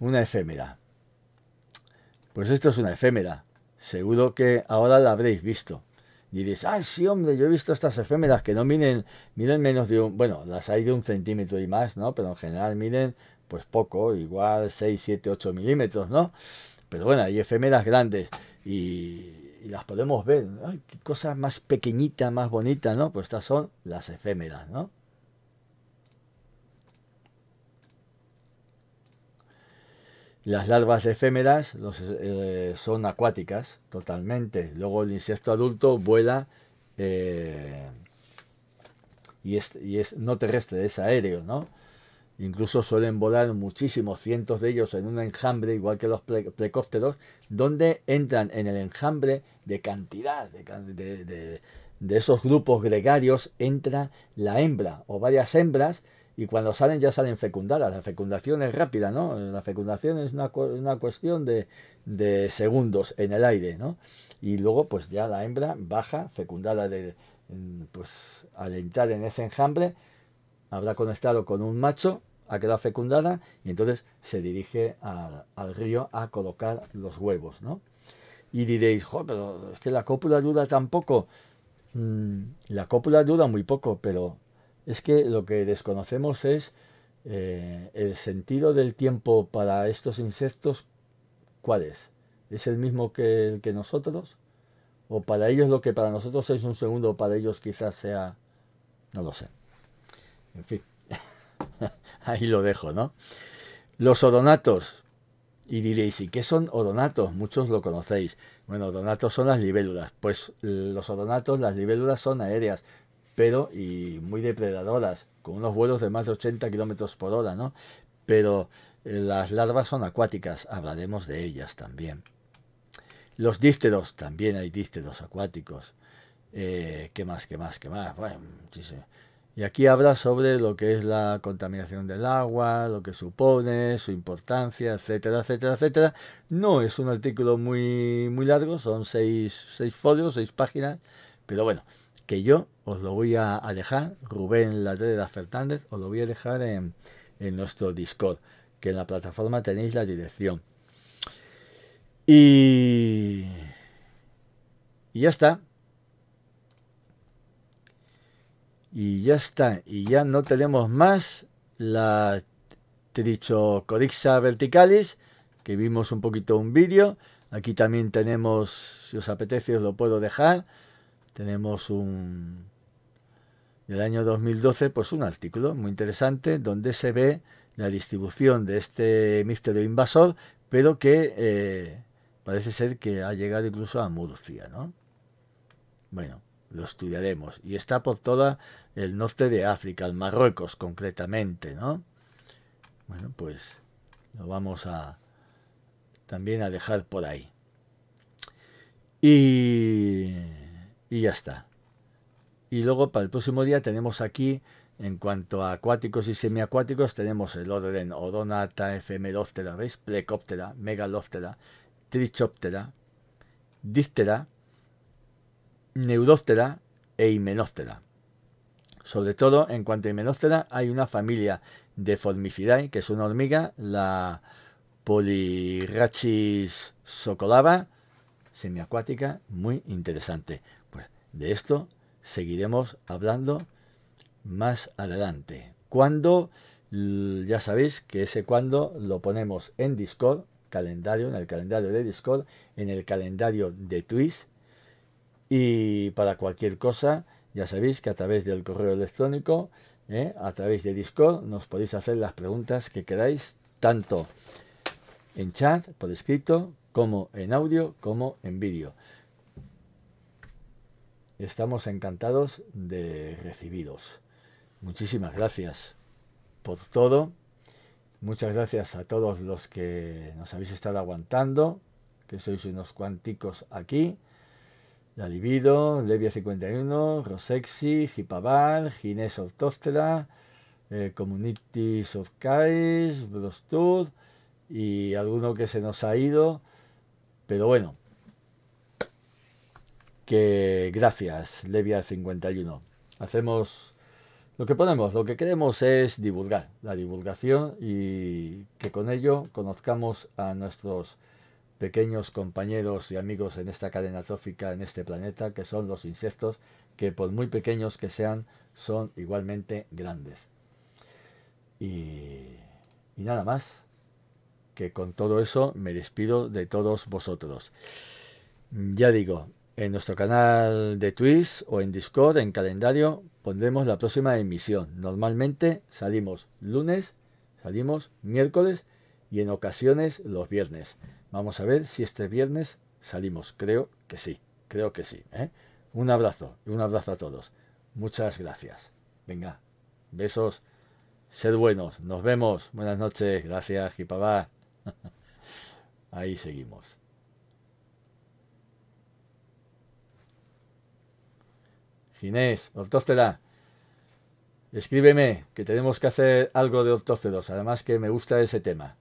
una efémera. Pues esto es una efémera. Seguro que ahora la habréis visto. Y diréis, ay, sí, hombre, yo he visto estas efémeras que no miden, miden menos de un, bueno, las hay de un centímetro y más, ¿no? Pero en general miden, pues poco, igual 6, 7, 8 milímetros, ¿no? Pero bueno, hay efémeras grandes y y las podemos ver. Ay, qué cosa más pequeñita, más bonita, ¿no? Pues estas son las efémeras, ¿no? Las larvas efémeras eh, son acuáticas totalmente. Luego el insecto adulto vuela eh, y, es, y es no terrestre, es aéreo, ¿no? Incluso suelen volar muchísimos cientos de ellos en un enjambre, igual que los precópteros, donde entran en el enjambre de cantidad, de, esos grupos gregarios, entra la hembra o varias hembras y cuando salen ya salen fecundadas. La fecundación es rápida, ¿no? La fecundación es una, cuestión de, de, segundos en el aire, ¿no? Y luego pues ya la hembra baja, fecundada de, pues al entrar en ese enjambre, habrá conectado con un macho ha quedado fecundada y entonces se dirige al río a colocar los huevos, ¿no? Y diréis, jo, pero es que la cópula dura tampoco, mm, la cópula dura muy poco, pero es que lo que desconocemos es eh, el sentido del tiempo para estos insectos, ¿cuál es? ¿Es el mismo que el que nosotros? ¿O para ellos lo que para nosotros es un segundo, para ellos quizás sea, no lo sé. En fin. <laughs> Ahí lo dejo, ¿no? Los odonatos. Y diréis, ¿y qué son odonatos? Muchos lo conocéis. Bueno, odonatos son las libélulas. Pues los odonatos, las libélulas son aéreas, pero y muy depredadoras, con unos vuelos de más de 80 kilómetros por hora, ¿no? Pero eh, las larvas son acuáticas, hablaremos de ellas también. Los dísteros también hay dísteros acuáticos. Eh, ¿Qué más, qué más, qué más? Bueno, y aquí habla sobre lo que es la contaminación del agua, lo que supone, su importancia, etcétera, etcétera, etcétera. No es un artículo muy, muy largo, son seis, seis folios, seis páginas, pero bueno, que yo os lo voy a, dejar, Rubén Ladrera Fernández, os lo voy a dejar en, nuestro Discord, que en la plataforma tenéis la dirección. y ya está. y ya está. Y ya no tenemos más la corixa verticalis, que vimos un poquito un vídeo. Aquí también tenemos, si os apetece, os lo puedo dejar. Tenemos un del año 2012, pues un artículo muy interesante donde se ve la distribución de este misterio invasor, pero que eh, parece ser que ha llegado incluso a Murcia, ¿no? Bueno, lo estudiaremos. Y está por todo el norte de África, el Marruecos concretamente, ¿no? Bueno, pues lo vamos a también a dejar por ahí. Y, y ya está. Y luego para el próximo día tenemos aquí, en cuanto a acuáticos y semiacuáticos, tenemos el orden Odonata, Efemeróptera, ¿veis? Plecóptera, Megalóptera, Trichóptera, Díptera, Neudóptera e Himenóptera. Sobre todo, en cuanto a Himenóptera, hay una familia de Formicidae, que es una hormiga, la Polirachis socolava, semiacuática, muy interesante. Pues de esto seguiremos hablando más adelante. Cuando, ya sabéis que ese cuando lo ponemos en Discord, calendario, en el calendario de Discord, en el calendario de Twitch, y para cualquier cosa, ya sabéis que a través del correo electrónico, ¿eh? a través de Discord, nos podéis hacer las preguntas que queráis, tanto en chat, por escrito, como en audio, como en vídeo. Estamos encantados de recibiros. Muchísimas gracias por todo. Muchas gracias a todos los que nos habéis estado aguantando, que sois unos cuánticos aquí. La Libido, Levia 51, Rosexi, Hipabal, Ginés Ortóstera, eh, of Kais, Brostud y alguno que se nos ha ido. Pero bueno, que gracias, Levia 51. Hacemos lo que podemos, lo que queremos es divulgar, la divulgación y que con ello conozcamos a nuestros pequeños compañeros y amigos en esta cadena trófica, en este planeta, que son los insectos, que por muy pequeños que sean, son igualmente grandes. Y, nada más, que con todo eso me despido de todos vosotros. Ya digo, en nuestro canal de Twitch o en Discord, en calendario, pondremos la próxima emisión. Normalmente salimos lunes, salimos miércoles y en ocasiones los viernes. Vamos a ver si este viernes salimos. Creo que sí, creo que sí. ¿eh? Un abrazo y un abrazo a todos. Muchas gracias. Venga, besos. Sed buenos. Nos vemos. Buenas noches. Gracias, Jipabá. <laughs> Ahí seguimos. Ginés, Ortóstela. escríbeme que tenemos que hacer algo de ortóceros. Además que me gusta ese tema.